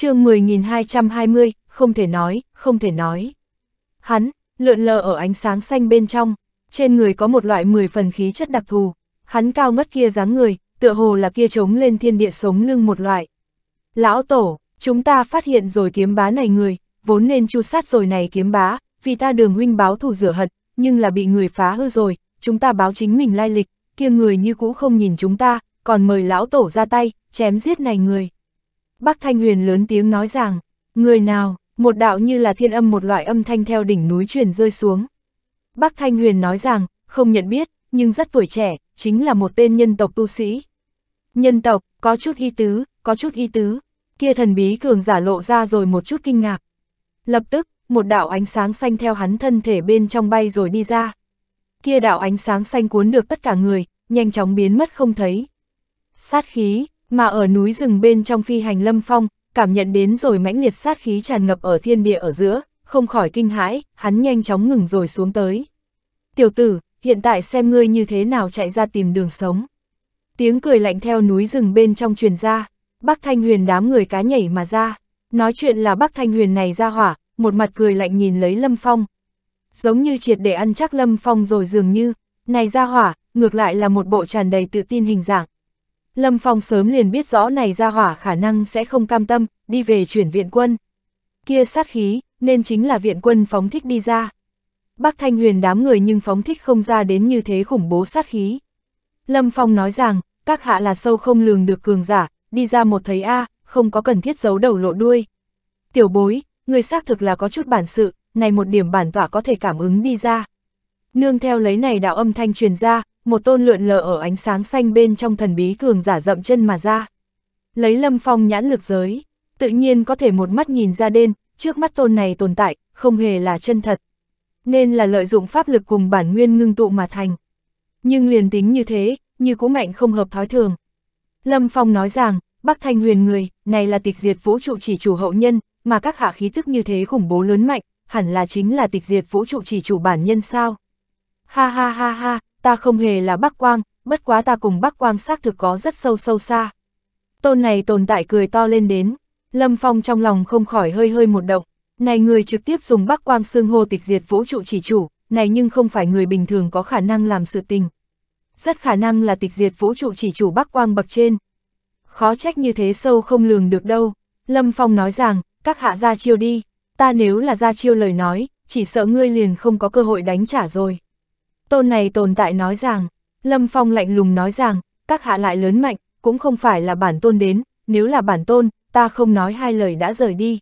chương 10.220, không thể nói, không thể nói. Hắn, lượn lờ ở ánh sáng xanh bên trong, trên người có một loại 10 phần khí chất đặc thù, hắn cao ngất kia dáng người, tựa hồ là kia trống lên thiên địa sống lưng một loại. Lão tổ, chúng ta phát hiện rồi kiếm bá này người, vốn nên chu sát rồi này kiếm bá, vì ta đường huynh báo thù rửa hận, nhưng là bị người phá hư rồi, chúng ta báo chính mình lai lịch, kia người như cũ không nhìn chúng ta, còn mời lão tổ ra tay, chém giết này người. Bắc Thanh Huyền lớn tiếng nói rằng, người nào, một đạo như là thiên âm một loại âm thanh theo đỉnh núi truyền rơi xuống. Bắc Thanh Huyền nói rằng, không nhận biết, nhưng rất tuổi trẻ, chính là một tên nhân tộc tu sĩ. Nhân tộc, có chút y tứ, có chút y tứ, kia thần bí cường giả lộ ra rồi một chút kinh ngạc. Lập tức, một đạo ánh sáng xanh theo hắn thân thể bên trong bay rồi đi ra. Kia đạo ánh sáng xanh cuốn được tất cả người, nhanh chóng biến mất không thấy. Sát khí, mà ở núi rừng bên trong phi hành lâm phong, cảm nhận đến rồi mãnh liệt sát khí tràn ngập ở thiên địa ở giữa, không khỏi kinh hãi, hắn nhanh chóng ngừng rồi xuống tới. Tiểu tử, hiện tại xem ngươi như thế nào chạy ra tìm đường sống. Tiếng cười lạnh theo núi rừng bên trong truyền ra, bác thanh huyền đám người cá nhảy mà ra, nói chuyện là bác thanh huyền này ra hỏa, một mặt cười lạnh nhìn lấy lâm phong. Giống như triệt để ăn chắc lâm phong rồi dường như, này ra hỏa, ngược lại là một bộ tràn đầy tự tin hình dạng. Lâm Phong sớm liền biết rõ này ra hỏa khả năng sẽ không cam tâm, đi về chuyển viện quân. Kia sát khí, nên chính là viện quân phóng thích đi ra. Bắc Thanh Huyền đám người nhưng phóng thích không ra đến như thế khủng bố sát khí. Lâm Phong nói rằng, các hạ là sâu không lường được cường giả, đi ra một thấy A, không có cần thiết giấu đầu lộ đuôi. Tiểu bối, người xác thực là có chút bản sự, này một điểm bản tỏa có thể cảm ứng đi ra. Nương theo lấy này đạo âm thanh truyền ra, một tôn lượn lờ ở ánh sáng xanh bên trong thần bí cường giả rậm chân mà ra. Lấy lâm phong nhãn lực giới, tự nhiên có thể một mắt nhìn ra đen, trước mắt tôn này tồn tại, không hề là chân thật. Nên là lợi dụng pháp lực cùng bản nguyên ngưng tụ mà thành. Nhưng liền tính như thế, như cũ mạnh không hợp thói thường. Lâm Phong nói rằng, Bắc Thanh huyền người, này là tịch diệt vũ trụ chỉ chủ hậu nhân, mà các hạ khí thức như thế khủng bố lớn mạnh, hẳn là chính là tịch diệt vũ trụ chỉ chủ bản nhân sao. Ha ha ha ha, ta không hề là Bắc Quang, bất quá ta cùng Bắc Quang xác thực có rất sâu sâu xa. Tôn này tồn tại cười to lên đến, Lâm Phong trong lòng không khỏi hơi hơi một động, này người trực tiếp dùng Bắc Quang xương hô tịch diệt vũ trụ chỉ chủ, này nhưng không phải người bình thường có khả năng làm sự tình. Rất khả năng là tịch diệt vũ trụ chỉ chủ Bắc Quang bậc trên. Khó trách như thế sâu không lường được đâu, Lâm Phong nói rằng, các hạ ra chiêu đi, ta nếu là ra chiêu lời nói, chỉ sợ ngươi liền không có cơ hội đánh trả rồi. Tôn này tồn tại nói rằng, Lâm Phong lạnh lùng nói rằng, các hạ lại lớn mạnh, cũng không phải là bản tôn đến, nếu là bản tôn, ta không nói hai lời đã rời đi.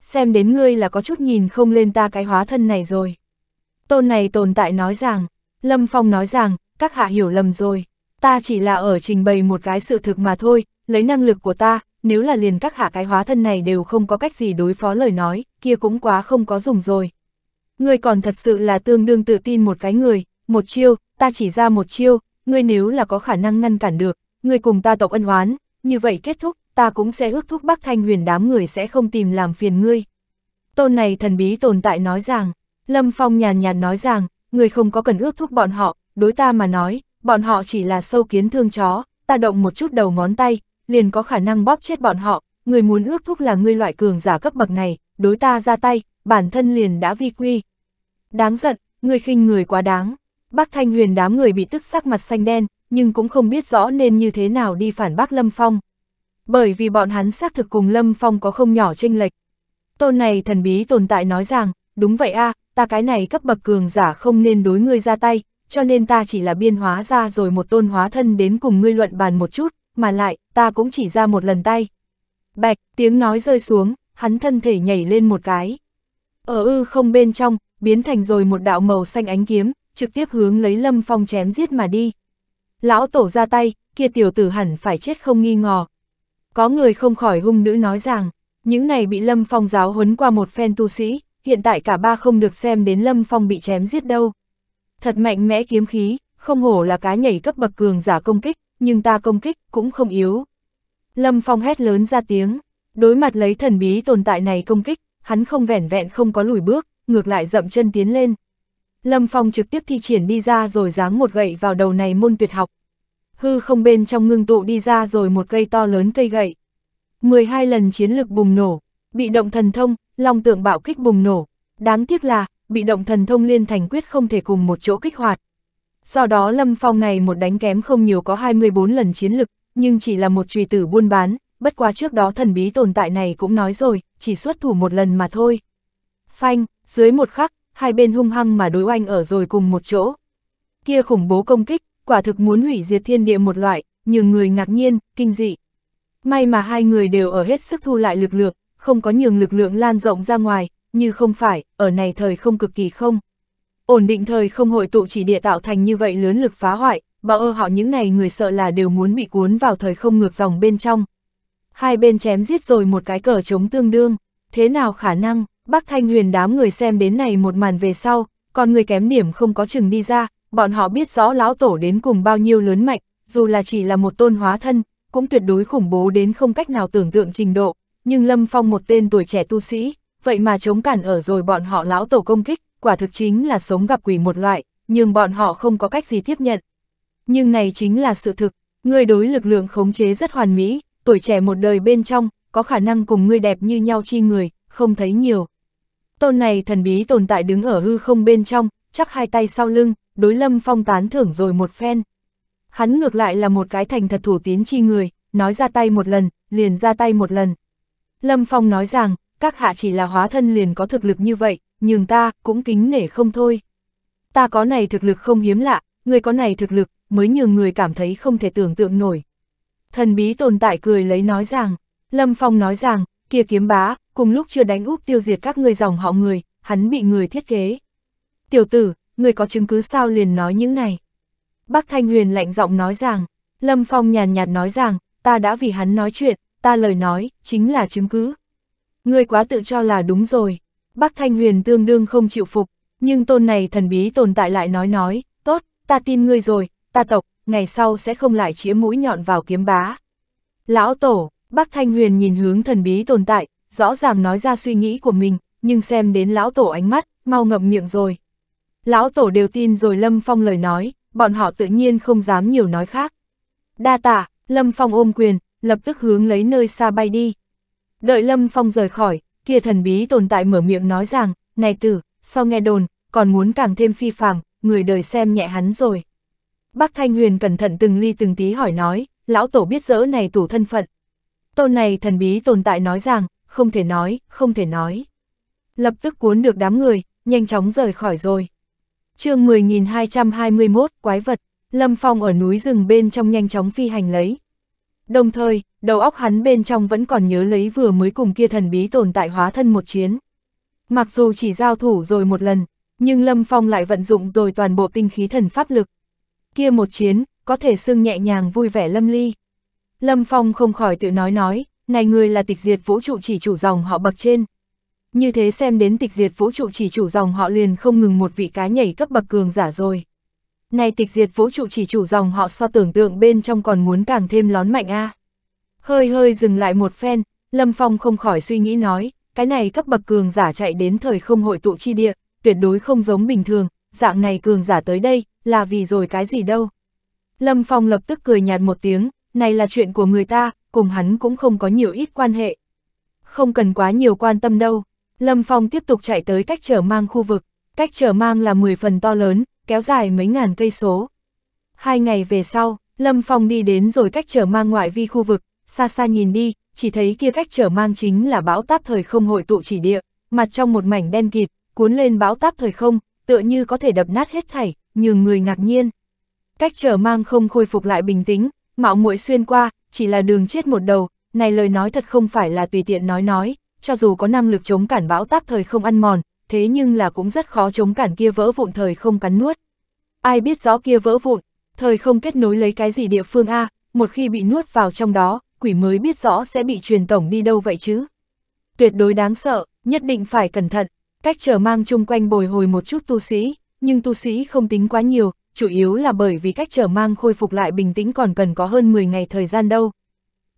Xem đến ngươi là có chút nhìn không lên ta cái hóa thân này rồi. Tôn này tồn tại nói rằng, Lâm Phong nói rằng, các hạ hiểu lầm rồi, ta chỉ là ở trình bày một cái sự thực mà thôi, lấy năng lực của ta, nếu là liền các hạ cái hóa thân này đều không có cách gì đối phó lời nói, kia cũng quá không có dùng rồi. Ngươi còn thật sự là tương đương tự tin một cái người, một chiêu, ta chỉ ra một chiêu, ngươi nếu là có khả năng ngăn cản được, ngươi cùng ta tộc ân oán, như vậy kết thúc, ta cũng sẽ ước thúc Bắc Thanh Huyền đám người sẽ không tìm làm phiền ngươi. Tôn này thần bí tồn tại nói rằng, Lâm Phong nhàn nhạt nói rằng, ngươi không có cần ước thúc bọn họ, đối ta mà nói, bọn họ chỉ là sâu kiến thương chó, ta động một chút đầu ngón tay, liền có khả năng bóp chết bọn họ, Ngươi muốn ước thúc là ngươi loại cường giả cấp bậc này, đối ta ra tay, bản thân liền đã vi quy. Đáng giận, ngươi khinh người quá đáng. Bắc Thanh Huyền đám người bị tức sắc mặt xanh đen, nhưng cũng không biết rõ nên như thế nào đi phản bác Lâm Phong. Bởi vì bọn hắn xác thực cùng Lâm Phong có không nhỏ tranh lệch. Tôn này thần bí tồn tại nói rằng, đúng vậy a, à, ta cái này cấp bậc cường giả không nên đối ngươi ra tay, cho nên ta chỉ là biên hóa ra rồi một tôn hóa thân đến cùng ngươi luận bàn một chút, mà lại, ta cũng chỉ ra một lần tay. Bạch, tiếng nói rơi xuống, hắn thân thể nhảy lên một cái. Ở ư không bên trong, biến thành rồi một đạo màu xanh ánh kiếm, trực tiếp hướng lấy Lâm Phong chém giết mà đi. Lão tổ ra tay, kia tiểu tử hẳn phải chết không nghi ngờ. Có người không khỏi hung nữ nói rằng, những này bị Lâm Phong giáo huấn qua một phen tu sĩ, hiện tại cả ba không được xem đến Lâm Phong bị chém giết đâu. Thật mạnh mẽ kiếm khí, không hổ là cá nhảy cấp bậc cường giả công kích, nhưng ta công kích cũng không yếu. Lâm Phong hét lớn ra tiếng, đối mặt lấy thần bí tồn tại này công kích, hắn không vẻn vẹn không có lùi bước, ngược lại dậm chân tiến lên, Lâm Phong trực tiếp thi triển đi ra rồi giáng một gậy vào đầu này môn tuyệt học. Hư không bên trong ngưng tụ đi ra rồi một cây to lớn cây gậy. 12 lần chiến lực bùng nổ, bị động thần thông, long tượng bạo kích bùng nổ. Đáng tiếc là, bị động thần thông liên thành quyết không thể cùng một chỗ kích hoạt. Do đó Lâm Phong này một đánh kém không nhiều có 24 lần chiến lực, nhưng chỉ là một trùy tử buôn bán, bất quá trước đó thần bí tồn tại này cũng nói rồi, chỉ xuất thủ một lần mà thôi. Phanh, dưới một khắc, hai bên hung hăng mà đối oanh ở rồi cùng một chỗ. Kia khủng bố công kích, quả thực muốn hủy diệt thiên địa một loại, nhiều người ngạc nhiên, kinh dị. May mà hai người đều ở hết sức thu lại lực lượng, không có nhường lực lượng lan rộng ra ngoài, như không phải, ở này thời không cực kỳ không. Ổn định thời không hội tụ chỉ địa tạo thành như vậy lớn lực phá hoại, bao ơ họ những này người sợ là đều muốn bị cuốn vào thời không ngược dòng bên trong. Hai bên chém giết rồi một cái cờ chống tương đương, thế nào khả năng? Bắc Thanh Huyền đám người xem đến này một màn về sau, còn người kém điểm không có chừng đi ra, bọn họ biết rõ lão tổ đến cùng bao nhiêu lớn mạnh, dù là chỉ là một tôn hóa thân, cũng tuyệt đối khủng bố đến không cách nào tưởng tượng trình độ, nhưng Lâm Phong một tên tuổi trẻ tu sĩ, vậy mà chống cản ở rồi bọn họ lão tổ công kích, quả thực chính là sống gặp quỷ một loại, nhưng bọn họ không có cách gì tiếp nhận. Nhưng này chính là sự thực, người đối lực lượng khống chế rất hoàn mỹ, tuổi trẻ một đời bên trong, có khả năng cùng người đẹp như nhau chi người, không thấy nhiều. Tôn này thần bí tồn tại đứng ở hư không bên trong, chắp hai tay sau lưng, đối Lâm Phong tán thưởng rồi một phen. Hắn ngược lại là một cái thành thật thủ tiến chi người, nói ra tay một lần, liền ra tay một lần. Lâm Phong nói rằng, các hạ chỉ là hóa thân liền có thực lực như vậy, nhưng ta cũng kính nể không thôi. Ta có này thực lực không hiếm lạ, người có này thực lực mới nhường người cảm thấy không thể tưởng tượng nổi. Thần bí tồn tại cười lấy nói rằng, Lâm Phong nói rằng, kia kiếm bá, cùng lúc chưa đánh úp tiêu diệt các người dòng họ người, hắn bị người thiết kế. Tiểu tử, người có chứng cứ sao liền nói những này. Bác Thanh Huyền lạnh giọng nói rằng, Lâm Phong nhàn nhạt nói rằng, ta đã vì hắn nói chuyện, ta lời nói, chính là chứng cứ. Người quá tự cho là đúng rồi, Bác Thanh Huyền tương đương không chịu phục, nhưng tôn này thần bí tồn tại lại nói nói, tốt, ta tin ngươi rồi, ta tộc, ngày sau sẽ không lại chĩa mũi nhọn vào kiếm bá. Lão Tổ, Bác Thanh Huyền nhìn hướng thần bí tồn tại, rõ ràng nói ra suy nghĩ của mình, nhưng xem đến lão tổ ánh mắt, mau ngậm miệng rồi. Lão tổ đều tin rồi Lâm Phong lời nói, bọn họ tự nhiên không dám nhiều nói khác. Đa tạ, Lâm Phong ôm quyền, lập tức hướng lấy nơi xa bay đi. Đợi Lâm Phong rời khỏi, kia thần bí tồn tại mở miệng nói rằng, này tử, sau nghe đồn, còn muốn càng thêm phi phàm, người đời xem nhẹ hắn rồi. Bác Thanh Huyền cẩn thận từng ly từng tí hỏi nói, lão tổ biết dỡ này tủ thân phận. Tôn này thần bí tồn tại nói rằng, không thể nói, không thể nói. Lập tức cuốn được đám người, nhanh chóng rời khỏi rồi. chương 10.221, quái vật, Lâm Phong ở núi rừng bên trong nhanh chóng phi hành lấy. Đồng thời, đầu óc hắn bên trong vẫn còn nhớ lấy vừa mới cùng kia thần bí tồn tại hóa thân một chiến. Mặc dù chỉ giao thủ rồi một lần, nhưng Lâm Phong lại vận dụng rồi toàn bộ tinh khí thần pháp lực. Kia một chiến, có thể xưng nhẹ nhàng vui vẻ Lâm Ly. Lâm Phong không khỏi tự nói nói, này người là tịch diệt vũ trụ chỉ chủ dòng họ bậc trên. Như thế xem đến tịch diệt vũ trụ chỉ chủ dòng họ liền không ngừng một vị cá nhảy cấp bậc cường giả rồi. Này tịch diệt vũ trụ chỉ chủ dòng họ so tưởng tượng bên trong còn muốn càng thêm lón mạnh a. À. Hơi hơi dừng lại một phen, Lâm Phong không khỏi suy nghĩ nói, cái này cấp bậc cường giả chạy đến thời không hội tụ chi địa, tuyệt đối không giống bình thường, dạng này cường giả tới đây, là vì rồi cái gì đâu. Lâm Phong lập tức cười nhạt một tiếng, này là chuyện của người ta, cùng hắn cũng không có nhiều ít quan hệ. Không cần quá nhiều quan tâm đâu, Lâm Phong tiếp tục chạy tới cách trở mang khu vực, cách trở mang là 10 phần to lớn, kéo dài mấy ngàn cây số. Hai ngày về sau, Lâm Phong đi đến rồi cách trở mang ngoại vi khu vực, xa xa nhìn đi, chỉ thấy kia cách trở mang chính là bão táp thời không hội tụ chỉ địa, mặt trong một mảnh đen kịt, cuốn lên bão táp thời không, tựa như có thể đập nát hết thảy, nhường người ngạc nhiên. Cách trở mang không khôi phục lại bình tĩnh, mạo muội xuyên qua, chỉ là đường chết một đầu, này lời nói thật không phải là tùy tiện nói nói, cho dù có năng lực chống cản bão táp thời không ăn mòn, thế nhưng là cũng rất khó chống cản kia vỡ vụn thời không cắn nuốt. Ai biết rõ kia vỡ vụn, thời không kết nối lấy cái gì địa phương A, một khi bị nuốt vào trong đó, quỷ mới biết rõ sẽ bị truyền tổng đi đâu vậy chứ. Tuyệt đối đáng sợ, nhất định phải cẩn thận, cách chờ mang chung quanh bồi hồi một chút tu sĩ, nhưng tu sĩ không tính quá nhiều, chủ yếu là bởi vì cách trở mang khôi phục lại bình tĩnh còn cần có hơn 10 ngày thời gian đâu.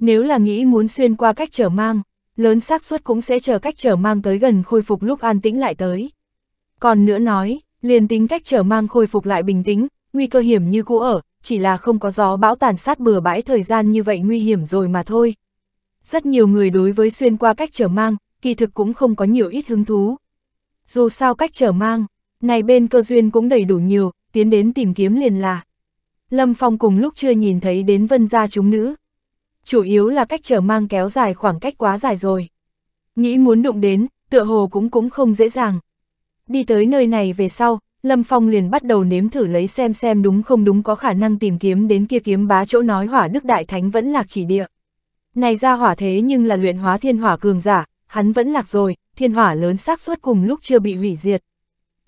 Nếu là nghĩ muốn xuyên qua cách trở mang, lớn xác suất cũng sẽ chờ cách trở mang tới gần khôi phục lúc an tĩnh lại tới. Còn nữa nói, liền tính cách trở mang khôi phục lại bình tĩnh, nguy cơ hiểm như cũ ở, chỉ là không có gió bão tàn sát bừa bãi thời gian như vậy nguy hiểm rồi mà thôi. Rất nhiều người đối với xuyên qua cách trở mang, kỳ thực cũng không có nhiều ít hứng thú. Dù sao cách trở mang, này bên cơ duyên cũng đầy đủ nhiều, tiến đến tìm kiếm liền là. Lâm Phong cùng lúc chưa nhìn thấy đến vân gia chúng nữ. Chủ yếu là cách trở mang kéo dài khoảng cách quá dài rồi. Nghĩ muốn đụng đến, tựa hồ cũng cũng không dễ dàng. Đi tới nơi này về sau, Lâm Phong liền bắt đầu nếm thử lấy xem xem đúng không đúng có khả năng tìm kiếm đến kia kiếm bá chỗ nói hỏa đức đại thánh vẫn lạc chỉ địa. Này ra hỏa thế nhưng là luyện hóa thiên hỏa cường giả, hắn vẫn lạc rồi, thiên hỏa lớn xác suất cùng lúc chưa bị hủy diệt,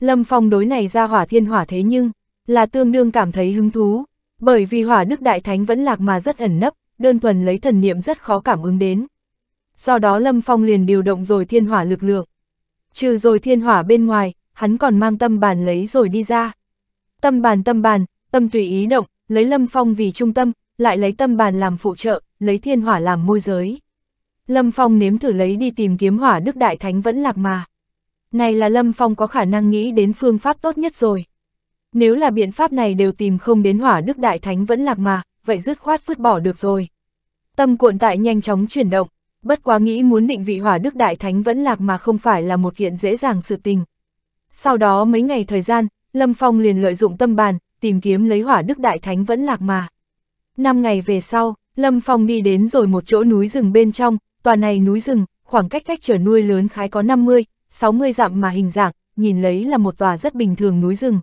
Lâm Phong đối này ra hỏa thiên hỏa thế nhưng, là tương đương cảm thấy hứng thú, bởi vì hỏa đức đại thánh vẫn lạc mà rất ẩn nấp, đơn thuần lấy thần niệm rất khó cảm ứng đến. Do đó Lâm Phong liền điều động rồi thiên hỏa lực lượng. Trừ rồi thiên hỏa bên ngoài, hắn còn mang tâm bàn lấy rồi đi ra. Tâm bàn tâm bàn, tâm tùy ý động, lấy Lâm Phong vì trung tâm, lại lấy tâm bàn làm phụ trợ, lấy thiên hỏa làm môi giới. Lâm Phong nếm thử lấy đi tìm kiếm hỏa Đức Đại Thánh vẫn lạc mà. Này là Lâm Phong có khả năng nghĩ đến phương pháp tốt nhất rồi. Nếu là biện pháp này đều tìm không đến hỏa đức đại thánh vẫn lạc mà, vậy dứt khoát vứt bỏ được rồi. Tâm cuộn tại nhanh chóng chuyển động, bất quá nghĩ muốn định vị hỏa đức đại thánh vẫn lạc mà không phải là một kiện dễ dàng sự tình. Sau đó mấy ngày thời gian, Lâm Phong liền lợi dụng tâm bàn, tìm kiếm lấy hỏa đức đại thánh vẫn lạc mà. Năm ngày về sau, Lâm Phong đi đến rồi một chỗ núi rừng bên trong, tòa này núi rừng, khoảng cách cách trở nuôi lớn khái có 50, 60 dặm mà hình dạng, nhìn lấy là một tòa rất bình thường núi rừng.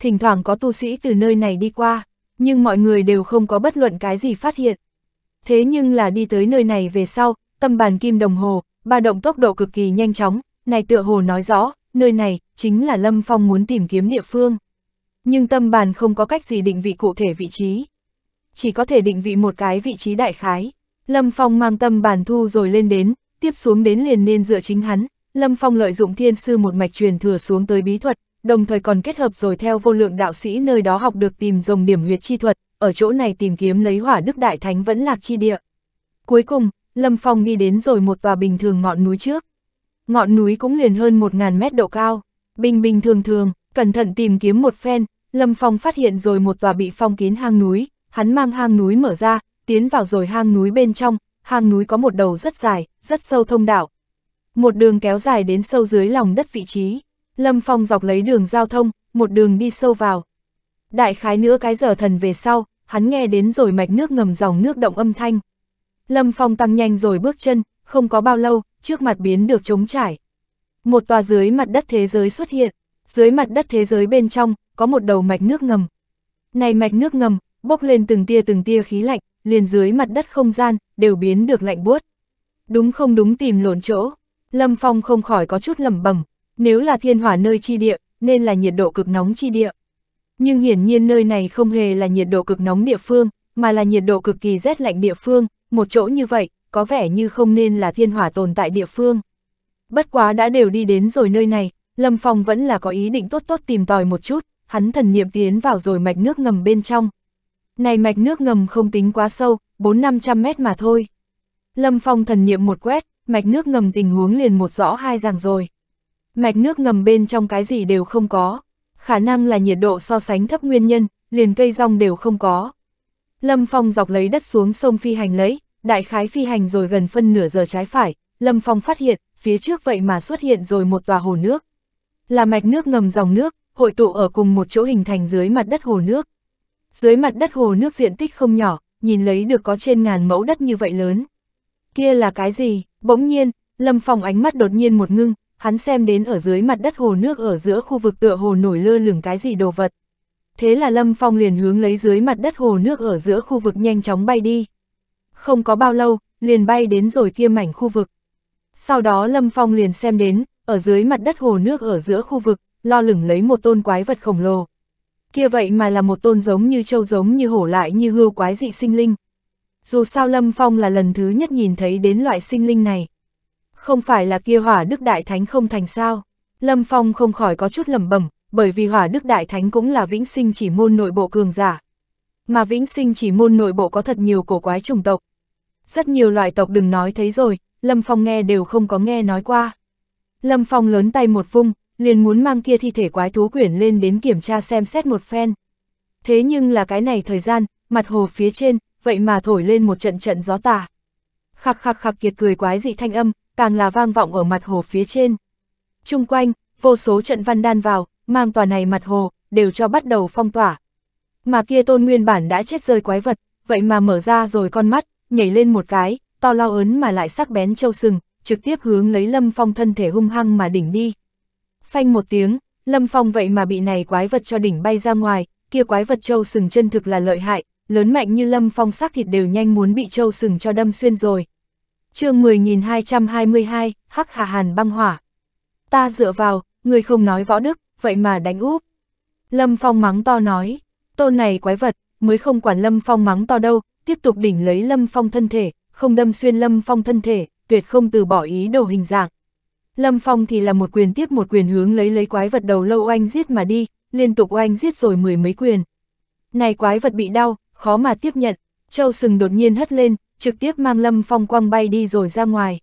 Thỉnh thoảng có tu sĩ từ nơi này đi qua, nhưng mọi người đều không có bất luận cái gì phát hiện. Thế nhưng là đi tới nơi này về sau, tâm bàn kim đồng hồ, ba động tốc độ cực kỳ nhanh chóng, này tựa hồ nói rõ, nơi này chính là Lâm Phong muốn tìm kiếm địa phương. Nhưng tâm bàn không có cách gì định vị cụ thể vị trí. Chỉ có thể định vị một cái vị trí đại khái. Lâm Phong mang tâm bàn thu rồi lên đến, tiếp xuống đến liền nên dựa chính hắn, Lâm Phong lợi dụng thiên sư một mạch truyền thừa xuống tới bí thuật, đồng thời còn kết hợp rồi theo vô lượng đạo sĩ nơi đó học được tìm dòng điểm huyệt chi thuật, ở chỗ này tìm kiếm lấy hỏa đức đại thánh vẫn lạc chi địa. Cuối cùng, Lâm Phong đi đến rồi một tòa bình thường ngọn núi trước. Ngọn núi cũng liền hơn 1.000 mét độ cao, bình bình thường thường, cẩn thận tìm kiếm một phen, Lâm Phong phát hiện rồi một tòa bị phong kín hang núi, hắn mang hang núi mở ra, tiến vào rồi hang núi bên trong, hang núi có một đầu rất dài, rất sâu thông đạo, một đường kéo dài đến sâu dưới lòng đất vị trí. Lâm Phong dọc lấy đường giao thông, một đường đi sâu vào. Đại khái nữa cái giờ thần về sau, hắn nghe đến rồi mạch nước ngầm dòng nước động âm thanh. Lâm Phong tăng nhanh rồi bước chân, không có bao lâu, trước mặt biến được trống trải. Một tòa dưới mặt đất thế giới xuất hiện, dưới mặt đất thế giới bên trong, có một đầu mạch nước ngầm. Này mạch nước ngầm, bốc lên từng tia từng tia khí lạnh, liền dưới mặt đất không gian, đều biến được lạnh buốt. Đúng không đúng tìm lộn chỗ. Lâm Phong không khỏi có chút lẩm bẩm nếu là thiên hỏa nơi chi địa, nên là nhiệt độ cực nóng chi địa. Nhưng hiển nhiên nơi này không hề là nhiệt độ cực nóng địa phương, mà là nhiệt độ cực kỳ rét lạnh địa phương, một chỗ như vậy, có vẻ như không nên là thiên hỏa tồn tại địa phương. Bất quá đã đều đi đến rồi nơi này, Lâm Phong vẫn là có ý định tốt tốt tìm tòi một chút, hắn thần niệm tiến vào rồi mạch nước ngầm bên trong. Này mạch nước ngầm không tính quá sâu, 4-500 mét mà thôi. Lâm Phong thần niệm một quét, mạch nước ngầm tình huống liền một rõ hai ràng rồi. Mạch nước ngầm bên trong cái gì đều không có, khả năng là nhiệt độ so sánh thấp nguyên nhân, liền cây rong đều không có. Lâm Phong dọc lấy đất xuống sông phi hành lấy, đại khái phi hành rồi gần phân nửa giờ trái phải, Lâm Phong phát hiện, phía trước vậy mà xuất hiện rồi một tòa hồ nước. Là mạch nước ngầm dòng nước, hội tụ ở cùng một chỗ hình thành dưới mặt đất hồ nước. Dưới mặt đất hồ nước diện tích không nhỏ, nhìn lấy được có trên ngàn mẫu đất như vậy lớn kia là cái gì? Bỗng nhiên, Lâm Phong ánh mắt đột nhiên một ngưng, hắn xem đến ở dưới mặt đất hồ nước ở giữa khu vực tựa hồ nổi lơ lửng cái gì đồ vật. Thế là Lâm Phong liền hướng lấy dưới mặt đất hồ nước ở giữa khu vực nhanh chóng bay đi. Không có bao lâu, liền bay đến rồi kia mảnh khu vực. Sau đó Lâm Phong liền xem đến, ở dưới mặt đất hồ nước ở giữa khu vực, lo lửng lấy một tôn quái vật khổng lồ. Kia vậy mà là một tôn giống như châu giống như hổ lại như hươu quái dị sinh linh, dù sao Lâm Phong là lần thứ nhất nhìn thấy đến loại sinh linh này. Không phải là kia hỏa đức đại thánh không thành sao, Lâm Phong không khỏi có chút lẩm bẩm bởi vì hỏa đức đại thánh cũng là vĩnh sinh chỉ môn nội bộ cường giả. Mà vĩnh sinh chỉ môn nội bộ có thật nhiều cổ quái chủng tộc. Rất nhiều loại tộc đừng nói thấy rồi, Lâm Phong nghe đều không có nghe nói qua. Lâm Phong lớn tay một vung, liền muốn mang kia thi thể quái thú quyển lên đến kiểm tra xem xét một phen. Thế nhưng là cái này thời gian, mặt hồ phía trên, vậy mà thổi lên một trận trận gió tà Khắc khắc khắc kiệt cười quái dị thanh âm, càng là vang vọng ở mặt hồ phía trên. Trung quanh, vô số trận văn đan vào, mang tòa này mặt hồ, đều cho bắt đầu phong tỏa. Mà kia tôn nguyên bản đã chết rơi quái vật, vậy mà mở ra rồi con mắt, nhảy lên một cái, to lao ớn mà lại sắc bén châu sừng, trực tiếp hướng lấy lâm phong thân thể hung hăng mà đỉnh đi. Phanh một tiếng, lâm phong vậy mà bị này quái vật cho đỉnh bay ra ngoài, kia quái vật châu sừng chân thực là lợi hại, lớn mạnh như lâm phong sắc thịt đều nhanh muốn bị trâu sừng cho đâm xuyên rồi. chương 10.222, Hắc Hà Hàn băng hỏa. Ta dựa vào, người không nói võ đức, vậy mà đánh úp. Lâm Phong mắng to nói, tôn này quái vật, mới không quản Lâm Phong mắng to đâu, tiếp tục đỉnh lấy Lâm Phong thân thể, không đâm xuyên Lâm Phong thân thể, tuyệt không từ bỏ ý đồ hình dạng. Lâm Phong thì là một quyền tiếp một quyền hướng lấy lấy quái vật đầu lâu oanh giết mà đi, liên tục oanh giết rồi mười mấy quyền. Này quái vật bị đau, khó mà tiếp nhận, Châu Sừng đột nhiên hất lên, trực tiếp mang Lâm Phong quăng bay đi rồi ra ngoài.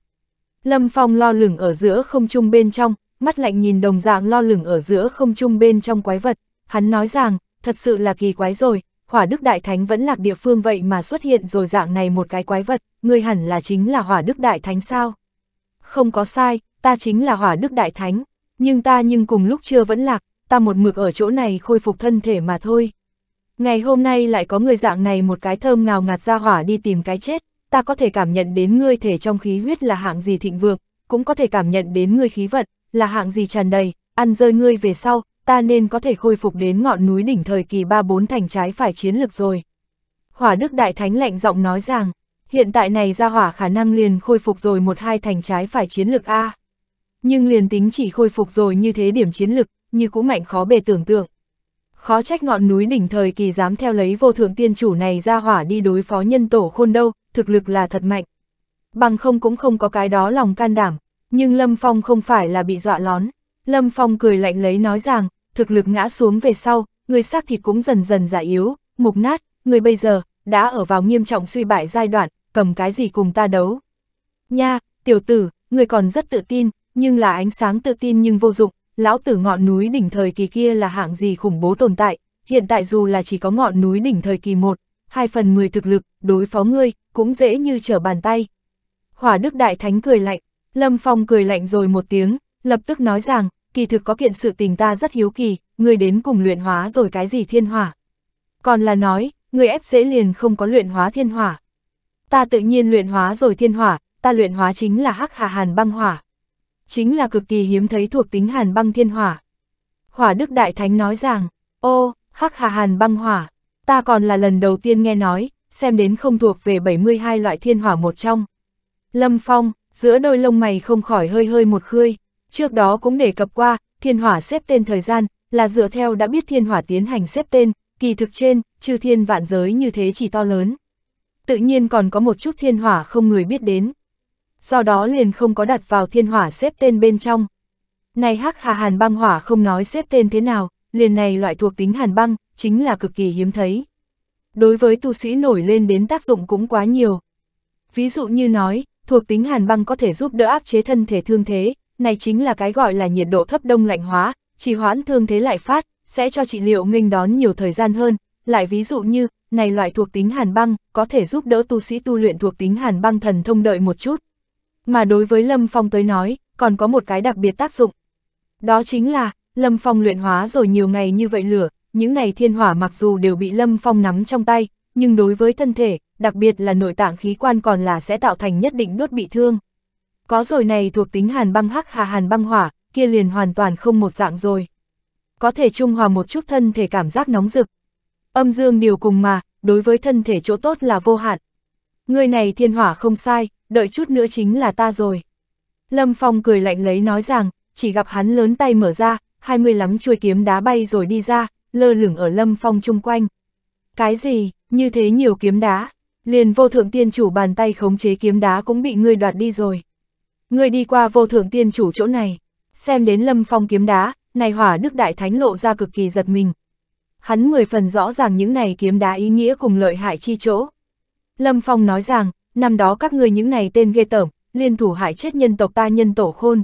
Lâm Phong lo lửng ở giữa không trung bên trong, mắt lạnh nhìn đồng dạng lo lửng ở giữa không trung bên trong quái vật, hắn nói rằng, thật sự là kỳ quái rồi, hỏa đức đại thánh vẫn lạc địa phương vậy mà xuất hiện rồi dạng này một cái quái vật, người hẳn là chính là hỏa đức đại thánh sao? Không có sai, ta chính là hỏa đức đại thánh, nhưng ta nhưng cùng lúc chưa vẫn lạc, ta một mực ở chỗ này khôi phục thân thể mà thôi. Ngày hôm nay lại có người dạng này một cái thơm ngào ngạt ra hỏa đi tìm cái chết, ta có thể cảm nhận đến ngươi thể trong khí huyết là hạng gì thịnh vượng, cũng có thể cảm nhận đến ngươi khí vận, là hạng gì tràn đầy, ăn rơi ngươi về sau, ta nên có thể khôi phục đến ngọn núi đỉnh thời kỳ ba bốn thành trái phải chiến lược rồi. Hỏa Đức Đại Thánh lạnh giọng nói rằng, hiện tại này ra hỏa khả năng liền khôi phục rồi một hai thành trái phải chiến lược A. Nhưng liền tính chỉ khôi phục rồi như thế điểm chiến lực, như cũ mạnh khó bề tưởng tượng khó trách ngọn núi đỉnh thời kỳ dám theo lấy vô thượng tiên chủ này ra hỏa đi đối phó nhân tổ khôn đâu, thực lực là thật mạnh. Bằng không cũng không có cái đó lòng can đảm, nhưng Lâm Phong không phải là bị dọa lón. Lâm Phong cười lạnh lấy nói rằng, thực lực ngã xuống về sau, người xác thịt cũng dần dần giả yếu, mục nát, người bây giờ, đã ở vào nghiêm trọng suy bại giai đoạn, cầm cái gì cùng ta đấu. Nha, tiểu tử, người còn rất tự tin, nhưng là ánh sáng tự tin nhưng vô dụng, lão tử ngọn núi đỉnh thời kỳ kia là hạng gì khủng bố tồn tại, hiện tại dù là chỉ có ngọn núi đỉnh thời kỳ 1, 2 phần 10 thực lực, đối phó ngươi, cũng dễ như trở bàn tay. Hỏa Đức Đại Thánh cười lạnh, Lâm Phong cười lạnh rồi một tiếng, lập tức nói rằng, kỳ thực có kiện sự tình ta rất hiếu kỳ, ngươi đến cùng luyện hóa rồi cái gì thiên hỏa. Còn là nói, ngươi ép dễ liền không có luyện hóa thiên hỏa. Ta tự nhiên luyện hóa rồi thiên hỏa, ta luyện hóa chính là hắc hà hàn băng hỏa chính là cực kỳ hiếm thấy thuộc tính hàn băng thiên hỏa. Hỏa Đức Đại Thánh nói rằng, ô, hắc hà hàn băng hỏa, ta còn là lần đầu tiên nghe nói, xem đến không thuộc về 72 loại thiên hỏa một trong. Lâm Phong, giữa đôi lông mày không khỏi hơi hơi một khơi, trước đó cũng đề cập qua, thiên hỏa xếp tên thời gian, là dựa theo đã biết thiên hỏa tiến hành xếp tên, kỳ thực trên, trừ thiên vạn giới như thế chỉ to lớn. Tự nhiên còn có một chút thiên hỏa không người biết đến do đó liền không có đặt vào thiên hỏa xếp tên bên trong. Này hắc hà hàn băng hỏa không nói xếp tên thế nào, liền này loại thuộc tính hàn băng, chính là cực kỳ hiếm thấy. Đối với tu sĩ nổi lên đến tác dụng cũng quá nhiều. Ví dụ như nói, thuộc tính hàn băng có thể giúp đỡ áp chế thân thể thương thế, này chính là cái gọi là nhiệt độ thấp đông lạnh hóa, trì hoãn thương thế lại phát, sẽ cho trị liệu nghênh đón nhiều thời gian hơn. Lại ví dụ như, này loại thuộc tính hàn băng, có thể giúp đỡ tu sĩ tu luyện thuộc tính hàn băng thần thông đợi một chút, mà đối với Lâm Phong tới nói, còn có một cái đặc biệt tác dụng. Đó chính là, Lâm Phong luyện hóa rồi nhiều ngày như vậy lửa, những ngày thiên hỏa mặc dù đều bị Lâm Phong nắm trong tay, nhưng đối với thân thể, đặc biệt là nội tạng khí quan còn là sẽ tạo thành nhất định đốt bị thương. Có rồi này thuộc tính hàn băng hắc hà hàn băng hỏa, kia liền hoàn toàn không một dạng rồi. Có thể trung hòa một chút thân thể cảm giác nóng rực. Âm dương điều cùng mà, đối với thân thể chỗ tốt là vô hạn, Người này thiên hỏa không sai, đợi chút nữa chính là ta rồi. Lâm Phong cười lạnh lấy nói rằng, chỉ gặp hắn lớn tay mở ra, hai mươi lắm chuôi kiếm đá bay rồi đi ra, lơ lửng ở Lâm Phong chung quanh. Cái gì, như thế nhiều kiếm đá, liền vô thượng tiên chủ bàn tay khống chế kiếm đá cũng bị ngươi đoạt đi rồi. Ngươi đi qua vô thượng tiên chủ chỗ này, xem đến Lâm Phong kiếm đá, này hỏa đức đại thánh lộ ra cực kỳ giật mình. Hắn mười phần rõ ràng những này kiếm đá ý nghĩa cùng lợi hại chi chỗ. Lâm Phong nói rằng, năm đó các ngươi những này tên ghê tởm, liên thủ hại chết nhân tộc ta nhân tổ khôn.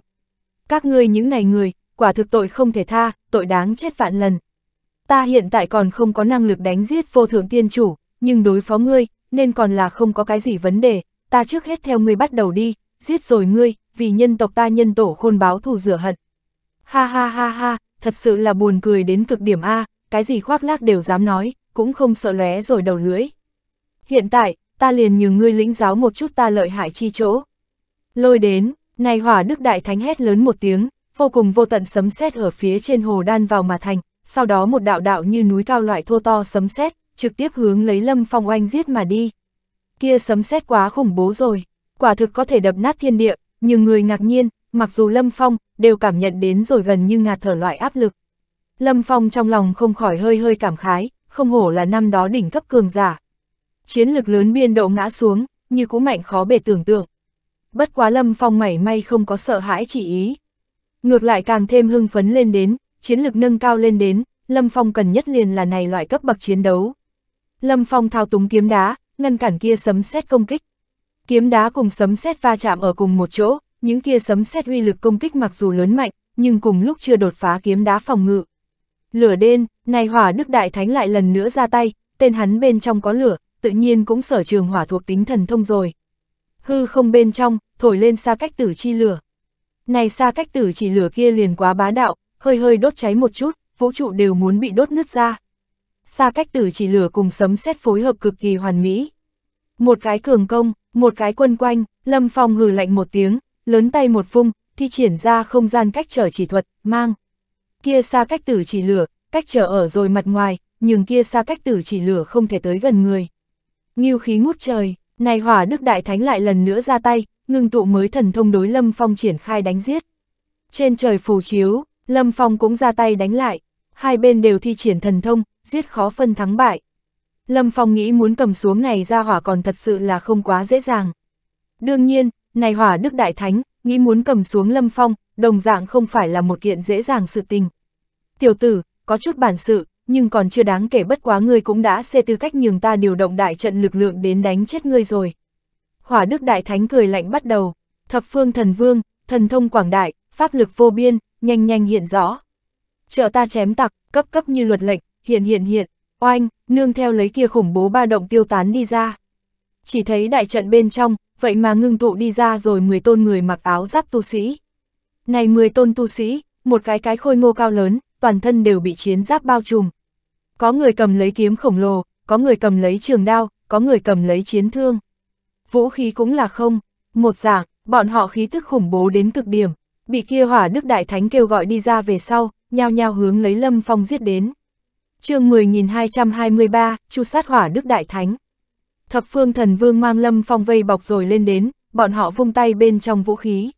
Các ngươi những này người, quả thực tội không thể tha, tội đáng chết vạn lần. Ta hiện tại còn không có năng lực đánh giết vô thượng tiên chủ, nhưng đối phó ngươi, nên còn là không có cái gì vấn đề, ta trước hết theo ngươi bắt đầu đi, giết rồi ngươi, vì nhân tộc ta nhân tổ khôn báo thù rửa hận. Ha ha ha ha, thật sự là buồn cười đến cực điểm A, cái gì khoác lác đều dám nói, cũng không sợ lóe rồi đầu lưỡi. Hiện tại, ta liền nhường ngươi lĩnh giáo một chút ta lợi hại chi chỗ. Lôi đến, này hỏa đức đại thánh hét lớn một tiếng, vô cùng vô tận sấm sét ở phía trên hồ đan vào mà thành, sau đó một đạo đạo như núi cao loại thô to sấm sét trực tiếp hướng lấy lâm phong oanh giết mà đi. Kia sấm sét quá khủng bố rồi, quả thực có thể đập nát thiên địa, nhưng người ngạc nhiên, mặc dù lâm phong, đều cảm nhận đến rồi gần như ngạt thở loại áp lực. Lâm phong trong lòng không khỏi hơi hơi cảm khái, không hổ là năm đó đỉnh cấp cường giả, chiến lực lớn biên độ ngã xuống, như cũ mạnh khó bề tưởng tượng. Bất quá Lâm Phong mảy may không có sợ hãi chỉ ý. Ngược lại càng thêm hưng phấn lên đến, chiến lực nâng cao lên đến, Lâm Phong cần nhất liền là này loại cấp bậc chiến đấu. Lâm Phong thao túng kiếm đá, ngăn cản kia sấm sét công kích. Kiếm đá cùng sấm sét va chạm ở cùng một chỗ, những kia sấm sét uy lực công kích mặc dù lớn mạnh, nhưng cùng lúc chưa đột phá kiếm đá phòng ngự. Lửa đen, này hỏa đức đại thánh lại lần nữa ra tay, tên hắn bên trong có lửa, tự nhiên cũng sở trường hỏa thuộc tính thần thông rồi. Hư không bên trong, thổi lên xa cách tử chi lửa. Này xa cách tử chỉ lửa kia liền quá bá đạo, hơi hơi đốt cháy một chút, vũ trụ đều muốn bị đốt nứt ra. Xa cách tử chỉ lửa cùng sấm xét phối hợp cực kỳ hoàn mỹ. Một cái cường công, một cái quân quanh, lâm phong hừ lạnh một tiếng, lớn tay một vung, thi triển ra không gian cách trở chỉ thuật, mang. Kia xa cách tử chỉ lửa, cách trở ở rồi mặt ngoài, nhưng kia xa cách tử chỉ lửa không thể tới gần người. Nghiêu khí ngút trời, này hỏa đức đại thánh lại lần nữa ra tay, ngưng tụ mới thần thông đối Lâm Phong triển khai đánh giết. Trên trời phù chiếu, Lâm Phong cũng ra tay đánh lại, hai bên đều thi triển thần thông, giết khó phân thắng bại. Lâm Phong nghĩ muốn cầm xuống này ra hỏa còn thật sự là không quá dễ dàng. Đương nhiên, này hỏa đức đại thánh, nghĩ muốn cầm xuống Lâm Phong, đồng dạng không phải là một kiện dễ dàng sự tình. Tiểu tử, có chút bản sự, nhưng còn chưa đáng kể bất quá ngươi cũng đã xê tư cách nhường ta điều động đại trận lực lượng đến đánh chết ngươi rồi. Hỏa Đức Đại Thánh cười lạnh bắt đầu, thập phương thần vương, thần thông quảng đại, pháp lực vô biên, nhanh nhanh hiện rõ. Trợ ta chém tặc, cấp cấp như luật lệnh, hiện hiện hiện, oanh, nương theo lấy kia khủng bố ba động tiêu tán đi ra. Chỉ thấy đại trận bên trong, vậy mà ngưng tụ đi ra rồi 10 tôn người mặc áo giáp tu sĩ. Này 10 tôn tu sĩ, một cái cái khôi ngô cao lớn, toàn thân đều bị chiến giáp bao trùm, có người cầm lấy kiếm khổng lồ, có người cầm lấy trường đao, có người cầm lấy chiến thương. Vũ khí cũng là không, một dạng, bọn họ khí tức khủng bố đến cực điểm, bị kia hỏa đức đại thánh kêu gọi đi ra về sau, nhao nhao hướng lấy lâm phong giết đến. chương 10.223, chu sát hỏa đức đại thánh. Thập phương thần vương mang lâm phong vây bọc rồi lên đến, bọn họ vung tay bên trong vũ khí.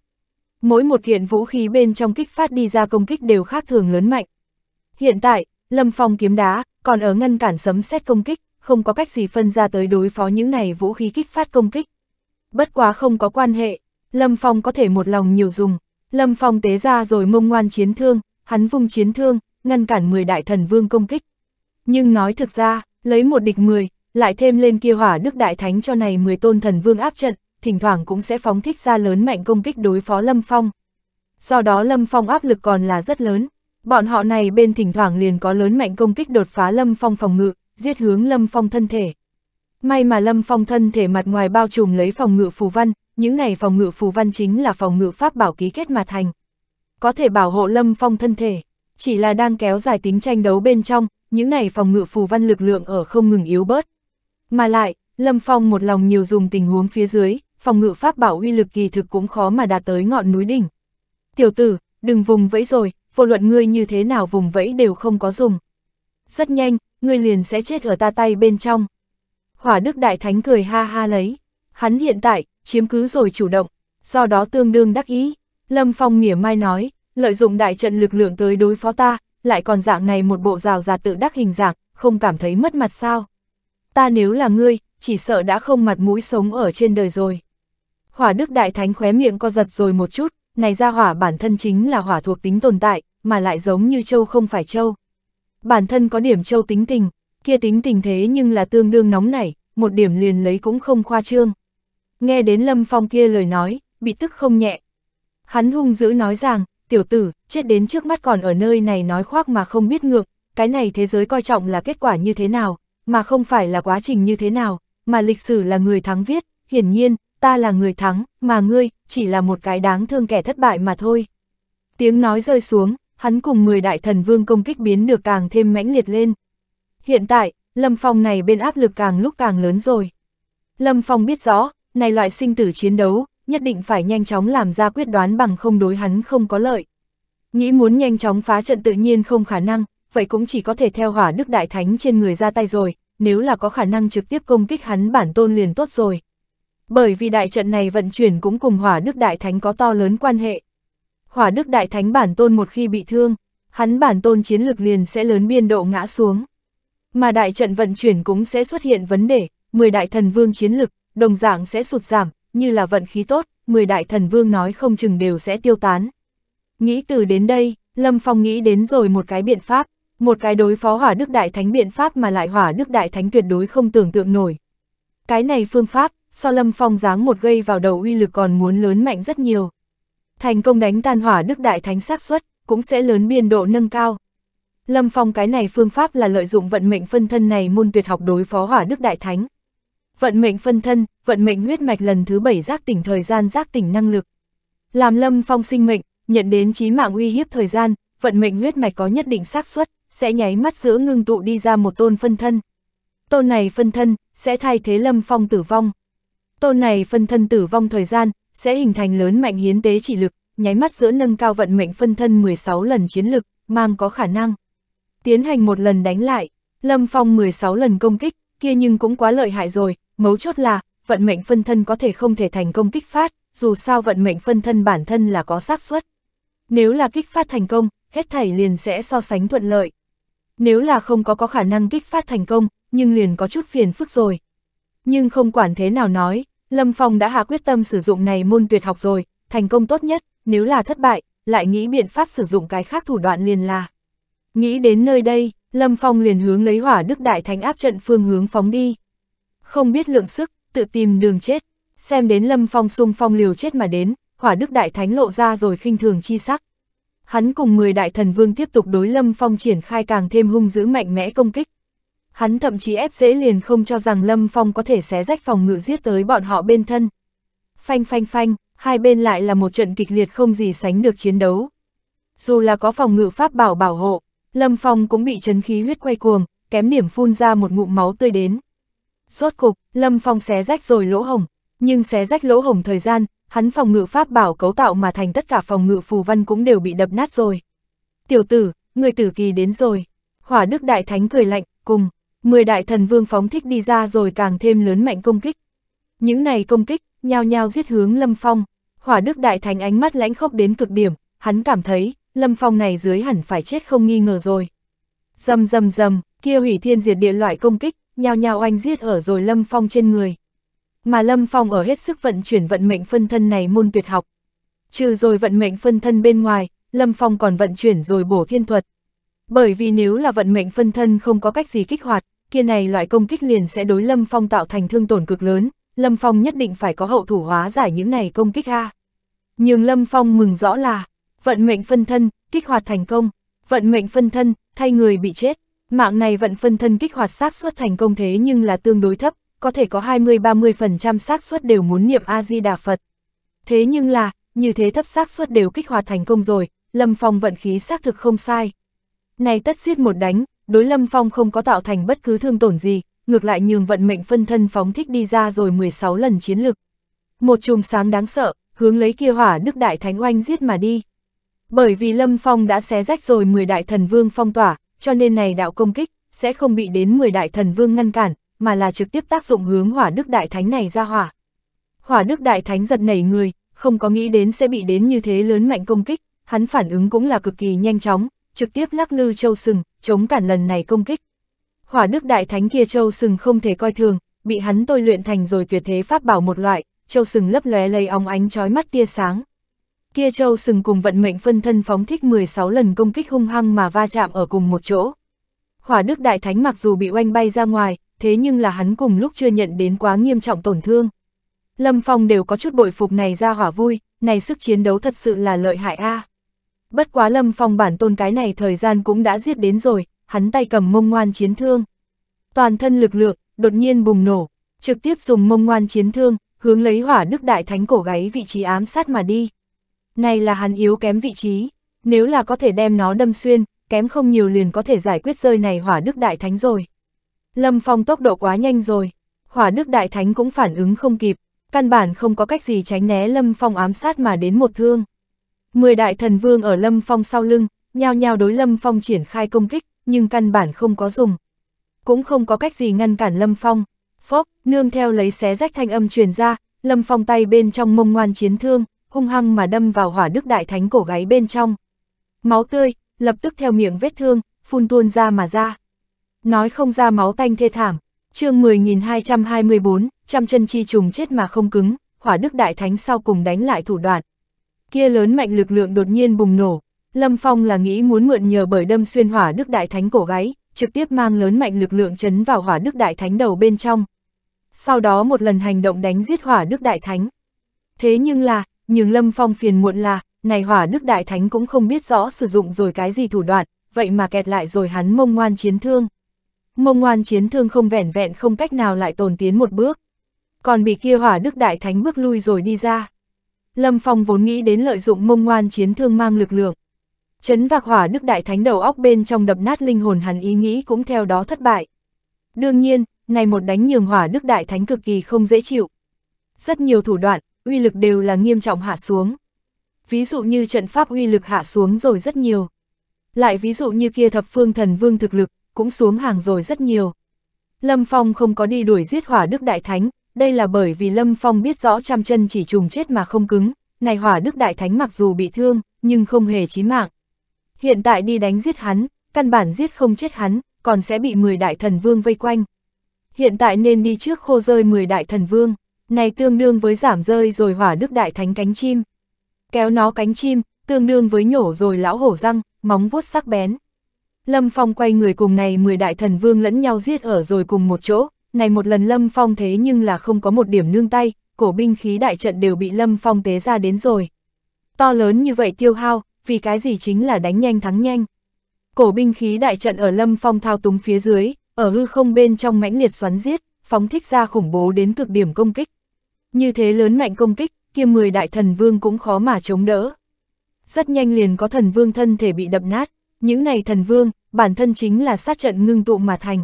Mỗi một kiện vũ khí bên trong kích phát đi ra công kích đều khác thường lớn mạnh. Hiện tại, lâm phong kiếm đá, còn ở ngăn cản sấm xét công kích, không có cách gì phân ra tới đối phó những này vũ khí kích phát công kích. Bất quá không có quan hệ, Lâm Phong có thể một lòng nhiều dùng, Lâm Phong tế ra rồi mông ngoan chiến thương, hắn vung chiến thương, ngăn cản 10 đại thần vương công kích. Nhưng nói thực ra, lấy một địch 10, lại thêm lên kia hỏa đức đại thánh cho này 10 tôn thần vương áp trận, thỉnh thoảng cũng sẽ phóng thích ra lớn mạnh công kích đối phó Lâm Phong. Do đó Lâm Phong áp lực còn là rất lớn, Bọn họ này bên thỉnh thoảng liền có lớn mạnh công kích đột phá Lâm Phong phòng ngự, giết hướng Lâm Phong thân thể. May mà Lâm Phong thân thể mặt ngoài bao trùm lấy phòng ngự phù văn, những này phòng ngự phù văn chính là phòng ngự pháp bảo ký kết mà thành. Có thể bảo hộ Lâm Phong thân thể, chỉ là đang kéo dài tính tranh đấu bên trong, những này phòng ngự phù văn lực lượng ở không ngừng yếu bớt. Mà lại, Lâm Phong một lòng nhiều dùng tình huống phía dưới, phòng ngự pháp bảo uy lực kỳ thực cũng khó mà đạt tới ngọn núi đỉnh. Tiểu tử, đừng vùng vẫy rồi, vô luận ngươi như thế nào vùng vẫy đều không có dùng. Rất nhanh, ngươi liền sẽ chết ở ta tay bên trong. Hỏa Đức Đại Thánh cười ha ha lấy. Hắn hiện tại, chiếm cứ rồi chủ động, do đó tương đương đắc ý. Lâm Phong mỉa mai nói, lợi dụng đại trận lực lượng tới đối phó ta, lại còn dạng này một bộ rào rạt tự đắc hình dạng, không cảm thấy mất mặt sao. Ta nếu là ngươi, chỉ sợ đã không mặt mũi sống ở trên đời rồi. Hỏa Đức Đại Thánh khóe miệng co giật rồi một chút, này ra hỏa bản thân chính là hỏa thuộc tính tồn tại, mà lại giống như châu không phải châu. Bản thân có điểm châu tính tình, kia tính tình thế nhưng là tương đương nóng nảy, một điểm liền lấy cũng không khoa trương. Nghe đến Lâm Phong kia lời nói, bị tức không nhẹ. Hắn hung dữ nói rằng, tiểu tử, chết đến trước mắt còn ở nơi này nói khoác mà không biết ngược, cái này thế giới coi trọng là kết quả như thế nào, mà không phải là quá trình như thế nào, mà lịch sử là người thắng viết, hiển nhiên, ta là người thắng, mà ngươi, chỉ là một cái đáng thương kẻ thất bại mà thôi. Tiếng nói rơi xuống, hắn cùng 10 đại thần vương công kích biến được càng thêm mãnh liệt lên. Hiện tại, Lâm Phong này bên áp lực càng lúc càng lớn rồi. Lâm Phong biết rõ, này loại sinh tử chiến đấu, nhất định phải nhanh chóng làm ra quyết đoán bằng không đối hắn không có lợi. Nghĩ muốn nhanh chóng phá trận tự nhiên không khả năng, vậy cũng chỉ có thể theo hỏa đức đại thánh trên người ra tay rồi, nếu là có khả năng trực tiếp công kích hắn bản tôn liền tốt rồi bởi vì đại trận này vận chuyển cũng cùng hỏa đức đại thánh có to lớn quan hệ. Hỏa đức đại thánh bản tôn một khi bị thương, hắn bản tôn chiến lực liền sẽ lớn biên độ ngã xuống. Mà đại trận vận chuyển cũng sẽ xuất hiện vấn đề, 10 đại thần vương chiến lực, đồng dạng sẽ sụt giảm, như là vận khí tốt, 10 đại thần vương nói không chừng đều sẽ tiêu tán. Nghĩ từ đến đây, Lâm Phong nghĩ đến rồi một cái biện pháp, một cái đối phó hỏa đức đại thánh biện pháp mà lại hỏa đức đại thánh tuyệt đối không tưởng tượng nổi. Cái này phương pháp, so Lâm Phong giáng một gây vào đầu uy lực còn muốn lớn mạnh rất nhiều. Thành công đánh tan hỏa đức đại thánh xác suất cũng sẽ lớn biên độ nâng cao. Lâm Phong cái này phương pháp là lợi dụng vận mệnh phân thân này môn tuyệt học đối phó hỏa đức đại thánh. Vận mệnh phân thân, vận mệnh huyết mạch lần thứ bảy giác tỉnh thời gian giác tỉnh năng lực. Làm Lâm Phong sinh mệnh, nhận đến chí mạng uy hiếp thời gian, vận mệnh huyết mạch có nhất định xác suất sẽ nháy mắt giữa ngưng tụ đi ra một tôn phân thân. Tôn này phân thân sẽ thay thế Lâm Phong tử vong. Tôn này phân thân tử vong thời gian, sẽ hình thành lớn mạnh hiến tế chỉ lực, nháy mắt giữa nâng cao vận mệnh phân thân 16 lần chiến lực, mang có khả năng. Tiến hành một lần đánh lại, Lâm Phong 16 lần công kích, kia nhưng cũng quá lợi hại rồi, mấu chốt là, vận mệnh phân thân có thể không thể thành công kích phát, dù sao vận mệnh phân thân bản thân là có xác suất. Nếu là kích phát thành công, hết thảy liền sẽ so sánh thuận lợi. Nếu là không có có khả năng kích phát thành công, nhưng liền có chút phiền phức rồi. Nhưng không quản thế nào nói, Lâm Phong đã hạ quyết tâm sử dụng này môn tuyệt học rồi, thành công tốt nhất, nếu là thất bại, lại nghĩ biện pháp sử dụng cái khác thủ đoạn liền là. Nghĩ đến nơi đây, Lâm Phong liền hướng lấy hỏa đức đại thánh áp trận phương hướng phóng đi. Không biết lượng sức, tự tìm đường chết, xem đến Lâm Phong sung phong liều chết mà đến, hỏa đức đại thánh lộ ra rồi khinh thường chi sắc. Hắn cùng 10 đại thần vương tiếp tục đối Lâm Phong triển khai càng thêm hung dữ mạnh mẽ công kích hắn thậm chí ép dễ liền không cho rằng Lâm Phong có thể xé rách phòng ngự giết tới bọn họ bên thân. Phanh phanh phanh, hai bên lại là một trận kịch liệt không gì sánh được chiến đấu. Dù là có phòng ngự pháp bảo bảo hộ, Lâm Phong cũng bị chấn khí huyết quay cuồng, kém điểm phun ra một ngụm máu tươi đến. Rốt cục, Lâm Phong xé rách rồi lỗ hồng, nhưng xé rách lỗ hồng thời gian, hắn phòng ngự pháp bảo cấu tạo mà thành tất cả phòng ngự phù văn cũng đều bị đập nát rồi. Tiểu tử, người tử kỳ đến rồi. Hỏa Đức Đại Thánh cười lạnh, cùng. Mười đại thần vương phóng thích đi ra rồi càng thêm lớn mạnh công kích. Những này công kích, nhao nhao giết hướng Lâm Phong. Hỏa Đức Đại Thánh ánh mắt lãnh khốc đến cực điểm, hắn cảm thấy, Lâm Phong này dưới hẳn phải chết không nghi ngờ rồi. Dầm dầm dầm, kia hủy thiên diệt địa loại công kích, nhao nhao oanh giết ở rồi Lâm Phong trên người. Mà Lâm Phong ở hết sức vận chuyển vận mệnh phân thân này môn tuyệt học. Trừ rồi vận mệnh phân thân bên ngoài, Lâm Phong còn vận chuyển rồi bổ thiên thuật. Bởi vì nếu là vận mệnh phân thân không có cách gì kích hoạt, kia này loại công kích liền sẽ đối Lâm Phong tạo thành thương tổn cực lớn, Lâm Phong nhất định phải có hậu thủ hóa giải những này công kích a. Nhưng Lâm Phong mừng rõ là, vận mệnh phân thân, kích hoạt thành công, vận mệnh phân thân, thay người bị chết, mạng này vận phân thân kích hoạt xác suất thành công thế nhưng là tương đối thấp, có thể có 20-30% xác suất đều muốn niệm A Di Đà Phật. Thế nhưng là, như thế thấp xác suất đều kích hoạt thành công rồi, Lâm Phong vận khí xác thực không sai. Này tất giết một đánh, đối Lâm Phong không có tạo thành bất cứ thương tổn gì, ngược lại nhường vận mệnh phân thân phóng thích đi ra rồi 16 lần chiến lực. Một chùm sáng đáng sợ, hướng lấy kia hỏa đức đại thánh oanh giết mà đi. Bởi vì Lâm Phong đã xé rách rồi 10 đại thần vương phong tỏa, cho nên này đạo công kích sẽ không bị đến 10 đại thần vương ngăn cản, mà là trực tiếp tác dụng hướng hỏa đức đại thánh này ra hỏa. Hỏa đức đại thánh giật nảy người, không có nghĩ đến sẽ bị đến như thế lớn mạnh công kích, hắn phản ứng cũng là cực kỳ nhanh chóng, trực tiếp lắc lư châu sừng, chống cản lần này công kích. Hỏa đức đại thánh kia châu sừng không thể coi thường, bị hắn tôi luyện thành rồi tuyệt thế pháp bảo một loại, châu sừng lấp lóe lấy óng ánh chói mắt tia sáng. Kia châu sừng cùng vận mệnh phân thân phóng thích 16 lần công kích hung hăng mà va chạm ở cùng một chỗ. Hỏa đức đại thánh mặc dù bị oanh bay ra ngoài, thế nhưng là hắn cùng lúc chưa nhận đến quá nghiêm trọng tổn thương. Lâm Phong đều có chút bội phục này ra hỏa vui, này sức chiến đấu thật sự là lợi hại a. À bất quá Lâm Phong bản tôn cái này thời gian cũng đã giết đến rồi, hắn tay cầm mông ngoan chiến thương. Toàn thân lực lượng, đột nhiên bùng nổ, trực tiếp dùng mông ngoan chiến thương, hướng lấy hỏa đức đại thánh cổ gáy vị trí ám sát mà đi. Này là hắn yếu kém vị trí, nếu là có thể đem nó đâm xuyên, kém không nhiều liền có thể giải quyết rơi này hỏa đức đại thánh rồi. Lâm Phong tốc độ quá nhanh rồi, hỏa đức đại thánh cũng phản ứng không kịp, căn bản không có cách gì tránh né Lâm Phong ám sát mà đến một thương. Mười đại thần vương ở Lâm Phong sau lưng, nhao nhao đối Lâm Phong triển khai công kích, nhưng căn bản không có dùng. Cũng không có cách gì ngăn cản Lâm Phong. Phốc, nương theo lấy xé rách thanh âm truyền ra, Lâm Phong tay bên trong mông ngoan chiến thương, hung hăng mà đâm vào hỏa đức đại thánh cổ gáy bên trong. Máu tươi, lập tức theo miệng vết thương, phun tuôn ra mà ra. Nói không ra máu tanh thê thảm, chương 10224, trăm chân chi trùng chết mà không cứng, hỏa đức đại thánh sau cùng đánh lại thủ đoạn, kia lớn mạnh lực lượng đột nhiên bùng nổ. Lâm Phong là nghĩ muốn mượn nhờ bởi đâm xuyên hỏa đức đại thánh cổ gáy, trực tiếp mang lớn mạnh lực lượng chấn vào hỏa đức đại thánh đầu bên trong. Sau đó một lần hành động đánh giết hỏa đức đại thánh. Thế nhưng là, nhưng Lâm Phong phiền muộn là, này hỏa đức đại thánh cũng không biết rõ sử dụng rồi cái gì thủ đoạn, vậy mà kẹt lại rồi hắn mông ngoan chiến thương. Mông ngoan chiến thương không vẻn vẹn không cách nào lại tồn tiến một bước. Còn bị kia hỏa đức đại thánh bước lui rồi đi ra. Lâm Phong vốn nghĩ đến lợi dụng mông ngoan chiến thương mang lực lượng. Chấn vạc hỏa đức đại thánh đầu óc bên trong đập nát linh hồn hắn ý nghĩ cũng theo đó thất bại. Đương nhiên, này một đánh nhường hỏa đức đại thánh cực kỳ không dễ chịu. Rất nhiều thủ đoạn, uy lực đều là nghiêm trọng hạ xuống. Ví dụ như trận pháp uy lực hạ xuống rồi rất nhiều. Lại ví dụ như kia thập phương thần vương thực lực, cũng xuống hàng rồi rất nhiều. Lâm Phong không có đi đuổi giết hỏa đức đại thánh, đây là bởi vì Lâm Phong biết rõ trăm chân chỉ trùng chết mà không cứng, này hỏa đức đại thánh mặc dù bị thương, nhưng không hề chí mạng. Hiện tại đi đánh giết hắn, căn bản giết không chết hắn, còn sẽ bị 10 đại thần vương vây quanh. Hiện tại nên đi trước khô rơi 10 đại thần vương, này tương đương với giảm rơi rồi hỏa đức đại thánh cánh chim. Kéo nó cánh chim, tương đương với nhổ rồi lão hổ răng, móng vuốt sắc bén. Lâm Phong quay người cùng này 10 đại thần vương lẫn nhau giết ở rồi cùng một chỗ, này một lần Lâm Phong thế nhưng là không có một điểm nương tay, cổ binh khí đại trận đều bị Lâm Phong tế ra đến rồi. To lớn như vậy tiêu hao, vì cái gì chính là đánh nhanh thắng nhanh. Cổ binh khí đại trận ở Lâm Phong thao túng phía dưới, ở hư không bên trong mãnh liệt xoắn giết, phóng thích ra khủng bố đến cực điểm công kích. Như thế lớn mạnh công kích, kia 10 đại thần vương cũng khó mà chống đỡ. Rất nhanh liền có thần vương thân thể bị đập nát, những này thần vương, bản thân chính là sát trận ngưng tụ mà thành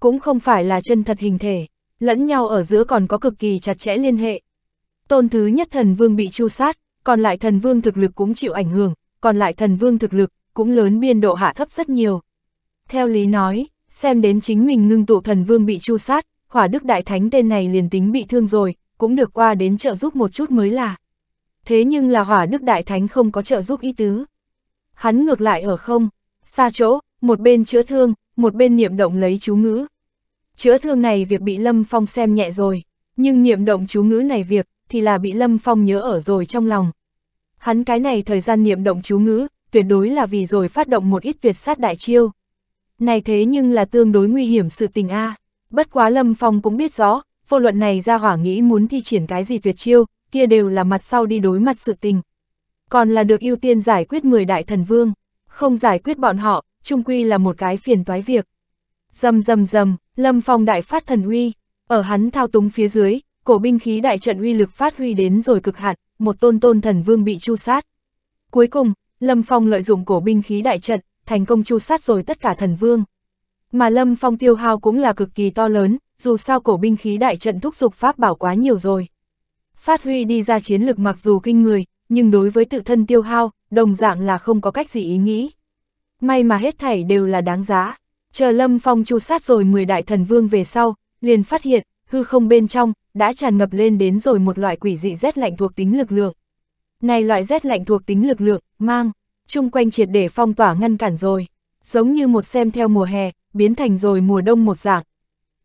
cũng không phải là chân thật hình thể, lẫn nhau ở giữa còn có cực kỳ chặt chẽ liên hệ. Tôn thứ nhất thần vương bị chu sát, còn lại thần vương thực lực cũng chịu ảnh hưởng, còn lại thần vương thực lực cũng lớn biên độ hạ thấp rất nhiều. Theo lý nói, xem đến chính mình ngưng tụ thần vương bị chu sát, hỏa đức đại thánh tên này liền tính bị thương rồi, cũng được qua đến trợ giúp một chút mới là. Thế nhưng là hỏa đức đại thánh không có trợ giúp ý tứ. Hắn ngược lại ở không, xa chỗ, một bên chữa thương, một bên niệm động lấy chú ngữ. Chữa thương này việc bị Lâm Phong xem nhẹ rồi, nhưng niệm động chú ngữ này việc thì là bị Lâm Phong nhớ ở rồi trong lòng. Hắn cái này thời gian niệm động chú ngữ, tuyệt đối là vì rồi phát động một ít tuyệt sát đại chiêu. Này thế nhưng là tương đối nguy hiểm sự tình a. Bất quá Lâm Phong cũng biết rõ, vô luận này ra hỏa nghĩ muốn thi triển cái gì tuyệt chiêu, kia đều là mặt sau đi đối mặt sự tình. Còn là được ưu tiên giải quyết 10 đại thần vương, không giải quyết bọn họ, trung quy là một cái phiền toái việc. Dầm dầm dầm, lâm phong đại phát thần uy, ở hắn thao túng phía dưới, cổ binh khí đại trận uy lực phát huy đến rồi cực hạn, một tôn tôn thần vương bị chu sát. Cuối cùng, lâm phong lợi dụng cổ binh khí đại trận, thành công chu sát rồi tất cả thần vương. Mà lâm phong tiêu hao cũng là cực kỳ to lớn, dù sao cổ binh khí đại trận thúc giục pháp bảo quá nhiều rồi. Phát huy đi ra chiến lực mặc dù kinh người, nhưng đối với tự thân tiêu hao, đồng dạng là không có cách gì ý nghĩ. May mà hết thảy đều là đáng giá. Chờ Lâm Phong chu sát rồi 10 đại thần vương về sau, liền phát hiện, hư không bên trong, đã tràn ngập lên đến rồi một loại quỷ dị rét lạnh thuộc tính lực lượng. Này loại rét lạnh thuộc tính lực lượng, mang, chung quanh triệt để phong tỏa ngăn cản rồi, giống như một xem theo mùa hè, biến thành rồi mùa đông một dạng.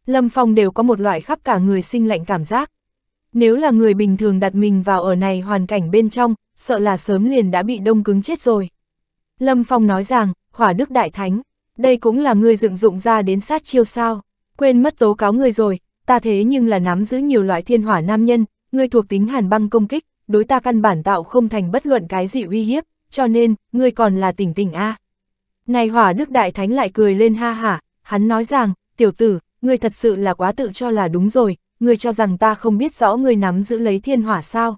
Lâm Phong đều có một loại khắp cả người sinh lạnh cảm giác. Nếu là người bình thường đặt mình vào ở này hoàn cảnh bên trong, sợ là sớm liền đã bị đông cứng chết rồi. Lâm Phong nói rằng, hỏa đức đại thánh, đây cũng là ngươi dựng dụng ra đến sát chiêu sao, quên mất tố cáo ngươi rồi, ta thế nhưng là nắm giữ nhiều loại thiên hỏa nam nhân, ngươi thuộc tính hàn băng công kích, đối ta căn bản tạo không thành bất luận cái gì uy hiếp, cho nên, ngươi còn là tỉnh tỉnh a. Này hỏa đức đại thánh lại cười lên ha hả, hắn nói rằng, tiểu tử, ngươi thật sự là quá tự cho là đúng rồi, ngươi cho rằng ta không biết rõ ngươi nắm giữ lấy thiên hỏa sao.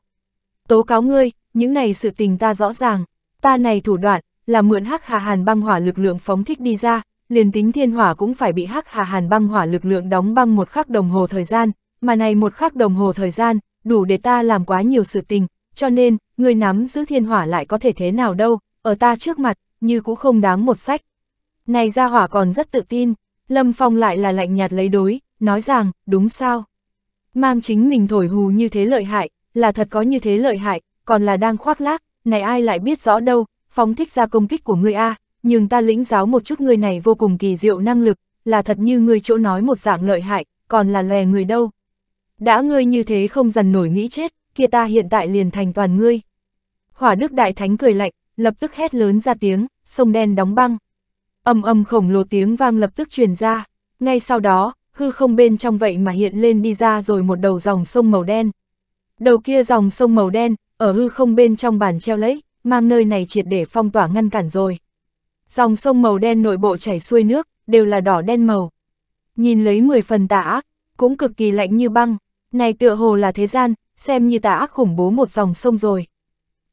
Tố cáo ngươi, những này sự tình ta rõ ràng, ta này thủ đoạn, là mượn hắc hà hàn băng hỏa lực lượng phóng thích đi ra, liền tính thiên hỏa cũng phải bị hắc hà hàn băng hỏa lực lượng đóng băng một khắc đồng hồ thời gian, mà này một khắc đồng hồ thời gian, đủ để ta làm quá nhiều sự tình, cho nên, người nắm giữ thiên hỏa lại có thể thế nào đâu, ở ta trước mặt, như cũng không đáng một sách. Này ra hỏa còn rất tự tin, Lâm Phong lại là lạnh nhạt lấy đối, nói rằng, đúng sao? Mang chính mình thổi hù như thế lợi hại, là thật có như thế lợi hại, còn là đang khoác lác, này ai lại biết rõ đâu, phóng thích ra công kích của ngươi a, nhưng ta lĩnh giáo một chút người này vô cùng kỳ diệu năng lực, là thật như ngươi chỗ nói một dạng lợi hại, còn là lòe người đâu. Đã ngươi như thế không dần nổi nghĩ chết, kia ta hiện tại liền thành toàn ngươi. Hỏa Đức Đại Thánh cười lạnh, lập tức hét lớn ra tiếng, sông đen đóng băng. Âm âm khổng lồ tiếng vang lập tức truyền ra, ngay sau đó, hư không bên trong vậy mà hiện lên đi ra rồi một đầu dòng sông màu đen. Đầu kia dòng sông màu đen, ở hư không bên trong bàn treo lấy, mang nơi này triệt để phong tỏa ngăn cản rồi. Dòng sông màu đen nội bộ chảy xuôi nước, đều là đỏ đen màu. Nhìn lấy 10 phần tà ác, cũng cực kỳ lạnh như băng, này tựa hồ là thế gian, xem như tà ác khủng bố một dòng sông rồi.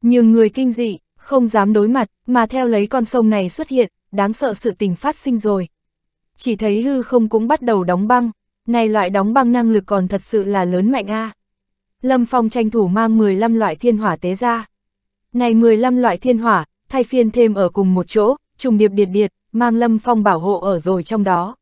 Nhưng người kinh dị, không dám đối mặt, mà theo lấy con sông này xuất hiện, đáng sợ sự tình phát sinh rồi. Chỉ thấy hư không cũng bắt đầu đóng băng, này loại đóng băng năng lực còn thật sự là lớn mạnh a. À. Lâm Phong tranh thủ mang 15 loại thiên hỏa tế ra. Này 15 loại thiên hỏa, thay phiên thêm ở cùng một chỗ, trùng điệp biệt biệt, mang Lâm Phong bảo hộ ở rồi trong đó.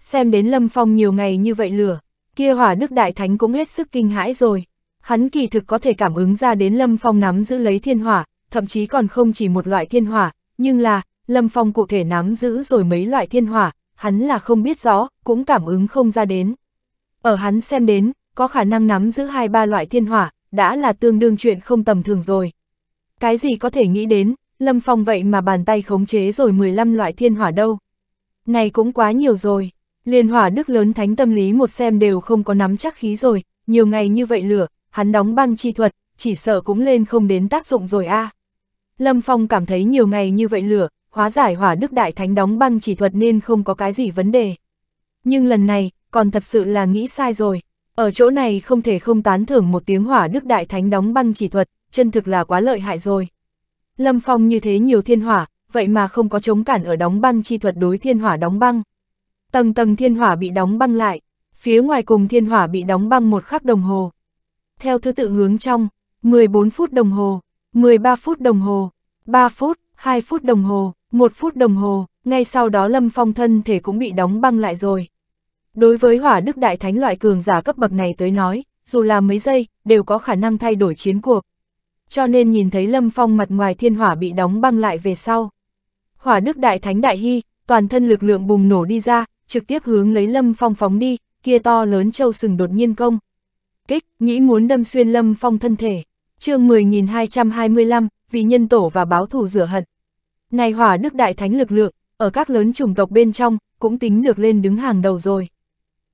Xem đến Lâm Phong nhiều ngày như vậy lửa, kia hỏa đức đại thánh cũng hết sức kinh hãi rồi. Hắn kỳ thực có thể cảm ứng ra đến Lâm Phong nắm giữ lấy thiên hỏa, thậm chí còn không chỉ một loại thiên hỏa, nhưng là, Lâm Phong cụ thể nắm giữ rồi mấy loại thiên hỏa, hắn là không biết rõ, cũng cảm ứng không ra đến. Ở hắn xem đến, có khả năng nắm giữ hai ba loại thiên hỏa, đã là tương đương chuyện không tầm thường rồi. Cái gì có thể nghĩ đến, Lâm Phong vậy mà bàn tay khống chế rồi 15 loại thiên hỏa đâu. Này cũng quá nhiều rồi, liên hỏa đức lớn thánh tâm lý một xem đều không có nắm chắc khí rồi, nhiều ngày như vậy lửa, hắn đóng băng chi thuật, chỉ sợ cũng lên không đến tác dụng rồi a. Lâm Phong cảm thấy nhiều ngày như vậy lửa, hóa giải hỏa đức đại thánh đóng băng chỉ thuật nên không có cái gì vấn đề. Nhưng lần này, còn thật sự là nghĩ sai rồi. Ở chỗ này không thể không tán thưởng một tiếng hỏa đức đại thánh đóng băng chỉ thuật, chân thực là quá lợi hại rồi. Lâm Phong như thế nhiều thiên hỏa, vậy mà không có chống cản ở đóng băng chi thuật đối thiên hỏa đóng băng. Tầng tầng thiên hỏa bị đóng băng lại, phía ngoài cùng thiên hỏa bị đóng băng một khắc đồng hồ. Theo thứ tự hướng trong, 14 phút đồng hồ, 13 phút đồng hồ, 3 phút, 2 phút đồng hồ, 1 phút đồng hồ, ngay sau đó Lâm Phong thân thể cũng bị đóng băng lại rồi. Đối với hỏa đức đại thánh loại cường giả cấp bậc này tới nói, dù là mấy giây, đều có khả năng thay đổi chiến cuộc cho nên nhìn thấy Lâm Phong mặt ngoài thiên hỏa bị đóng băng lại về sau. Hỏa Đức Đại Thánh Đại Hy, toàn thân lực lượng bùng nổ đi ra, trực tiếp hướng lấy Lâm Phong phóng đi, kia to lớn châu sừng đột nhiên công. Kích, nghĩ muốn đâm xuyên Lâm Phong thân thể. chương 10.225, vì nhân tổ và báo thù rửa hận. Này Hỏa Đức Đại Thánh lực lượng, ở các lớn chủng tộc bên trong, cũng tính được lên đứng hàng đầu rồi.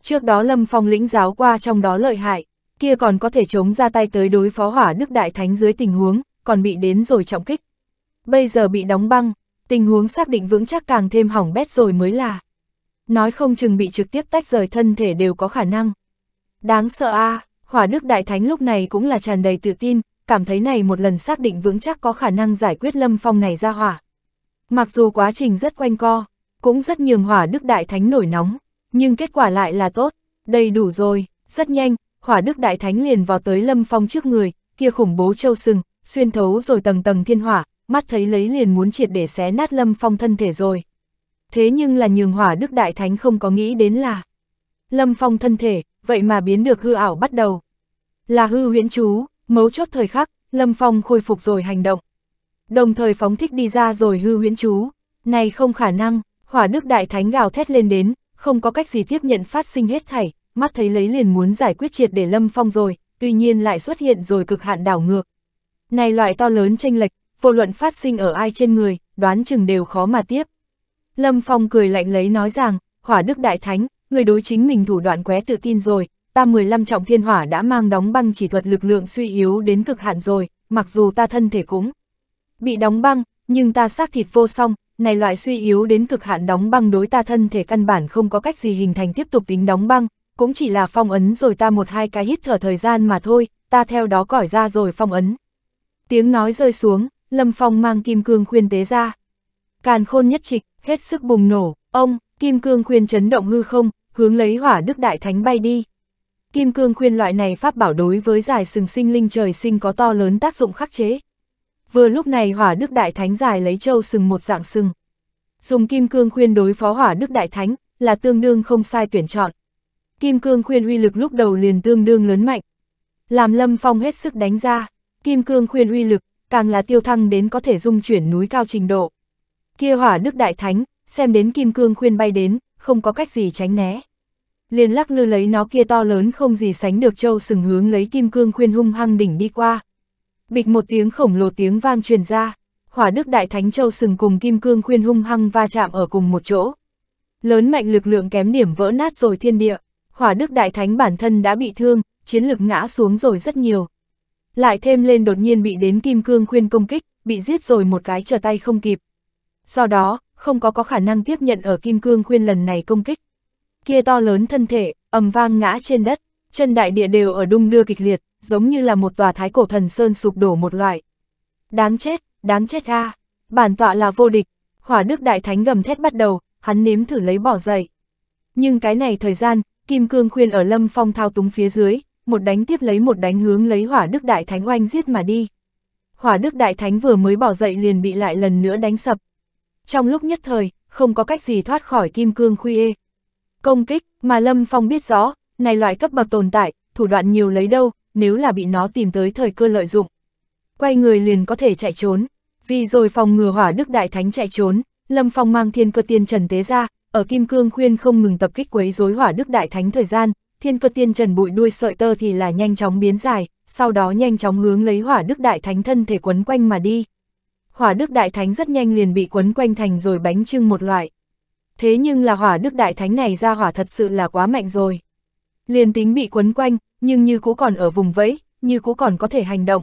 Trước đó Lâm Phong lĩnh giáo qua trong đó lợi hại kia còn có thể chống ra tay tới đối phó hỏa đức đại thánh dưới tình huống, còn bị đến rồi trọng kích. Bây giờ bị đóng băng, tình huống xác định vững chắc càng thêm hỏng bét rồi mới là. Nói không chừng bị trực tiếp tách rời thân thể đều có khả năng. Đáng sợ a à, hỏa đức đại thánh lúc này cũng là tràn đầy tự tin, cảm thấy này một lần xác định vững chắc có khả năng giải quyết lâm phong này ra hỏa. Mặc dù quá trình rất quanh co, cũng rất nhường hỏa đức đại thánh nổi nóng, nhưng kết quả lại là tốt, đầy đủ rồi, rất nhanh, hỏa đức đại thánh liền vào tới lâm phong trước người, kia khủng bố châu sừng, xuyên thấu rồi tầng tầng thiên hỏa, mắt thấy lấy liền muốn triệt để xé nát lâm phong thân thể rồi. Thế nhưng là nhường hỏa đức đại thánh không có nghĩ đến là lâm phong thân thể, vậy mà biến được hư ảo bắt đầu. Là hư huyễn chú, mấu chốt thời khắc, lâm phong khôi phục rồi hành động. Đồng thời phóng thích đi ra rồi hư huyễn chú, này không khả năng, hỏa đức đại thánh gào thét lên đến, không có cách gì tiếp nhận phát sinh hết thảy, mắt thấy lấy liền muốn giải quyết triệt để Lâm Phong rồi, tuy nhiên lại xuất hiện rồi cực hạn đảo ngược. Này loại to lớn tranh lệch, vô luận phát sinh ở ai trên người, đoán chừng đều khó mà tiếp. Lâm Phong cười lạnh lấy nói rằng, hỏa đức đại thánh, người đối chính mình thủ đoạn qué tự tin rồi, ta 15 trọng thiên hỏa đã mang đóng băng chỉ thuật lực lượng suy yếu đến cực hạn rồi, mặc dù ta thân thể cũng bị đóng băng, nhưng ta xác thịt vô song, này loại suy yếu đến cực hạn đóng băng đối ta thân thể căn bản không có cách gì hình thành tiếp tục tính đóng băng, cũng chỉ là phong ấn rồi ta một hai cái hít thở thời gian mà thôi, ta theo đó cỏi ra rồi phong ấn. Tiếng nói rơi xuống, Lâm Phong mang kim cương khuyên tế ra. Càn khôn nhất trịch, hết sức bùng nổ, ông, kim cương khuyên chấn động hư không, hướng lấy hỏa đức đại thánh bay đi. Kim cương khuyên loại này pháp bảo đối với giải sừng sinh linh trời sinh có to lớn tác dụng khắc chế. Vừa lúc này hỏa đức đại thánh giải lấy châu sừng một dạng sừng. Dùng kim cương khuyên đối phó hỏa đức đại thánh là tương đương không sai tuyển chọn. Kim cương khuyên uy lực lúc đầu liền tương đương lớn mạnh. Làm Lâm Phong hết sức đánh ra, kim cương khuyên uy lực, càng là tiêu thăng đến có thể dung chuyển núi cao trình độ. Kia hỏa đức đại thánh, xem đến kim cương khuyên bay đến, không có cách gì tránh né. Liền lắc lư lấy nó kia to lớn không gì sánh được châu sừng hướng lấy kim cương khuyên hung hăng đỉnh đi qua. Bịch một tiếng khổng lồ tiếng vang truyền ra, hỏa đức đại thánh châu sừng cùng kim cương khuyên hung hăng va chạm ở cùng một chỗ. Lớn mạnh lực lượng kém điểm vỡ nát rồi thiên địa hỏa đức đại thánh bản thân đã bị thương, chiến lực ngã xuống rồi rất nhiều. Lại thêm lên đột nhiên bị đến kim cương khuyên công kích, bị giết rồi một cái trở tay không kịp. Do đó, không có có khả năng tiếp nhận ở kim cương khuyên lần này công kích. Kia to lớn thân thể, ầm vang ngã trên đất, chân đại địa đều ở đung đưa kịch liệt, giống như là một tòa thái cổ thần sơn sụp đổ một loại. Đáng chết, đáng chết a bản tọa là vô địch, hỏa đức đại thánh gầm thét bắt đầu, hắn nếm thử lấy bỏ dậy. Nhưng cái này thời gian, Kim Cương khuyên ở Lâm Phong thao túng phía dưới, một đánh tiếp lấy một đánh hướng lấy hỏa đức đại thánh oanh giết mà đi. Hỏa đức đại thánh vừa mới bỏ dậy liền bị lại lần nữa đánh sập. Trong lúc nhất thời, không có cách gì thoát khỏi Kim Cương khuy Công kích, mà Lâm Phong biết rõ, này loại cấp bậc tồn tại, thủ đoạn nhiều lấy đâu, nếu là bị nó tìm tới thời cơ lợi dụng. Quay người liền có thể chạy trốn, vì rồi phòng ngừa hỏa đức đại thánh chạy trốn, Lâm Phong mang thiên cơ tiên trần tế ra, ở Kim Cương khuyên không ngừng tập kích quấy rối hỏa đức đại thánh thời gian, thiên cơ tiên trần bụi đuôi sợi tơ thì là nhanh chóng biến dài, sau đó nhanh chóng hướng lấy hỏa đức đại thánh thân thể quấn quanh mà đi. Hỏa đức đại thánh rất nhanh liền bị quấn quanh thành rồi bánh trưng một loại. Thế nhưng là hỏa đức đại thánh này ra hỏa thật sự là quá mạnh rồi. Liền tính bị quấn quanh, nhưng như cũ còn ở vùng vẫy, như cũ còn có thể hành động.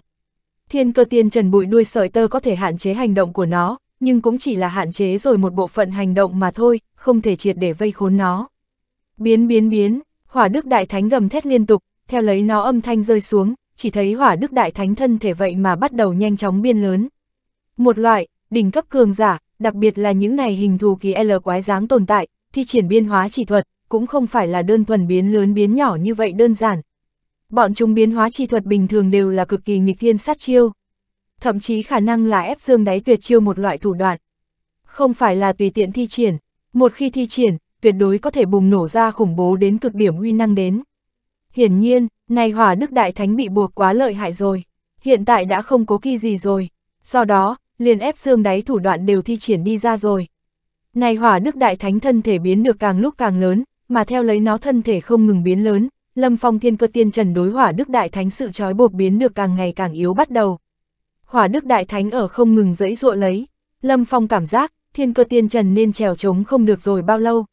Thiên cơ tiên trần bụi đuôi sợi tơ có thể hạn chế hành động của nó, nhưng cũng chỉ là hạn chế rồi một bộ phận hành động mà thôi, không thể triệt để vây khốn nó. Biến biến biến, hỏa đức đại thánh gầm thét liên tục, theo lấy nó âm thanh rơi xuống, chỉ thấy hỏa đức đại thánh thân thể vậy mà bắt đầu nhanh chóng biên lớn. Một loại, đỉnh cấp cường giả, đặc biệt là những này hình thù kỳ L quái dáng tồn tại, thi triển biên hóa chỉ thuật, cũng không phải là đơn thuần biến lớn biến nhỏ như vậy đơn giản. Bọn chúng biến hóa chi thuật bình thường đều là cực kỳ nghịch thiên sát chiêu, thậm chí khả năng là ép dương đáy tuyệt chiêu một loại thủ đoạn. Không phải là tùy tiện thi triển, một khi thi triển, tuyệt đối có thể bùng nổ ra khủng bố đến cực điểm uy năng đến. Hiển nhiên, này hỏa đức đại thánh bị buộc quá lợi hại rồi, hiện tại đã không cố kỳ gì rồi, do đó, liền ép dương đáy thủ đoạn đều thi triển đi ra rồi. Này hỏa đức đại thánh thân thể biến được càng lúc càng lớn, mà theo lấy nó thân thể không ngừng biến lớn, lâm phong thiên cơ tiên trần đối hỏa đức đại thánh sự trói buộc biến được càng ngày càng yếu bắt đầu hỏa đức đại thánh ở không ngừng dẫy dụa lấy. Lâm Phong cảm giác, thiên cơ tiên trần nên trèo trống không được rồi bao lâu.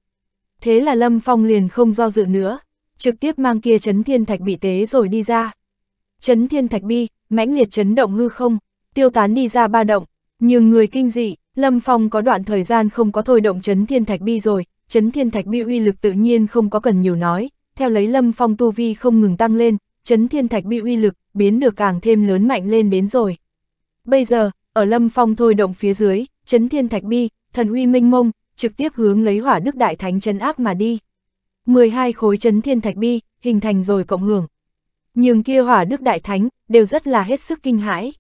Thế là Lâm Phong liền không do dự nữa, trực tiếp mang kia chấn thiên thạch bị tế rồi đi ra. Chấn thiên thạch bi, mãnh liệt chấn động hư không, tiêu tán đi ra ba động, nhưng người kinh dị, Lâm Phong có đoạn thời gian không có thôi động chấn thiên thạch bi rồi, chấn thiên thạch bi uy lực tự nhiên không có cần nhiều nói, theo lấy Lâm Phong tu vi không ngừng tăng lên, chấn thiên thạch bi uy lực biến được càng thêm lớn mạnh lên đến rồi. Bây giờ, ở Lâm Phong thôi động phía dưới, chấn thiên thạch bi, thần uy minh mông, trực tiếp hướng lấy hỏa đức đại thánh chấn áp mà đi. 12 khối chấn thiên thạch bi, hình thành rồi cộng hưởng. Nhưng kia hỏa đức đại thánh, đều rất là hết sức kinh hãi.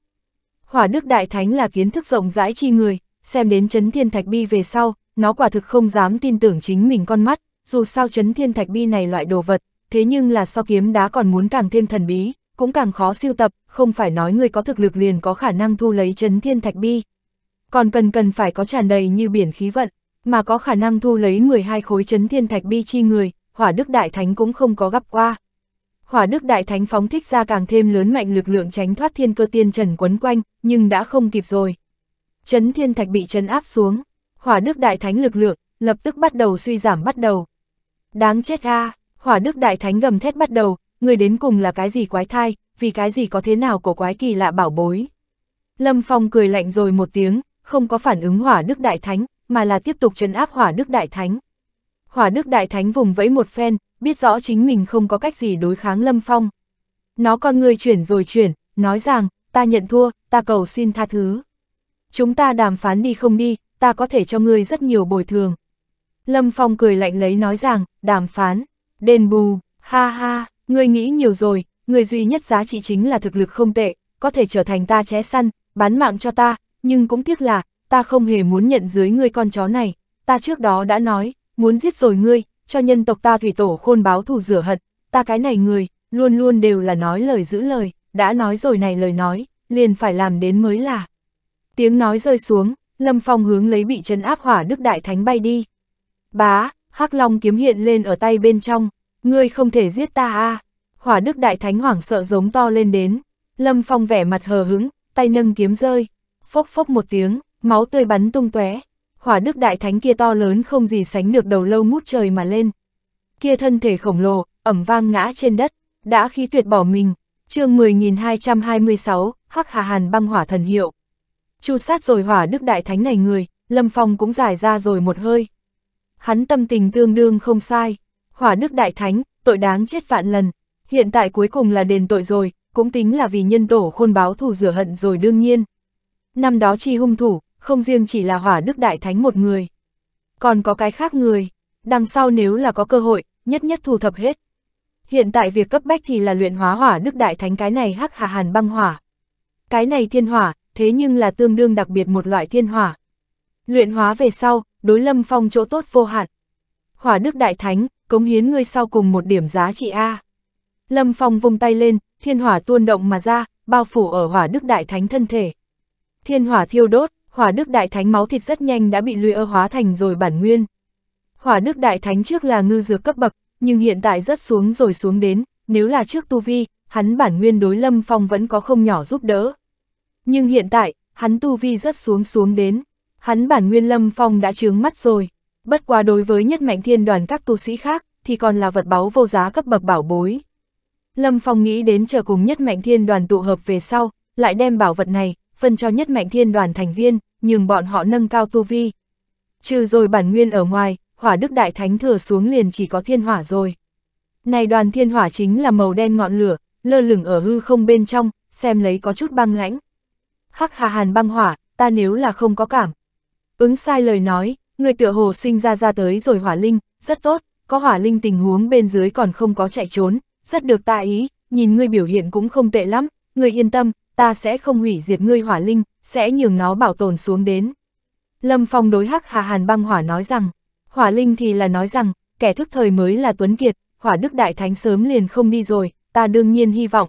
Hỏa đức đại thánh là kiến thức rộng rãi chi người, xem đến chấn thiên thạch bi về sau, nó quả thực không dám tin tưởng chính mình con mắt, dù sao chấn thiên thạch bi này loại đồ vật, thế nhưng là so kiếm đá còn muốn càng thêm thần bí, cũng càng khó siêu tập, không phải nói người có thực lực liền có khả năng thu lấy chấn thiên thạch bi. Còn cần cần phải có tràn đầy như biển khí vận, mà có khả năng thu lấy 12 khối chấn thiên thạch bi chi người, hỏa đức đại thánh cũng không có gặp qua. Hỏa đức đại thánh phóng thích ra càng thêm lớn mạnh lực lượng tránh thoát thiên cơ tiên trần quấn quanh, nhưng đã không kịp rồi. Chấn thiên thạch bị chấn áp xuống, hỏa đức đại thánh lực lượng, lập tức bắt đầu suy giảm bắt đầu. Đáng chết a à, hỏa đức đại thánh gầm thét bắt đầu, người đến cùng là cái gì quái thai, vì cái gì có thế nào của quái kỳ lạ bảo bối. Lâm Phong cười lạnh rồi một tiếng, không có phản ứng hỏa đức đại thánh, mà là tiếp tục trấn áp hỏa đức đại thánh. Hỏa đức đại thánh vùng vẫy một phen, biết rõ chính mình không có cách gì đối kháng Lâm Phong. Nó con người chuyển rồi chuyển, nói rằng, ta nhận thua, ta cầu xin tha thứ. Chúng ta đàm phán đi không đi, ta có thể cho ngươi rất nhiều bồi thường. Lâm Phong cười lạnh lấy nói rằng, đàm phán, đền bù, ha ha, Ngươi nghĩ nhiều rồi, người duy nhất giá trị chính là thực lực không tệ, có thể trở thành ta ché săn, bán mạng cho ta, nhưng cũng tiếc là, ta không hề muốn nhận dưới ngươi con chó này, ta trước đó đã nói, muốn giết rồi ngươi, cho nhân tộc ta thủy tổ khôn báo thù rửa hận, ta cái này người, luôn luôn đều là nói lời giữ lời, đã nói rồi này lời nói, liền phải làm đến mới là. Tiếng nói rơi xuống, Lâm Phong hướng lấy bị trấn áp hỏa đức đại thánh bay đi. Bá, hắc long kiếm hiện lên ở tay bên trong, ngươi không thể giết ta a à? Hỏa đức đại thánh hoảng sợ giống to lên đến, lâm phong vẻ mặt hờ hững, tay nâng kiếm rơi, phốc phốc một tiếng, máu tươi bắn tung tóe. Hỏa đức đại thánh kia to lớn không gì sánh được đầu lâu mút trời mà lên. Kia thân thể khổng lồ, ẩm vang ngã trên đất, đã khí tuyệt bỏ mình, chương 10.226, hắc hà hàn băng hỏa thần hiệu. Chu sát rồi hỏa đức đại thánh này người, lâm phong cũng giải ra rồi một hơi. Hắn tâm tình tương đương không sai, hỏa đức đại thánh, tội đáng chết vạn lần. Hiện tại cuối cùng là đền tội rồi, cũng tính là vì nhân tổ khôn báo thù rửa hận rồi đương nhiên. Năm đó chi hung thủ, không riêng chỉ là hỏa đức đại thánh một người. Còn có cái khác người, đằng sau nếu là có cơ hội, nhất nhất thu thập hết. Hiện tại việc cấp bách thì là luyện hóa hỏa đức đại thánh cái này hắc hà hàn băng hỏa. Cái này thiên hỏa, thế nhưng là tương đương đặc biệt một loại thiên hỏa. Luyện hóa về sau, đối lâm phong chỗ tốt vô hạn. Hỏa đức đại thánh, cống hiến ngươi sau cùng một điểm giá trị A. Lâm Phong vung tay lên, thiên hỏa tuôn động mà ra, bao phủ ở hỏa đức đại thánh thân thể. Thiên hỏa thiêu đốt, hỏa đức đại thánh máu thịt rất nhanh đã bị lụy ơ hóa thành rồi bản nguyên. Hỏa đức đại thánh trước là ngư dược cấp bậc, nhưng hiện tại rất xuống rồi xuống đến, nếu là trước tu vi, hắn bản nguyên đối Lâm Phong vẫn có không nhỏ giúp đỡ. Nhưng hiện tại, hắn tu vi rất xuống xuống đến, hắn bản nguyên Lâm Phong đã trướng mắt rồi. Bất quá đối với nhất mạnh thiên đoàn các tu sĩ khác, thì còn là vật báu vô giá cấp bậc bảo bối. Lâm Phong nghĩ đến chờ cùng nhất mạnh thiên đoàn tụ hợp về sau, lại đem bảo vật này, phân cho nhất mạnh thiên đoàn thành viên, nhường bọn họ nâng cao tu vi. Trừ rồi bản nguyên ở ngoài, hỏa đức đại thánh thừa xuống liền chỉ có thiên hỏa rồi. Này đoàn thiên hỏa chính là màu đen ngọn lửa, lơ lửng ở hư không bên trong, xem lấy có chút băng lãnh. Hắc hà hàn băng hỏa, ta nếu là không có cảm. Ứng sai lời nói, Người tựa hồ sinh ra ra tới rồi hỏa linh, rất tốt, có hỏa linh tình huống bên dưới còn không có chạy trốn, rất được ta ý, nhìn ngươi biểu hiện cũng không tệ lắm, ngươi yên tâm, ta sẽ không hủy diệt ngươi hỏa linh, sẽ nhường nó bảo tồn xuống đến. Lâm Phong đối hắc Hà Hàn băng hỏa nói rằng, hỏa linh thì là nói rằng, kẻ thức thời mới là Tuấn Kiệt, hỏa đức đại thánh sớm liền không đi rồi, ta đương nhiên hy vọng.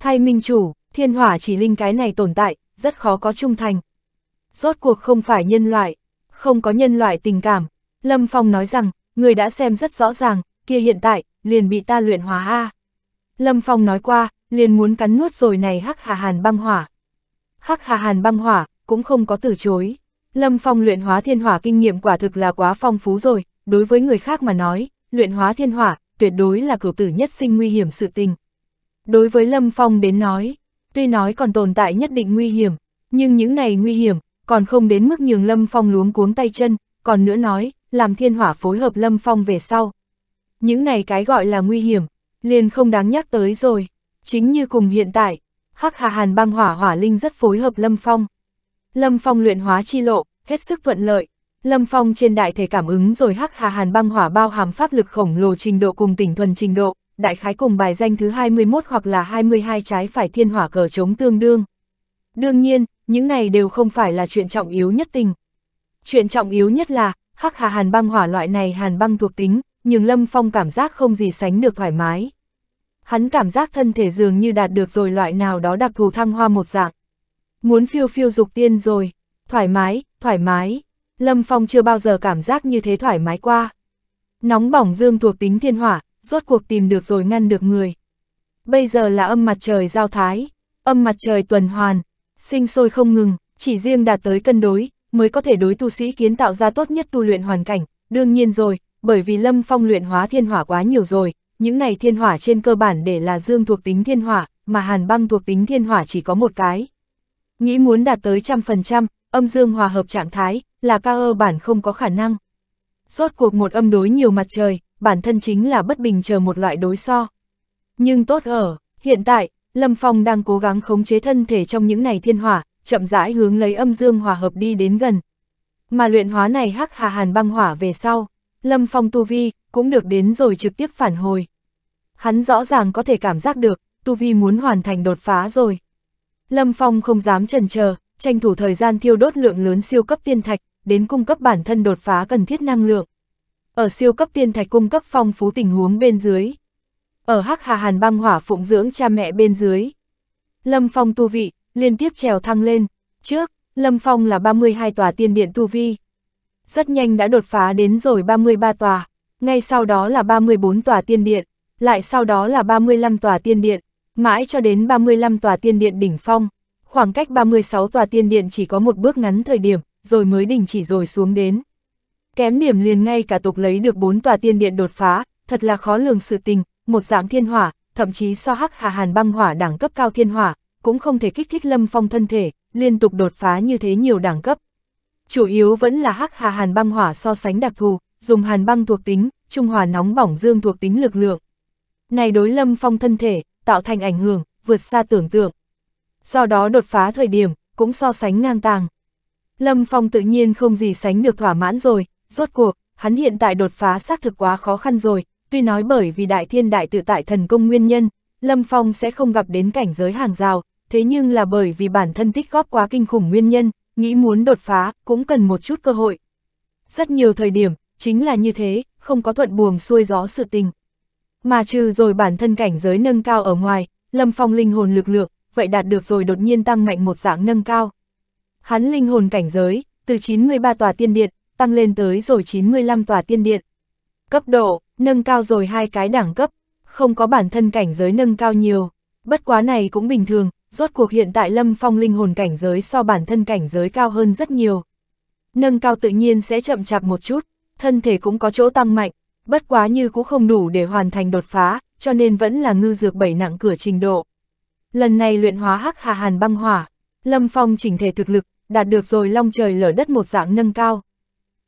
Thay minh chủ, thiên hỏa chỉ linh cái này tồn tại, rất khó có trung thành. Rốt cuộc không phải nhân loại, không có nhân loại tình cảm. Lâm Phong nói rằng, người đã xem rất rõ ràng, kia hiện tại, liền bị ta luyện hóa A. Lâm Phong nói qua, liền muốn cắn nuốt rồi này hắc hà hàn băng hỏa. Hắc hà hàn băng hỏa, cũng không có từ chối. Lâm Phong luyện hóa thiên hỏa kinh nghiệm quả thực là quá phong phú rồi, đối với người khác mà nói, luyện hóa thiên hỏa, tuyệt đối là cửu tử nhất sinh nguy hiểm sự tình. Đối với Lâm Phong đến nói, tuy nói còn tồn tại nhất định nguy hiểm, nhưng những này nguy hiểm, còn không đến mức nhường Lâm Phong luống cuống tay chân, còn nữa nói, làm thiên hỏa phối hợp Lâm Phong về sau. Những này cái gọi là nguy hiểm, liền không đáng nhắc tới rồi, chính như cùng hiện tại, Hắc Hà Hàn băng hỏa hỏa linh rất phối hợp Lâm Phong. Lâm Phong luyện hóa chi lộ, hết sức thuận lợi. Lâm Phong trên đại thể cảm ứng rồi Hắc Hà Hàn băng hỏa bao hàm pháp lực khổng lồ trình độ cùng tỉnh thuần trình độ, đại khái cùng bài danh thứ 21 hoặc là 22 trái phải thiên hỏa cờ chống tương đương. Đương nhiên, những này đều không phải là chuyện trọng yếu nhất tình. Chuyện trọng yếu nhất là, hắc hà hàn băng hỏa loại này hàn băng thuộc tính, nhưng Lâm Phong cảm giác không gì sánh được thoải mái. Hắn cảm giác thân thể dường như đạt được rồi loại nào đó đặc thù thăng hoa một dạng. Muốn phiêu phiêu dục tiên rồi, thoải mái, thoải mái. Lâm Phong chưa bao giờ cảm giác như thế thoải mái qua. Nóng bỏng dương thuộc tính thiên hỏa, rốt cuộc tìm được rồi ngăn được người. Bây giờ là âm mặt trời giao thái, âm mặt trời tuần hoàn, sinh sôi không ngừng, chỉ riêng đạt tới cân đối, mới có thể đối tu sĩ kiến tạo ra tốt nhất tu luyện hoàn cảnh, đương nhiên rồi, bởi vì Lâm Phong luyện hóa thiên hỏa quá nhiều rồi, những này thiên hỏa trên cơ bản để là dương thuộc tính thiên hỏa, mà hàn băng thuộc tính thiên hỏa chỉ có một cái. Nghĩ muốn đạt tới trăm phần trăm, âm dương hòa hợp trạng thái, là ca bản không có khả năng. Rốt cuộc một âm đối nhiều mặt trời, bản thân chính là bất bình chờ một loại đối so. Nhưng tốt ở, hiện tại, Lâm Phong đang cố gắng khống chế thân thể trong những này thiên hỏa, chậm rãi hướng lấy âm dương hòa hợp đi đến gần. Mà luyện hóa này hắc hà hàn băng hỏa về sau, Lâm Phong tu vi cũng được đến rồi trực tiếp phản hồi. Hắn rõ ràng có thể cảm giác được, tu vi muốn hoàn thành đột phá rồi. Lâm Phong không dám chần chờ, tranh thủ thời gian thiêu đốt lượng lớn siêu cấp tiên thạch, đến cung cấp bản thân đột phá cần thiết năng lượng. Ở siêu cấp tiên thạch cung cấp phong phú tình huống bên dưới, ở Hắc Hà Hàn băng hỏa phụng dưỡng cha mẹ bên dưới. Lâm Phong tu vị, liên tiếp trèo thăng lên, trước, Lâm Phong là 32 tòa tiên điện tu vi. Rất nhanh đã đột phá đến rồi 33 tòa, ngay sau đó là 34 tòa tiên điện, lại sau đó là 35 tòa tiên điện, mãi cho đến 35 tòa tiên điện đỉnh phong. Khoảng cách 36 tòa tiên điện chỉ có một bước ngắn thời điểm, rồi mới đình chỉ rồi xuống đến. Kém điểm liền ngay cả tục lấy được 4 tòa tiên điện đột phá, thật là khó lường sự tình, một dạng thiên hỏa, thậm chí so hắc hà hàn băng hỏa đẳng cấp cao thiên hỏa, cũng không thể kích thích Lâm Phong thân thể, liên tục đột phá như thế nhiều đẳng cấp. Chủ yếu vẫn là hắc hà hàn băng hỏa so sánh đặc thù, dùng hàn băng thuộc tính, trung hòa nóng bỏng dương thuộc tính lực lượng. Này đối Lâm Phong thân thể, tạo thành ảnh hưởng, vượt xa tưởng tượng. Do đó đột phá thời điểm, cũng so sánh ngang tàng. Lâm Phong tự nhiên không gì sánh được thỏa mãn rồi, rốt cuộc, hắn hiện tại đột phá xác thực quá khó khăn rồi, Tuy nói bởi vì đại thiên đại tự tại thần công nguyên nhân, Lâm Phong sẽ không gặp đến cảnh giới hàng rào, thế nhưng là bởi vì bản thân tích góp quá kinh khủng nguyên nhân, nghĩ muốn đột phá, cũng cần một chút cơ hội. Rất nhiều thời điểm, chính là như thế, không có thuận buồm xuôi gió sự tình. Mà trừ rồi bản thân cảnh giới nâng cao ở ngoài, Lâm Phong linh hồn lực lượng, vậy đạt được rồi đột nhiên tăng mạnh một dạng nâng cao. Hắn linh hồn cảnh giới, từ 93 tòa tiên điện, tăng lên tới rồi 95 tòa tiên điện cấp độ, nâng cao rồi hai cái đẳng cấp, không có bản thân cảnh giới nâng cao nhiều. Bất quá này cũng bình thường, rốt cuộc hiện tại Lâm Phong linh hồn cảnh giới so bản thân cảnh giới cao hơn rất nhiều. Nâng cao tự nhiên sẽ chậm chạp một chút, thân thể cũng có chỗ tăng mạnh, bất quá như cũng không đủ để hoàn thành đột phá, cho nên vẫn là ngư dược bảy nặng cửa trình độ. Lần này luyện hóa hắc hà hàn băng hỏa, Lâm Phong chỉnh thể thực lực, đạt được rồi long trời lở đất một dạng nâng cao.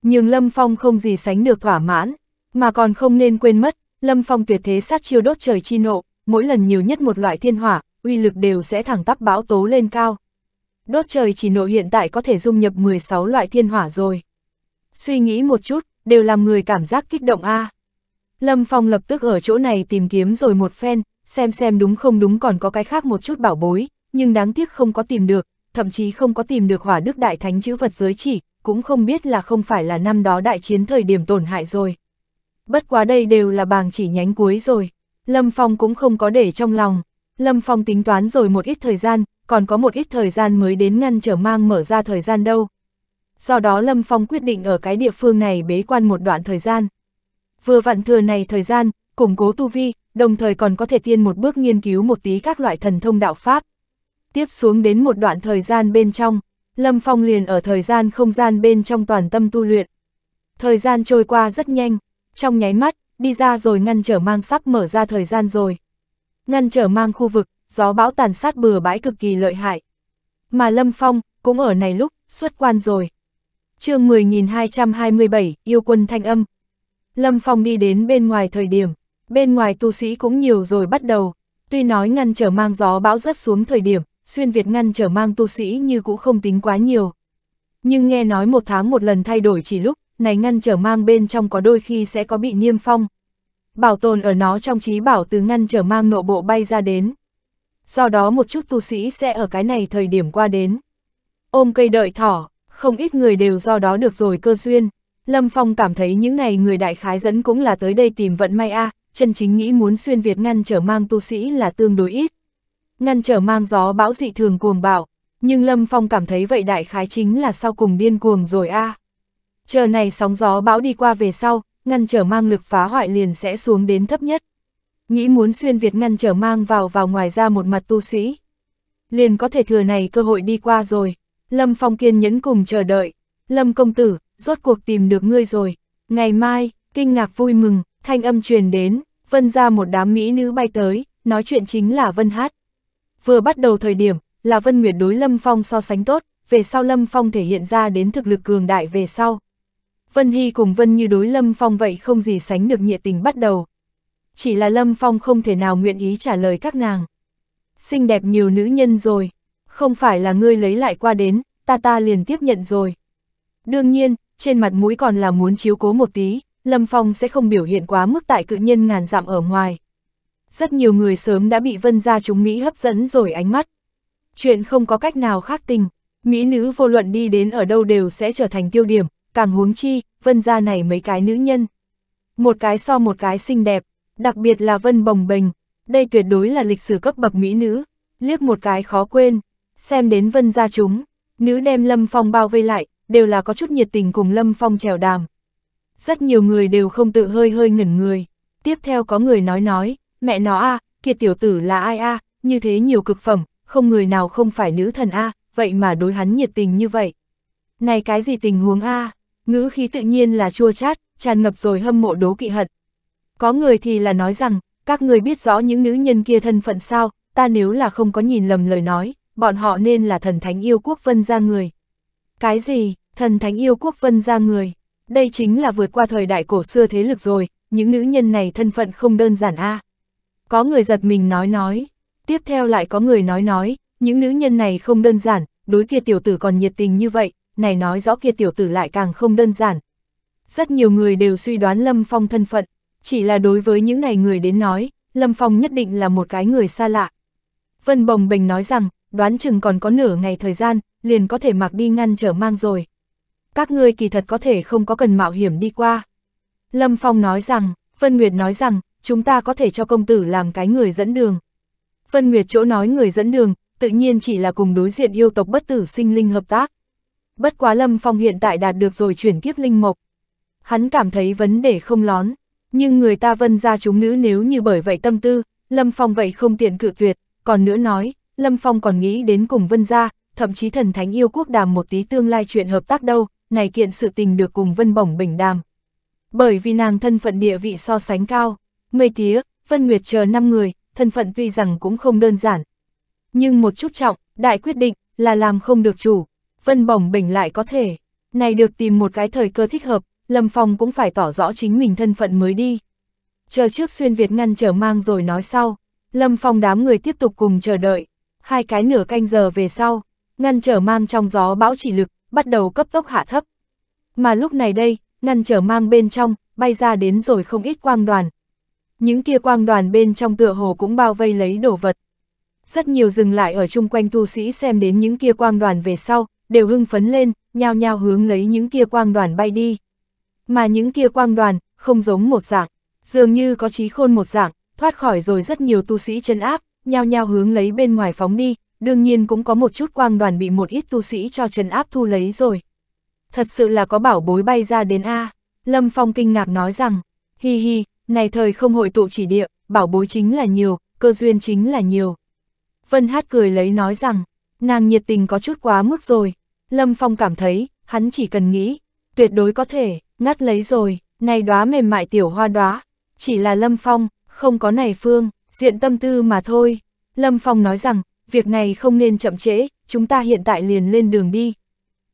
Nhưng Lâm Phong không gì sánh được thỏa mãn, mà còn không nên quên mất, Lâm Phong tuyệt thế sát chiêu đốt trời chi nộ, mỗi lần nhiều nhất một loại thiên hỏa, uy lực đều sẽ thẳng tắp bão tố lên cao. Đốt trời chỉ nộ hiện tại có thể dung nhập 16 loại thiên hỏa rồi. Suy nghĩ một chút, đều làm người cảm giác kích động a. À. Lâm Phong lập tức ở chỗ này tìm kiếm rồi một phen, xem xem đúng không đúng còn có cái khác một chút bảo bối, nhưng đáng tiếc không có tìm được, thậm chí không có tìm được hỏa đức đại thánh chữ vật giới chỉ, cũng không biết là không phải là năm đó đại chiến thời điểm tổn hại rồi. Bất quá đây đều là bảng chỉ nhánh cuối rồi. Lâm Phong cũng không có để trong lòng. Lâm Phong tính toán rồi một ít thời gian, còn có một ít thời gian mới đến ngăn trở mang mở ra thời gian đâu. Do đó Lâm Phong quyết định ở cái địa phương này bế quan một đoạn thời gian. Vừa vặn thừa này thời gian, củng cố tu vi, đồng thời còn có thể tiên một bước nghiên cứu một tí các loại thần thông đạo Pháp. Tiếp xuống đến một đoạn thời gian bên trong, Lâm Phong liền ở thời gian không gian bên trong toàn tâm tu luyện. Thời gian trôi qua rất nhanh, trong nháy mắt, đi ra rồi ngăn trở mang sắp mở ra thời gian rồi. Ngăn trở mang khu vực, gió bão tàn sát bừa bãi cực kỳ lợi hại. Mà Lâm Phong, cũng ở này lúc, xuất quan rồi. chương 10.227, yêu quân thanh âm. Lâm Phong đi đến bên ngoài thời điểm, bên ngoài tu sĩ cũng nhiều rồi bắt đầu. Tuy nói ngăn trở mang gió bão rất xuống thời điểm, xuyên Việt ngăn trở mang tu sĩ như cũng không tính quá nhiều. Nhưng nghe nói một tháng một lần thay đổi chỉ lúc, này ngăn trở mang bên trong có đôi khi sẽ có bị niêm phong. Bảo tồn ở nó trong trí bảo từ ngăn trở mang nội bộ bay ra đến. Do đó một chút tu sĩ sẽ ở cái này thời điểm qua đến. Ôm cây đợi thỏ, không ít người đều do đó được rồi cơ duyên. Lâm Phong cảm thấy những này người đại khái dẫn cũng là tới đây tìm vận may a à, chân chính nghĩ muốn xuyên Việt ngăn trở mang tu sĩ là tương đối ít. Ngăn trở mang gió bão dị thường cuồng bạo, nhưng Lâm Phong cảm thấy vậy đại khái chính là sau cùng điên cuồng rồi a à chờ này sóng gió bão đi qua về sau, ngăn trở mang lực phá hoại liền sẽ xuống đến thấp nhất. Nghĩ muốn xuyên Việt ngăn trở mang vào vào ngoài ra một mặt tu sĩ. Liền có thể thừa này cơ hội đi qua rồi. Lâm Phong kiên nhẫn cùng chờ đợi. Lâm công tử, rốt cuộc tìm được ngươi rồi. Ngày mai, kinh ngạc vui mừng, thanh âm truyền đến, vân ra một đám mỹ nữ bay tới, nói chuyện chính là vân hát. Vừa bắt đầu thời điểm, là vân nguyệt đối Lâm Phong so sánh tốt, về sau Lâm Phong thể hiện ra đến thực lực cường đại về sau, Vân Hy cùng Vân Như đối Lâm Phong vậy không gì sánh được nhiệt tình bắt đầu. Chỉ là Lâm Phong không thể nào nguyện ý trả lời các nàng. Xinh đẹp nhiều nữ nhân rồi, không phải là ngươi lấy lại qua đến, ta ta liền tiếp nhận rồi. Đương nhiên, trên mặt mũi còn là muốn chiếu cố một tí, Lâm Phong sẽ không biểu hiện quá mức tại cự nhân ngàn dặm ở ngoài. Rất nhiều người sớm đã bị vân gia chúng Mỹ hấp dẫn rồi ánh mắt. Chuyện không có cách nào khác tình, Mỹ nữ vô luận đi đến ở đâu đều sẽ trở thành tiêu điểm, càng huống chi, vân gia này mấy cái nữ nhân. Một cái so một cái xinh đẹp, đặc biệt là vân bồng bềnh, đây tuyệt đối là lịch sử cấp bậc mỹ nữ, liếc một cái khó quên, xem đến vân gia chúng, nữ đem Lâm Phong bao vây lại, đều là có chút nhiệt tình cùng Lâm Phong trèo đàm. Rất nhiều người đều không tự hơi hơi ngẩn người, tiếp theo có người nói nói, mẹ nó a kiệt tiểu tử là ai a như thế nhiều cực phẩm, không người nào không phải nữ thần a vậy mà đối hắn nhiệt tình như vậy. Này cái gì tình huống a ngữ khí tự nhiên là chua chát, tràn ngập rồi hâm mộ đố kỵ hận. Có người thì là nói rằng, các người biết rõ những nữ nhân kia thân phận sao, ta nếu là không có nhìn lầm lời nói, bọn họ nên là thần thánh yêu quốc vân ra người. Cái gì, thần thánh yêu quốc vân ra người? Đây chính là vượt qua thời đại cổ xưa thế lực rồi, những nữ nhân này thân phận không đơn giản a Có người giật mình nói nói, tiếp theo lại có người nói nói, những nữ nhân này không đơn giản, đối kia tiểu tử còn nhiệt tình như vậy, này nói rõ kia tiểu tử lại càng không đơn giản. Rất nhiều người đều suy đoán Lâm Phong thân phận, chỉ là đối với những này người đến nói, Lâm Phong nhất định là một cái người xa lạ. Vân Bồng bình nói rằng, đoán chừng còn có nửa ngày thời gian, liền có thể mặc đi ngăn trở mang rồi. Các ngươi kỳ thật có thể không có cần mạo hiểm đi qua. Lâm Phong nói rằng, Vân Nguyệt nói rằng, chúng ta có thể cho công tử làm cái người dẫn đường. Vân Nguyệt chỗ nói người dẫn đường, tự nhiên chỉ là cùng đối diện yêu tộc bất tử sinh linh hợp tác bất quá Lâm Phong hiện tại đạt được rồi chuyển kiếp linh mộc. Hắn cảm thấy vấn đề không lón, nhưng người ta vân ra chúng nữ nếu như bởi vậy tâm tư, Lâm Phong vậy không tiện cự tuyệt, còn nữa nói, Lâm Phong còn nghĩ đến cùng vân ra, thậm chí thần thánh yêu quốc đàm một tí tương lai chuyện hợp tác đâu, này kiện sự tình được cùng vân bổng bình đàm. Bởi vì nàng thân phận địa vị so sánh cao, mây tía, vân nguyệt chờ 5 người, thân phận tuy rằng cũng không đơn giản. Nhưng một chút trọng, đại quyết định, là làm không được chủ, Vân bổng bình lại có thể. Này được tìm một cái thời cơ thích hợp, Lâm Phong cũng phải tỏ rõ chính mình thân phận mới đi. Chờ trước xuyên Việt ngăn trở mang rồi nói sau. Lâm Phong đám người tiếp tục cùng chờ đợi. Hai cái nửa canh giờ về sau, ngăn trở mang trong gió bão chỉ lực, bắt đầu cấp tốc hạ thấp. Mà lúc này đây, ngăn trở mang bên trong, bay ra đến rồi không ít quang đoàn. Những kia quang đoàn bên trong tựa hồ cũng bao vây lấy đồ vật. Rất nhiều dừng lại ở chung quanh tu sĩ xem đến những kia quang đoàn về sau, đều hưng phấn lên, nhao nhao hướng lấy những kia quang đoàn bay đi. Mà những kia quang đoàn, không giống một dạng, dường như có trí khôn một dạng, thoát khỏi rồi rất nhiều tu sĩ chân áp, nhao nhao hướng lấy bên ngoài phóng đi, đương nhiên cũng có một chút quang đoàn bị một ít tu sĩ cho chân áp thu lấy rồi. Thật sự là có bảo bối bay ra đến A, Lâm Phong kinh ngạc nói rằng, hi hi, này thời không hội tụ chỉ địa, bảo bối chính là nhiều, cơ duyên chính là nhiều. Vân Hát cười lấy nói rằng, nàng nhiệt tình có chút quá mức rồi. Lâm Phong cảm thấy, hắn chỉ cần nghĩ, tuyệt đối có thể, ngắt lấy rồi, này đóa mềm mại tiểu hoa đóa, chỉ là Lâm Phong, không có này phương, diện tâm tư mà thôi. Lâm Phong nói rằng, việc này không nên chậm trễ, chúng ta hiện tại liền lên đường đi.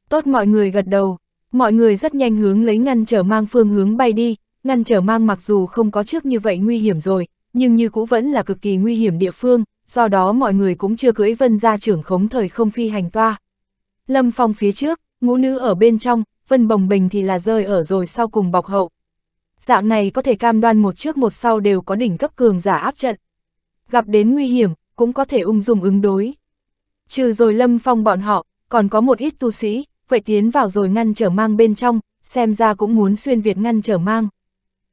Tốt mọi người gật đầu, mọi người rất nhanh hướng lấy ngăn trở mang phương hướng bay đi, ngăn trở mang mặc dù không có trước như vậy nguy hiểm rồi, nhưng như cũ vẫn là cực kỳ nguy hiểm địa phương, do đó mọi người cũng chưa cưỡi vân ra trưởng khống thời không phi hành toa. Lâm Phong phía trước, ngũ nữ ở bên trong, vân bồng bình thì là rơi ở rồi sau cùng bọc hậu. Dạng này có thể cam đoan một trước một sau đều có đỉnh cấp cường giả áp trận. Gặp đến nguy hiểm, cũng có thể ung dung ứng đối. Trừ rồi Lâm Phong bọn họ, còn có một ít tu sĩ, vậy tiến vào rồi ngăn trở mang bên trong, xem ra cũng muốn xuyên Việt ngăn trở mang.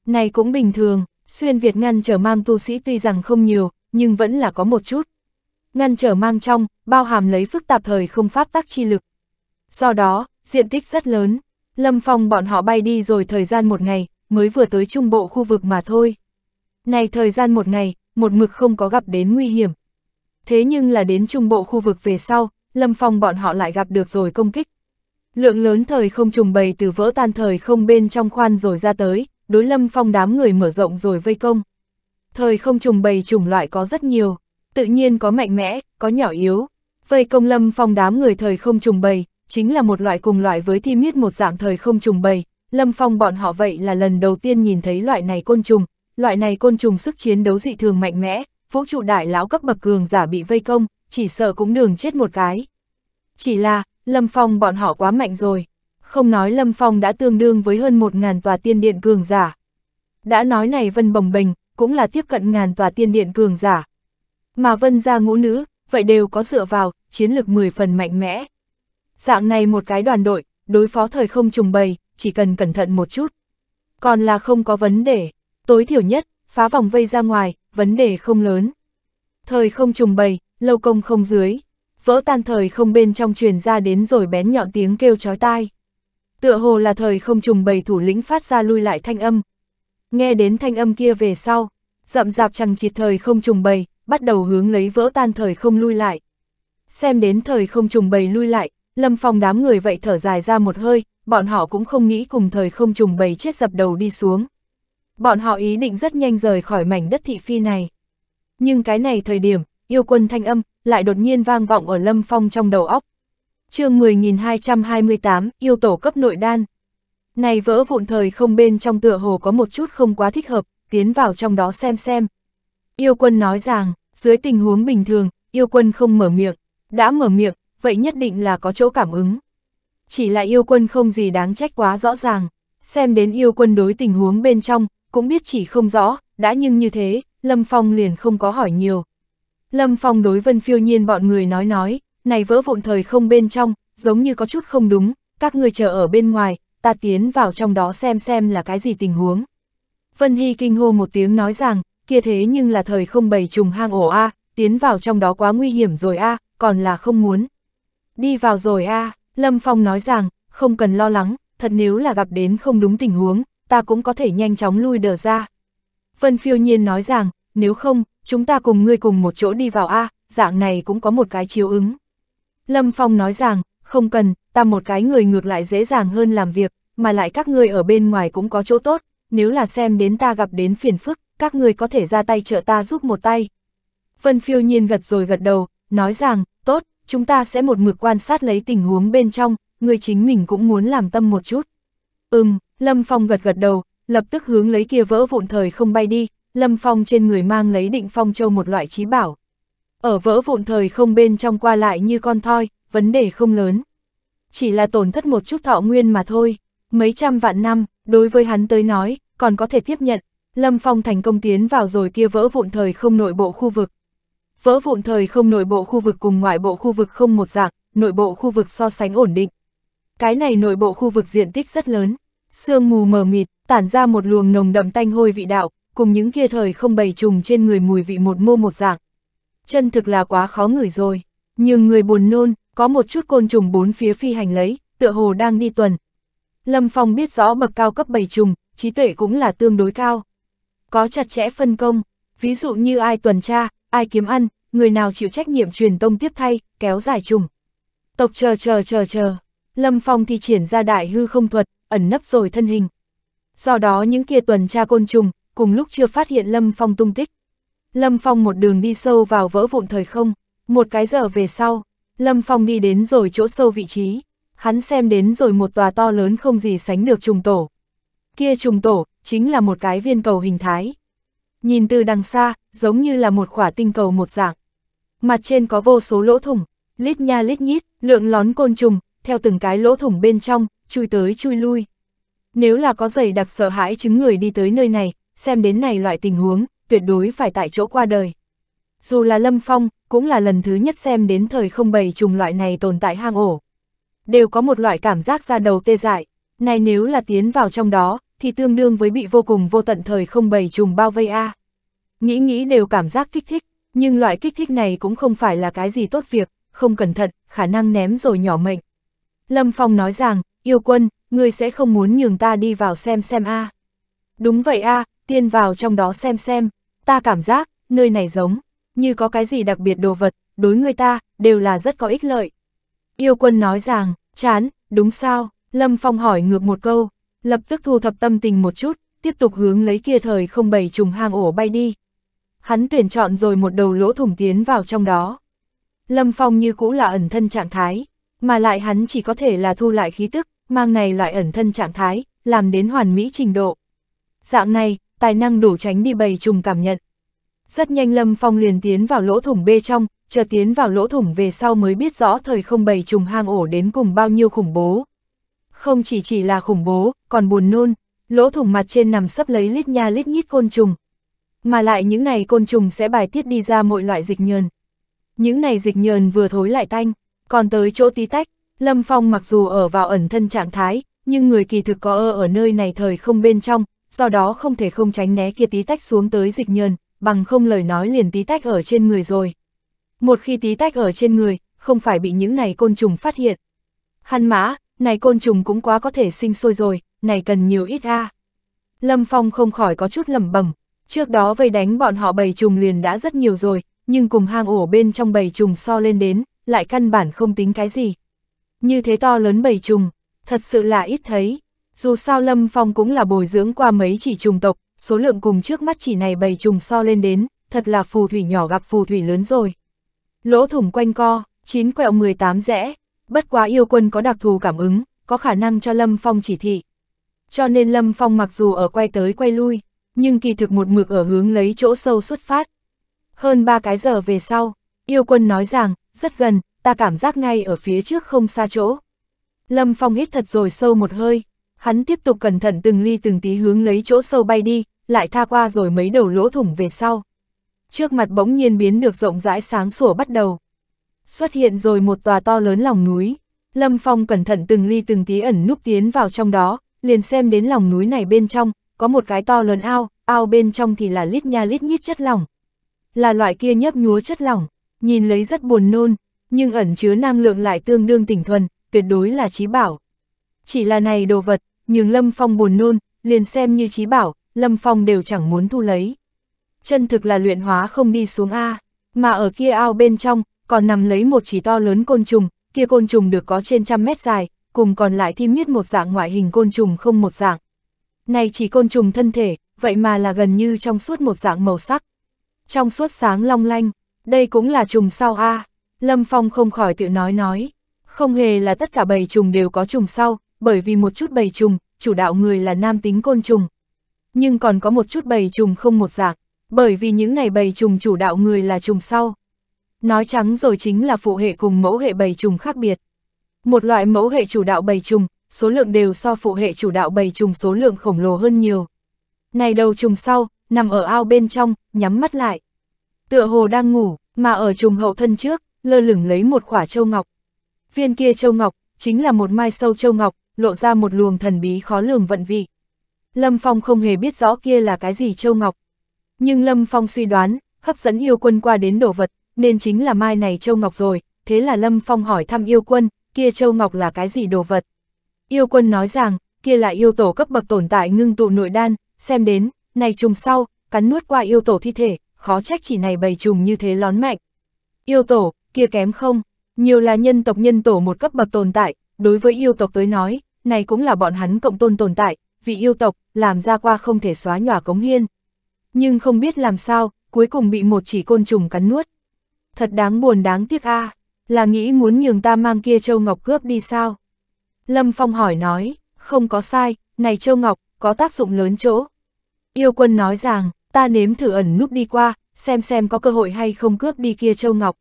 Này cũng bình thường, xuyên Việt ngăn trở mang tu sĩ tuy rằng không nhiều, nhưng vẫn là có một chút. Ngăn trở mang trong, bao hàm lấy phức tạp thời không pháp tác chi lực, Do đó, diện tích rất lớn, Lâm Phong bọn họ bay đi rồi thời gian một ngày, mới vừa tới trung bộ khu vực mà thôi. Này thời gian một ngày, một mực không có gặp đến nguy hiểm. Thế nhưng là đến trung bộ khu vực về sau, Lâm Phong bọn họ lại gặp được rồi công kích. Lượng lớn thời không trùng bầy từ vỡ tan thời không bên trong khoan rồi ra tới, đối Lâm Phong đám người mở rộng rồi vây công. Thời không trùng bầy chủng loại có rất nhiều, tự nhiên có mạnh mẽ, có nhỏ yếu. Vây công Lâm Phong đám người thời không trùng bầy chính là một loại cùng loại với thi miết một dạng thời không trùng bầy, Lâm Phong bọn họ vậy là lần đầu tiên nhìn thấy loại này côn trùng, loại này côn trùng sức chiến đấu dị thường mạnh mẽ, vũ trụ đại lão cấp bậc cường giả bị vây công, chỉ sợ cũng đường chết một cái. Chỉ là, Lâm Phong bọn họ quá mạnh rồi, không nói Lâm Phong đã tương đương với hơn một ngàn tòa tiên điện cường giả. Đã nói này Vân Bồng bình cũng là tiếp cận ngàn tòa tiên điện cường giả. Mà Vân gia ngũ nữ, vậy đều có dựa vào, chiến lược 10 phần mạnh mẽ. Dạng này một cái đoàn đội, đối phó thời không trùng bầy chỉ cần cẩn thận một chút. Còn là không có vấn đề, tối thiểu nhất, phá vòng vây ra ngoài, vấn đề không lớn. Thời không trùng bầy lâu công không dưới, vỡ tan thời không bên trong truyền ra đến rồi bén nhọn tiếng kêu chói tai. Tựa hồ là thời không trùng bầy thủ lĩnh phát ra lui lại thanh âm. Nghe đến thanh âm kia về sau, rậm rạp chẳng chịt thời không trùng bầy bắt đầu hướng lấy vỡ tan thời không lui lại. Xem đến thời không trùng bầy lui lại, Lâm Phong đám người vậy thở dài ra một hơi, bọn họ cũng không nghĩ cùng thời không trùng bầy chết dập đầu đi xuống. Bọn họ ý định rất nhanh rời khỏi mảnh đất thị phi này. Nhưng cái này thời điểm, yêu quân thanh âm, lại đột nhiên vang vọng ở Lâm Phong trong đầu óc. chương 10.228, yêu tổ cấp nội đan. Này vỡ vụn thời không bên trong tựa hồ có một chút không quá thích hợp, tiến vào trong đó xem xem. Yêu quân nói rằng, dưới tình huống bình thường, yêu quân không mở miệng, đã mở miệng, vậy nhất định là có chỗ cảm ứng. Chỉ là yêu quân không gì đáng trách quá rõ ràng, xem đến yêu quân đối tình huống bên trong, cũng biết chỉ không rõ, đã nhưng như thế, Lâm Phong liền không có hỏi nhiều. Lâm Phong đối Vân Phiêu Nhiên bọn người nói nói, này vỡ vụn thời không bên trong, giống như có chút không đúng, các người chờ ở bên ngoài, ta tiến vào trong đó xem xem là cái gì tình huống. Vân Hy kinh hô một tiếng nói rằng, kia thế nhưng là thời không bày trùng hang ổ A, tiến vào trong đó quá nguy hiểm rồi A, còn là không muốn đi vào rồi a à, Lâm Phong nói rằng, không cần lo lắng, thật nếu là gặp đến không đúng tình huống, ta cũng có thể nhanh chóng lui đờ ra. Vân phiêu nhiên nói rằng, nếu không, chúng ta cùng ngươi cùng một chỗ đi vào a à, dạng này cũng có một cái chiếu ứng. Lâm Phong nói rằng, không cần, ta một cái người ngược lại dễ dàng hơn làm việc, mà lại các ngươi ở bên ngoài cũng có chỗ tốt, nếu là xem đến ta gặp đến phiền phức, các ngươi có thể ra tay trợ ta giúp một tay. Vân phiêu nhiên gật rồi gật đầu, nói rằng, tốt, chúng ta sẽ một mực quan sát lấy tình huống bên trong, người chính mình cũng muốn làm tâm một chút. Ừm, Lâm Phong gật gật đầu, lập tức hướng lấy kia vỡ vụn thời không bay đi, Lâm Phong trên người mang lấy định phong châu một loại trí bảo. Ở vỡ vụn thời không bên trong qua lại như con thoi, vấn đề không lớn. Chỉ là tổn thất một chút thọ nguyên mà thôi, mấy trăm vạn năm, đối với hắn tới nói, còn có thể tiếp nhận. Lâm Phong thành công tiến vào rồi kia vỡ vụn thời không nội bộ khu vực, Vỡ vụn thời không nội bộ khu vực cùng ngoại bộ khu vực không một dạng, nội bộ khu vực so sánh ổn định. Cái này nội bộ khu vực diện tích rất lớn, sương mù mờ mịt, tản ra một luồng nồng đậm tanh hôi vị đạo, cùng những kia thời không bầy trùng trên người mùi vị một mô một dạng. Chân thực là quá khó ngửi rồi, nhưng người buồn nôn, có một chút côn trùng bốn phía phi hành lấy, tựa hồ đang đi tuần. Lâm Phong biết rõ bậc cao cấp bầy trùng, trí tuệ cũng là tương đối cao. Có chặt chẽ phân công, ví dụ như ai tuần tra, ai kiếm ăn, người nào chịu trách nhiệm truyền tông tiếp thay, kéo dài trùng. Tộc chờ chờ chờ chờ, Lâm Phong thì triển ra đại hư không thuật, ẩn nấp rồi thân hình. Do đó những kia tuần tra côn trùng, cùng lúc chưa phát hiện Lâm Phong tung tích. Lâm Phong một đường đi sâu vào vỡ vụn thời không, một cái giờ về sau, Lâm Phong đi đến rồi chỗ sâu vị trí, hắn xem đến rồi một tòa to lớn không gì sánh được trùng tổ. Kia trùng tổ, chính là một cái viên cầu hình thái, Nhìn từ đằng xa, giống như là một quả tinh cầu một dạng. Mặt trên có vô số lỗ thủng, lít nha lít nhít, lượng lón côn trùng, theo từng cái lỗ thủng bên trong, chui tới chui lui. Nếu là có giày đặc sợ hãi chứng người đi tới nơi này, xem đến này loại tình huống, tuyệt đối phải tại chỗ qua đời. Dù là Lâm Phong, cũng là lần thứ nhất xem đến thời không bầy trùng loại này tồn tại hang ổ. Đều có một loại cảm giác ra đầu tê dại, này nếu là tiến vào trong đó, thì tương đương với bị vô cùng vô tận thời không bầy trùng bao vây a. Nghĩ nghĩ đều cảm giác kích thích, nhưng loại kích thích này cũng không phải là cái gì tốt việc, không cẩn thận, khả năng ném rồi nhỏ mệnh. Lâm Phong nói rằng, yêu quân, ngươi sẽ không muốn nhường ta đi vào xem xem a. Đúng vậy a, tiên vào trong đó xem xem, ta cảm giác, nơi này giống, như có cái gì đặc biệt đồ vật, đối người ta, đều là rất có ích lợi. Yêu quân nói rằng, chán, đúng sao, Lâm Phong hỏi ngược một câu, lập tức thu thập tâm tình một chút, tiếp tục hướng lấy kia thời không bảy trùng hang ổ bay đi. Hắn tuyển chọn rồi một đầu lỗ thủng tiến vào trong đó. Lâm Phong như cũ là ẩn thân trạng thái, mà lại hắn chỉ có thể là thu lại khí tức, mang này loại ẩn thân trạng thái, làm đến hoàn mỹ trình độ. Dạng này, tài năng đủ tránh đi bầy trùng cảm nhận. Rất nhanh Lâm Phong liền tiến vào lỗ thủng bê trong, chờ tiến vào lỗ thủng về sau mới biết rõ thời không bầy trùng hang ổ đến cùng bao nhiêu khủng bố không chỉ chỉ là khủng bố, còn buồn nôn, lỗ thủng mặt trên nằm sấp lấy lít nha lít nhít côn trùng. Mà lại những này côn trùng sẽ bài tiết đi ra mọi loại dịch nhờn. Những này dịch nhờn vừa thối lại tanh, còn tới chỗ tí tách, Lâm Phong mặc dù ở vào ẩn thân trạng thái, nhưng người kỳ thực có ơ ở nơi này thời không bên trong, do đó không thể không tránh né kia tí tách xuống tới dịch nhờn, bằng không lời nói liền tí tách ở trên người rồi. Một khi tí tách ở trên người, không phải bị những này côn trùng phát hiện. Hắn mã, này côn trùng cũng quá có thể sinh sôi rồi, này cần nhiều ít a. Lâm Phong không khỏi có chút lẩm bẩm, trước đó vây đánh bọn họ bầy trùng liền đã rất nhiều rồi, nhưng cùng hang ổ bên trong bầy trùng so lên đến, lại căn bản không tính cái gì. Như thế to lớn bầy trùng, thật sự là ít thấy. Dù sao Lâm Phong cũng là bồi dưỡng qua mấy chỉ trùng tộc, số lượng cùng trước mắt chỉ này bầy trùng so lên đến, thật là phù thủy nhỏ gặp phù thủy lớn rồi. Lỗ thủng quanh co, 9 quẹo 18 rẽ, Bất quá yêu quân có đặc thù cảm ứng, có khả năng cho Lâm Phong chỉ thị. Cho nên Lâm Phong mặc dù ở quay tới quay lui, nhưng kỳ thực một mực ở hướng lấy chỗ sâu xuất phát. Hơn ba cái giờ về sau, yêu quân nói rằng, rất gần, ta cảm giác ngay ở phía trước không xa chỗ. Lâm Phong hít thật rồi sâu một hơi, hắn tiếp tục cẩn thận từng ly từng tí hướng lấy chỗ sâu bay đi, lại tha qua rồi mấy đầu lỗ thủng về sau. Trước mặt bỗng nhiên biến được rộng rãi sáng sủa bắt đầu xuất hiện rồi một tòa to lớn lòng núi. Lâm Phong cẩn thận từng ly từng tí ẩn núp tiến vào trong đó, liền xem đến lòng núi này bên trong, có một cái to lớn ao, ao bên trong thì là lít nha lít nhít chất lỏng. Là loại kia nhấp nhúa chất lỏng, nhìn lấy rất buồn nôn, nhưng ẩn chứa năng lượng lại tương đương tỉnh thuần, tuyệt đối là trí bảo. Chỉ là này đồ vật, nhưng Lâm Phong buồn nôn, liền xem như trí bảo, Lâm Phong đều chẳng muốn thu lấy. Chân thực là luyện hóa không đi xuống A, mà ở kia ao bên trong, còn nằm lấy một chỉ to lớn côn trùng, kia côn trùng được có trên trăm mét dài, cùng còn lại thi miết một dạng ngoại hình côn trùng không một dạng. Này chỉ côn trùng thân thể, vậy mà là gần như trong suốt một dạng màu sắc. Trong suốt sáng long lanh, đây cũng là trùng sau a à. Lâm Phong không khỏi tự nói nói. Không hề là tất cả bầy trùng đều có trùng sau, bởi vì một chút bầy trùng, chủ đạo người là nam tính côn trùng. Nhưng còn có một chút bầy trùng không một dạng, bởi vì những ngày bầy trùng chủ đạo người là trùng sau. Nói trắng rồi chính là phụ hệ cùng mẫu hệ bầy trùng khác biệt. Một loại mẫu hệ chủ đạo bầy trùng, số lượng đều so phụ hệ chủ đạo bầy trùng số lượng khổng lồ hơn nhiều. Này đầu trùng sau, nằm ở ao bên trong, nhắm mắt lại. Tựa hồ đang ngủ, mà ở trùng hậu thân trước, lơ lửng lấy một khỏa châu ngọc. Viên kia châu ngọc, chính là một mai sâu châu ngọc, lộ ra một luồng thần bí khó lường vận vị. Lâm Phong không hề biết rõ kia là cái gì châu ngọc. Nhưng Lâm Phong suy đoán, hấp dẫn yêu quân qua đến đồ vật, nên chính là mai này Châu Ngọc rồi, thế là Lâm Phong hỏi thăm yêu quân, kia Châu Ngọc là cái gì đồ vật. Yêu quân nói rằng, kia là yêu tổ cấp bậc tồn tại ngưng tụ nội đan, xem đến, này trùng sau, cắn nuốt qua yêu tổ thi thể, khó trách chỉ này bầy trùng như thế lón mạnh. Yêu tổ, kia kém không, nhiều là nhân tộc nhân tổ một cấp bậc tồn tại, đối với yêu tộc tới nói, này cũng là bọn hắn cộng tôn tồn tại, vì yêu tộc, làm ra qua không thể xóa nhòa cống hiên. Nhưng không biết làm sao, cuối cùng bị một chỉ côn trùng cắn nuốt, thật đáng buồn đáng tiếc a à, là nghĩ muốn nhường ta mang kia Châu Ngọc cướp đi sao? Lâm Phong hỏi nói, không có sai, này Châu Ngọc, có tác dụng lớn chỗ. Yêu quân nói rằng, ta nếm thử ẩn núp đi qua, xem xem có cơ hội hay không cướp đi kia Châu Ngọc.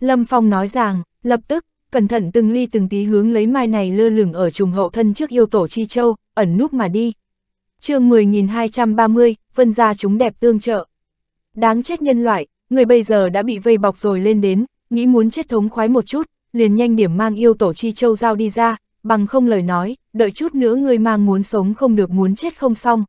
Lâm Phong nói rằng, lập tức, cẩn thận từng ly từng tí hướng lấy mai này lơ lửng ở trùng hậu thân trước yêu tổ Chi Châu, ẩn núp mà đi. chương 10.230, vân gia chúng đẹp tương trợ. Đáng chết nhân loại, người bây giờ đã bị vây bọc rồi lên đến, nghĩ muốn chết thống khoái một chút, liền nhanh điểm mang yêu tổ chi châu giao đi ra, bằng không lời nói, đợi chút nữa người mang muốn sống không được muốn chết không xong.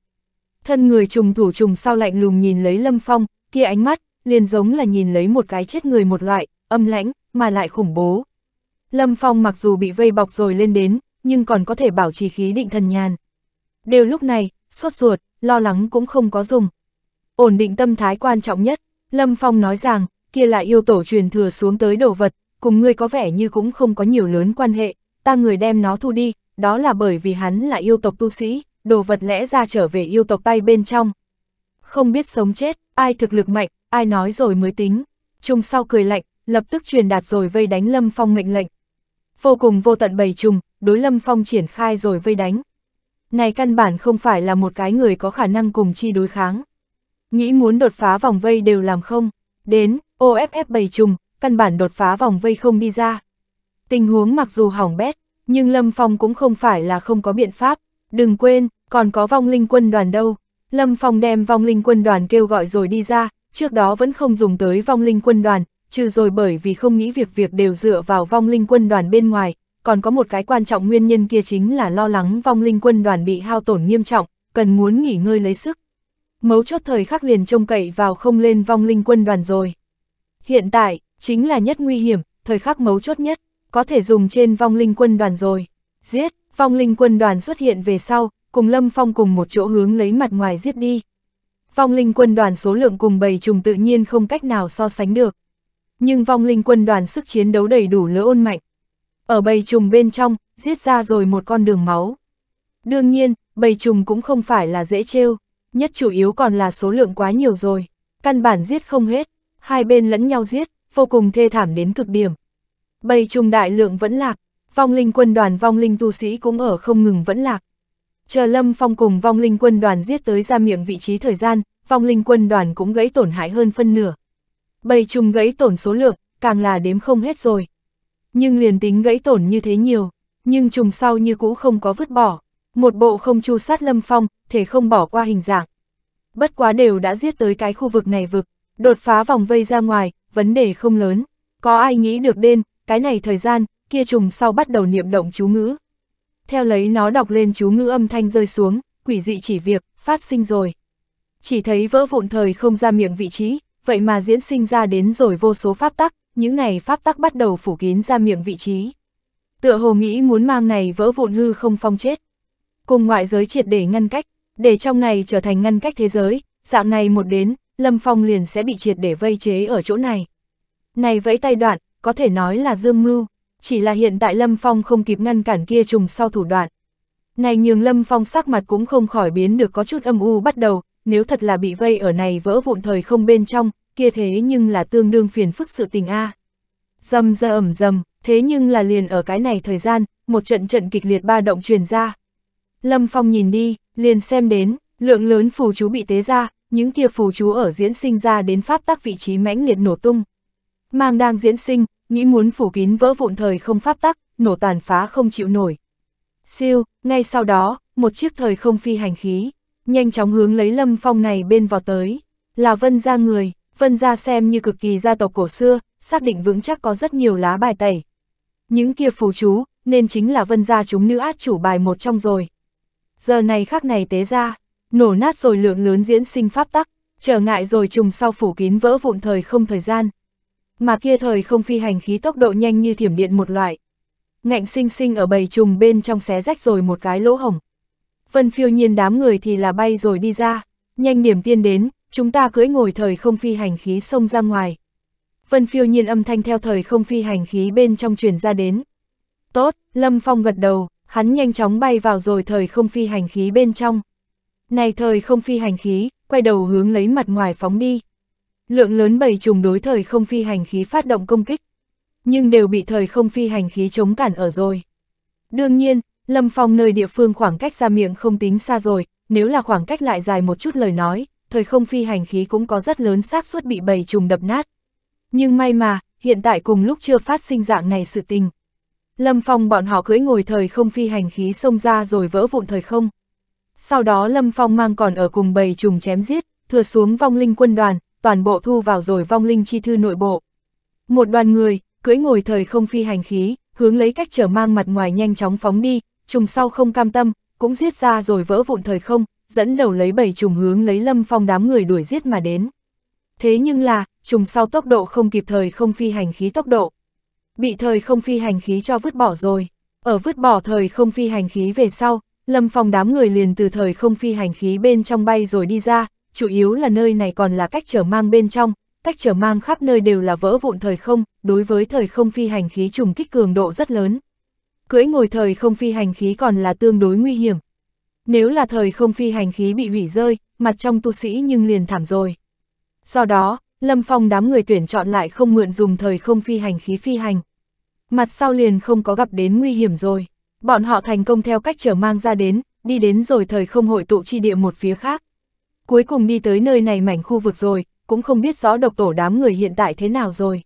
Thân người trùng thủ trùng sau lạnh lùng nhìn lấy Lâm Phong, kia ánh mắt, liền giống là nhìn lấy một cái chết người một loại, âm lãnh, mà lại khủng bố. Lâm Phong mặc dù bị vây bọc rồi lên đến, nhưng còn có thể bảo trì khí định thần nhàn. Đều lúc này, sốt ruột, lo lắng cũng không có dùng. Ổn định tâm thái quan trọng nhất, Lâm Phong nói rằng, kia là yêu tổ truyền thừa xuống tới đồ vật, cùng ngươi có vẻ như cũng không có nhiều lớn quan hệ, ta người đem nó thu đi, đó là bởi vì hắn là yêu tộc tu sĩ, đồ vật lẽ ra trở về yêu tộc tay bên trong. Không biết sống chết, ai thực lực mạnh, ai nói rồi mới tính. Trung sau cười lạnh, lập tức truyền đạt rồi vây đánh Lâm Phong mệnh lệnh. Vô cùng vô tận bầy trùng, đối Lâm Phong triển khai rồi vây đánh. Này căn bản không phải là một cái người có khả năng cùng chi đối kháng nghĩ muốn đột phá vòng vây đều làm không, đến, OFF 7 trùng, căn bản đột phá vòng vây không đi ra. Tình huống mặc dù hỏng bét, nhưng Lâm Phong cũng không phải là không có biện pháp, đừng quên, còn có vong linh quân đoàn đâu. Lâm Phong đem vong linh quân đoàn kêu gọi rồi đi ra, trước đó vẫn không dùng tới vong linh quân đoàn, trừ rồi bởi vì không nghĩ việc việc đều dựa vào vong linh quân đoàn bên ngoài, còn có một cái quan trọng nguyên nhân kia chính là lo lắng vong linh quân đoàn bị hao tổn nghiêm trọng, cần muốn nghỉ ngơi lấy sức mấu chốt thời khắc liền trông cậy vào không lên vong linh quân đoàn rồi. Hiện tại, chính là nhất nguy hiểm, thời khắc mấu chốt nhất, có thể dùng trên vong linh quân đoàn rồi. Giết, vong linh quân đoàn xuất hiện về sau, cùng Lâm Phong cùng một chỗ hướng lấy mặt ngoài giết đi. Vong linh quân đoàn số lượng cùng bầy trùng tự nhiên không cách nào so sánh được. Nhưng vong linh quân đoàn sức chiến đấu đầy đủ lỡ ôn mạnh. Ở bầy trùng bên trong, giết ra rồi một con đường máu. Đương nhiên, bầy trùng cũng không phải là dễ trêu nhất chủ yếu còn là số lượng quá nhiều rồi, căn bản giết không hết, hai bên lẫn nhau giết, vô cùng thê thảm đến cực điểm. Bầy trùng đại lượng vẫn lạc, vong linh quân đoàn vong linh tu sĩ cũng ở không ngừng vẫn lạc. Chờ Lâm Phong cùng vong linh quân đoàn giết tới ra miệng vị trí thời gian, vong linh quân đoàn cũng gãy tổn hại hơn phân nửa. Bầy trùng gãy tổn số lượng, càng là đếm không hết rồi. Nhưng liền tính gãy tổn như thế nhiều, nhưng trùng sau như cũ không có vứt bỏ, một bộ không chu sát lâm phong, thể không bỏ qua hình dạng. Bất quá đều đã giết tới cái khu vực này vực, đột phá vòng vây ra ngoài, vấn đề không lớn. Có ai nghĩ được đen, cái này thời gian, kia trùng sau bắt đầu niệm động chú ngữ. Theo lấy nó đọc lên chú ngữ âm thanh rơi xuống, quỷ dị chỉ việc, phát sinh rồi. Chỉ thấy vỡ vụn thời không ra miệng vị trí, vậy mà diễn sinh ra đến rồi vô số pháp tắc, những này pháp tắc bắt đầu phủ kín ra miệng vị trí. Tựa hồ nghĩ muốn mang này vỡ vụn hư không phong chết cùng ngoại giới triệt để ngăn cách, để trong này trở thành ngăn cách thế giới, dạng này một đến, Lâm Phong liền sẽ bị triệt để vây chế ở chỗ này. Này vẫy tay đoạn, có thể nói là dương mưu, chỉ là hiện tại Lâm Phong không kịp ngăn cản kia trùng sau thủ đoạn. Này nhường Lâm Phong sắc mặt cũng không khỏi biến được có chút âm u bắt đầu, nếu thật là bị vây ở này vỡ vụn thời không bên trong, kia thế nhưng là tương đương phiền phức sự tình a. dầm Dầm dầm, thế nhưng là liền ở cái này thời gian, một trận trận kịch liệt ba động truyền ra, Lâm Phong nhìn đi, liền xem đến, lượng lớn phù chú bị tế ra, những kia phù chú ở diễn sinh ra đến pháp tắc vị trí mãnh liệt nổ tung. Mang đang diễn sinh, nghĩ muốn phủ kín vỡ vụn thời không pháp tắc, nổ tàn phá không chịu nổi. Siêu, ngay sau đó, một chiếc thời không phi hành khí, nhanh chóng hướng lấy Lâm Phong này bên vào tới, là Vân gia người, Vân gia xem như cực kỳ gia tộc cổ xưa, xác định vững chắc có rất nhiều lá bài tẩy. Những kia phù chú, nên chính là Vân gia chúng nữ át chủ bài một trong rồi giờ này khắc này tế ra, nổ nát rồi lượng lớn diễn sinh pháp tắc, trở ngại rồi trùng sau phủ kín vỡ vụn thời không thời gian. Mà kia thời không phi hành khí tốc độ nhanh như thiểm điện một loại. Ngạnh sinh sinh ở bầy trùng bên trong xé rách rồi một cái lỗ hổng. Vân phiêu nhiên đám người thì là bay rồi đi ra, nhanh điểm tiên đến, chúng ta cưỡi ngồi thời không phi hành khí xông ra ngoài. Vân phiêu nhiên âm thanh theo thời không phi hành khí bên trong truyền ra đến. Tốt, Lâm Phong gật đầu, hắn nhanh chóng bay vào rồi thời không phi hành khí bên trong. Này thời không phi hành khí, quay đầu hướng lấy mặt ngoài phóng đi. Lượng lớn bầy trùng đối thời không phi hành khí phát động công kích, nhưng đều bị thời không phi hành khí chống cản ở rồi. Đương nhiên, Lâm Phong nơi địa phương khoảng cách ra miệng không tính xa rồi, nếu là khoảng cách lại dài một chút lời nói, thời không phi hành khí cũng có rất lớn xác suất bị bầy trùng đập nát. Nhưng may mà, hiện tại cùng lúc chưa phát sinh dạng này sự tình, Lâm Phong bọn họ cưỡi ngồi thời không phi hành khí xông ra rồi vỡ vụn thời không. Sau đó Lâm Phong mang còn ở cùng bầy trùng chém giết, thừa xuống vong linh quân đoàn, toàn bộ thu vào rồi vong linh chi thư nội bộ. Một đoàn người, cưỡi ngồi thời không phi hành khí, hướng lấy cách trở mang mặt ngoài nhanh chóng phóng đi, trùng sau không cam tâm, cũng giết ra rồi vỡ vụn thời không, dẫn đầu lấy bầy trùng hướng lấy lâm phong đám người đuổi giết mà đến. Thế nhưng là, trùng sau tốc độ không kịp thời không phi hành khí tốc độ, bị thời không phi hành khí cho vứt bỏ rồi. Ở vứt bỏ thời không phi hành khí về sau, Lâm Phong đám người liền từ thời không phi hành khí bên trong bay rồi đi ra, chủ yếu là nơi này còn là cách trở mang bên trong, cách trở mang khắp nơi đều là vỡ vụn thời không, đối với thời không phi hành khí trùng kích cường độ rất lớn. Cưỡi ngồi thời không phi hành khí còn là tương đối nguy hiểm. Nếu là thời không phi hành khí bị hủy rơi, mặt trong tu sĩ nhưng liền thảm rồi. Do đó, Lâm Phong đám người tuyển chọn lại không mượn dùng thời không phi hành khí phi hành. Mặt sau liền không có gặp đến nguy hiểm rồi. Bọn họ thành công theo cách trở mang ra đến, đi đến rồi thời không hội tụ chi địa một phía khác. Cuối cùng đi tới nơi này mảnh khu vực rồi, cũng không biết rõ độc tổ đám người hiện tại thế nào rồi.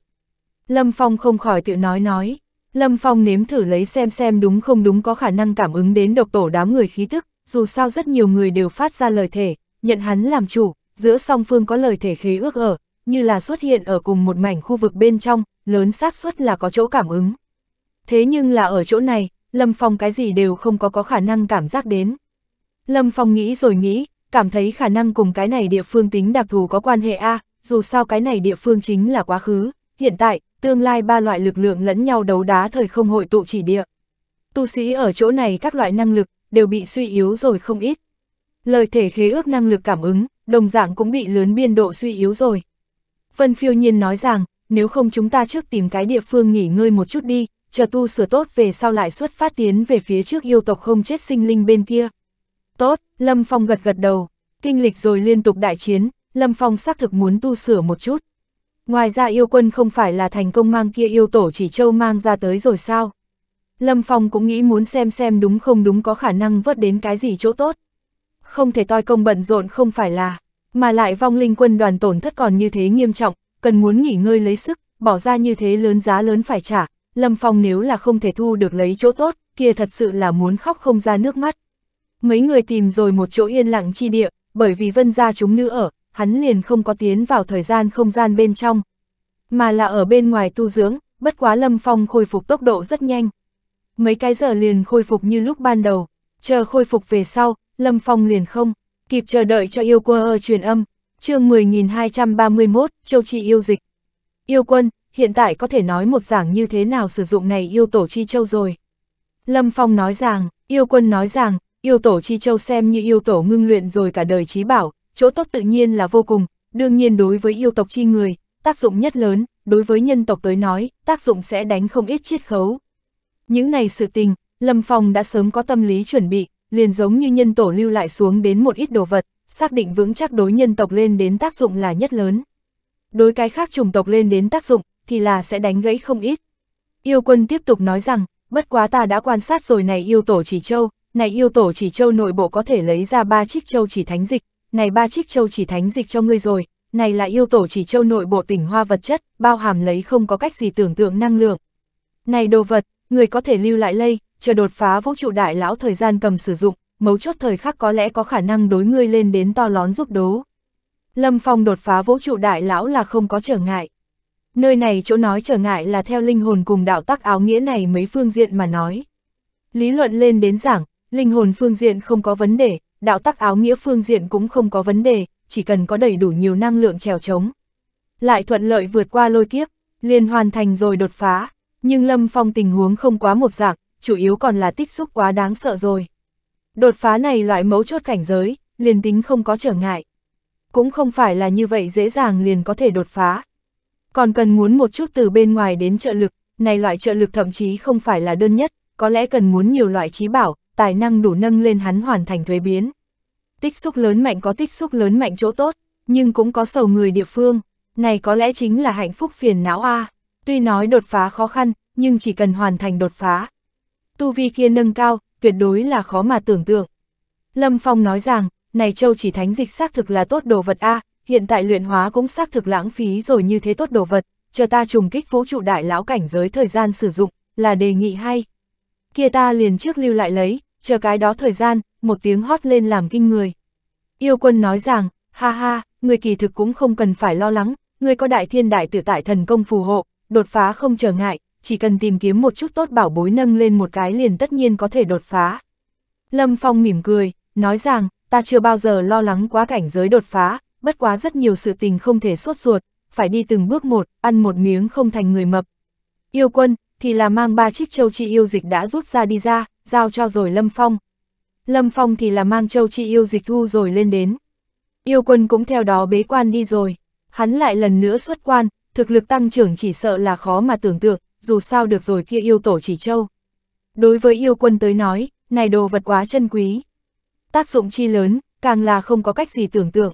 Lâm Phong không khỏi tự nói nói. Lâm Phong nếm thử lấy xem xem đúng không đúng có khả năng cảm ứng đến độc tổ đám người khí tức, dù sao rất nhiều người đều phát ra lời thể, nhận hắn làm chủ, giữa song phương có lời thể khí ước ở, như là xuất hiện ở cùng một mảnh khu vực bên trong, lớn xác suất là có chỗ cảm ứng. Thế nhưng là ở chỗ này, Lâm Phong cái gì đều không có có khả năng cảm giác đến. Lâm Phong nghĩ rồi nghĩ, cảm thấy khả năng cùng cái này địa phương tính đặc thù có quan hệ A, dù sao cái này địa phương chính là quá khứ, hiện tại, tương lai ba loại lực lượng lẫn nhau đấu đá thời không hội tụ chỉ địa. Tu sĩ ở chỗ này các loại năng lực đều bị suy yếu rồi không ít. Lời thể khế ước năng lực cảm ứng, đồng dạng cũng bị lớn biên độ suy yếu rồi. Vân phiêu nhiên nói rằng, nếu không chúng ta trước tìm cái địa phương nghỉ ngơi một chút đi, chờ tu sửa tốt về sau lại xuất phát tiến về phía trước yêu tộc không chết sinh linh bên kia. Tốt, Lâm Phong gật gật đầu, kinh lịch rồi liên tục đại chiến, Lâm Phong xác thực muốn tu sửa một chút. Ngoài ra yêu quân không phải là thành công mang kia yêu tổ chỉ châu mang ra tới rồi sao? Lâm Phong cũng nghĩ muốn xem xem đúng không đúng có khả năng vớt đến cái gì chỗ tốt. Không thể toi công bận rộn không phải là... Mà lại vong linh quân đoàn tổn thất còn như thế nghiêm trọng, cần muốn nghỉ ngơi lấy sức, bỏ ra như thế lớn giá lớn phải trả, Lâm Phong nếu là không thể thu được lấy chỗ tốt, kia thật sự là muốn khóc không ra nước mắt. Mấy người tìm rồi một chỗ yên lặng chi địa, bởi vì vân gia chúng nữ ở, hắn liền không có tiến vào thời gian không gian bên trong, mà là ở bên ngoài tu dưỡng, bất quá Lâm Phong khôi phục tốc độ rất nhanh. Mấy cái giờ liền khôi phục như lúc ban đầu, chờ khôi phục về sau, Lâm Phong liền không kịp chờ đợi cho yêu quơ truyền âm, chương 10231, châu trị yêu dịch. Yêu quân, hiện tại có thể nói một giảng như thế nào sử dụng này yêu tổ chi châu rồi. Lâm Phong nói rằng, yêu quân nói rằng, yêu tổ chi châu xem như yêu tổ ngưng luyện rồi cả đời trí bảo, chỗ tốt tự nhiên là vô cùng, đương nhiên đối với yêu tộc chi người, tác dụng nhất lớn, đối với nhân tộc tới nói, tác dụng sẽ đánh không ít chiết khấu. Những này sự tình, Lâm Phong đã sớm có tâm lý chuẩn bị, liền giống như nhân tổ lưu lại xuống đến một ít đồ vật, xác định vững chắc đối nhân tộc lên đến tác dụng là nhất lớn. Đối cái khác chủng tộc lên đến tác dụng, thì là sẽ đánh gãy không ít. Yêu quân tiếp tục nói rằng, bất quá ta đã quan sát rồi này yêu tổ chỉ châu, này yêu tổ chỉ châu nội bộ có thể lấy ra ba chiếc châu chỉ thánh dịch, này ba chiếc châu chỉ thánh dịch cho ngươi rồi, này là yêu tổ chỉ châu nội bộ tỉnh hoa vật chất, bao hàm lấy không có cách gì tưởng tượng năng lượng. Này đồ vật, người có thể lưu lại lây, chờ đột phá vũ trụ đại lão thời gian cầm sử dụng, mấu chốt thời khắc có lẽ có khả năng đối ngươi lên đến to lón giúp đố. Lâm Phong đột phá vũ trụ đại lão là không có trở ngại. Nơi này chỗ nói trở ngại là theo linh hồn cùng đạo tắc áo nghĩa này mấy phương diện mà nói. Lý luận lên đến giảng, linh hồn phương diện không có vấn đề, đạo tắc áo nghĩa phương diện cũng không có vấn đề, chỉ cần có đầy đủ nhiều năng lượng trèo trống. Lại thuận lợi vượt qua lôi kiếp, liền hoàn thành rồi đột phá, nhưng Lâm Phong tình huống không quá một dạng, chủ yếu còn là tích xúc quá đáng sợ rồi. Đột phá này loại mấu chốt cảnh giới, liền tính không có trở ngại. Cũng không phải là như vậy dễ dàng liền có thể đột phá. Còn cần muốn một chút từ bên ngoài đến trợ lực, này loại trợ lực thậm chí không phải là đơn nhất, có lẽ cần muốn nhiều loại trí bảo, tài năng đủ nâng lên hắn hoàn thành thuế biến. Tích xúc lớn mạnh có tích xúc lớn mạnh chỗ tốt, nhưng cũng có sầu người địa phương, này có lẽ chính là hạnh phúc phiền não a. À. Tuy nói đột phá khó khăn, nhưng chỉ cần hoàn thành đột phá, tu vi kia nâng cao, tuyệt đối là khó mà tưởng tượng. Lâm Phong nói rằng, này châu chỉ thánh dịch xác thực là tốt đồ vật a hiện tại luyện hóa cũng xác thực lãng phí rồi như thế tốt đồ vật, chờ ta trùng kích vũ trụ đại lão cảnh giới thời gian sử dụng, là đề nghị hay. Kia ta liền trước lưu lại lấy, chờ cái đó thời gian, một tiếng hót lên làm kinh người. Yêu quân nói rằng, ha ha, người kỳ thực cũng không cần phải lo lắng, người có đại thiên đại Tử tại thần công phù hộ, đột phá không trở ngại, chỉ cần tìm kiếm một chút tốt bảo bối nâng lên một cái liền tất nhiên có thể đột phá. Lâm Phong mỉm cười, nói rằng, ta chưa bao giờ lo lắng quá cảnh giới đột phá, bất quá rất nhiều sự tình không thể sốt ruột, phải đi từng bước một, ăn một miếng không thành người mập. Yêu quân, thì là mang ba chiếc châu chi yêu dịch đã rút ra đi ra, giao cho rồi Lâm Phong. Lâm Phong thì là mang châu chi yêu dịch thu rồi lên đến. Yêu quân cũng theo đó bế quan đi rồi. Hắn lại lần nữa xuất quan, thực lực tăng trưởng chỉ sợ là khó mà tưởng tượng, dù sao được rồi kia yêu tổ chỉ châu. Đối với yêu quân tới nói, này đồ vật quá chân quý. Tác dụng chi lớn, càng là không có cách gì tưởng tượng.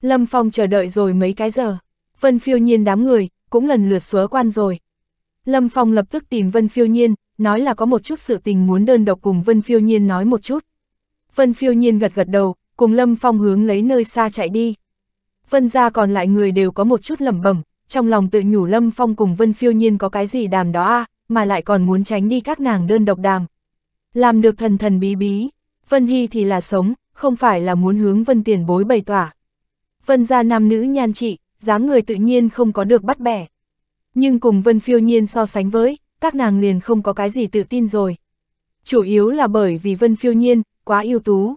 Lâm Phong chờ đợi rồi mấy cái giờ, Vân Phiêu Nhiên đám người, cũng lần lượt xóa quan rồi. Lâm Phong lập tức tìm Vân Phiêu Nhiên, nói là có một chút sự tình muốn đơn độc cùng Vân Phiêu Nhiên nói một chút. Vân Phiêu Nhiên gật gật đầu, cùng Lâm Phong hướng lấy nơi xa chạy đi. Vân gia còn lại người đều có một chút lẩm bẩm, trong lòng tự nhủ Lâm Phong cùng Vân Phiêu Nhiên có cái gì đàm đó à, mà lại còn muốn tránh đi các nàng đơn độc đàm. Làm được thần thần bí bí, Vân Hy thì là sống, không phải là muốn hướng Vân Tiền bối bày tỏa. Vân gia nam nữ nhan trị, dáng người tự nhiên không có được bắt bẻ. Nhưng cùng Vân Phiêu Nhiên so sánh với, các nàng liền không có cái gì tự tin rồi. Chủ yếu là bởi vì Vân Phiêu Nhiên, quá ưu tú.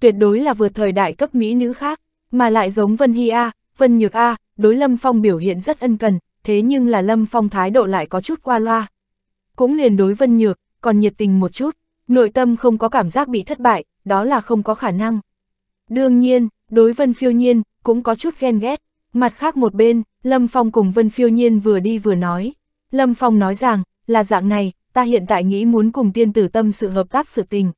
Tuyệt đối là vượt thời đại cấp mỹ nữ khác, mà lại giống Vân Hy A, Vân Nhược A, đối Lâm Phong biểu hiện rất ân cần, thế nhưng là Lâm Phong thái độ lại có chút qua loa. Cũng liền đối Vân Nhược, còn nhiệt tình một chút, nội tâm không có cảm giác bị thất bại, đó là không có khả năng. Đương nhiên, đối Vân Phiêu Nhiên, cũng có chút ghen ghét. Mặt khác một bên, Lâm Phong cùng Vân Phiêu Nhiên vừa đi vừa nói. Lâm Phong nói rằng, là dạng này, ta hiện tại nghĩ muốn cùng tiên tử tâm sự hợp tác sự tình.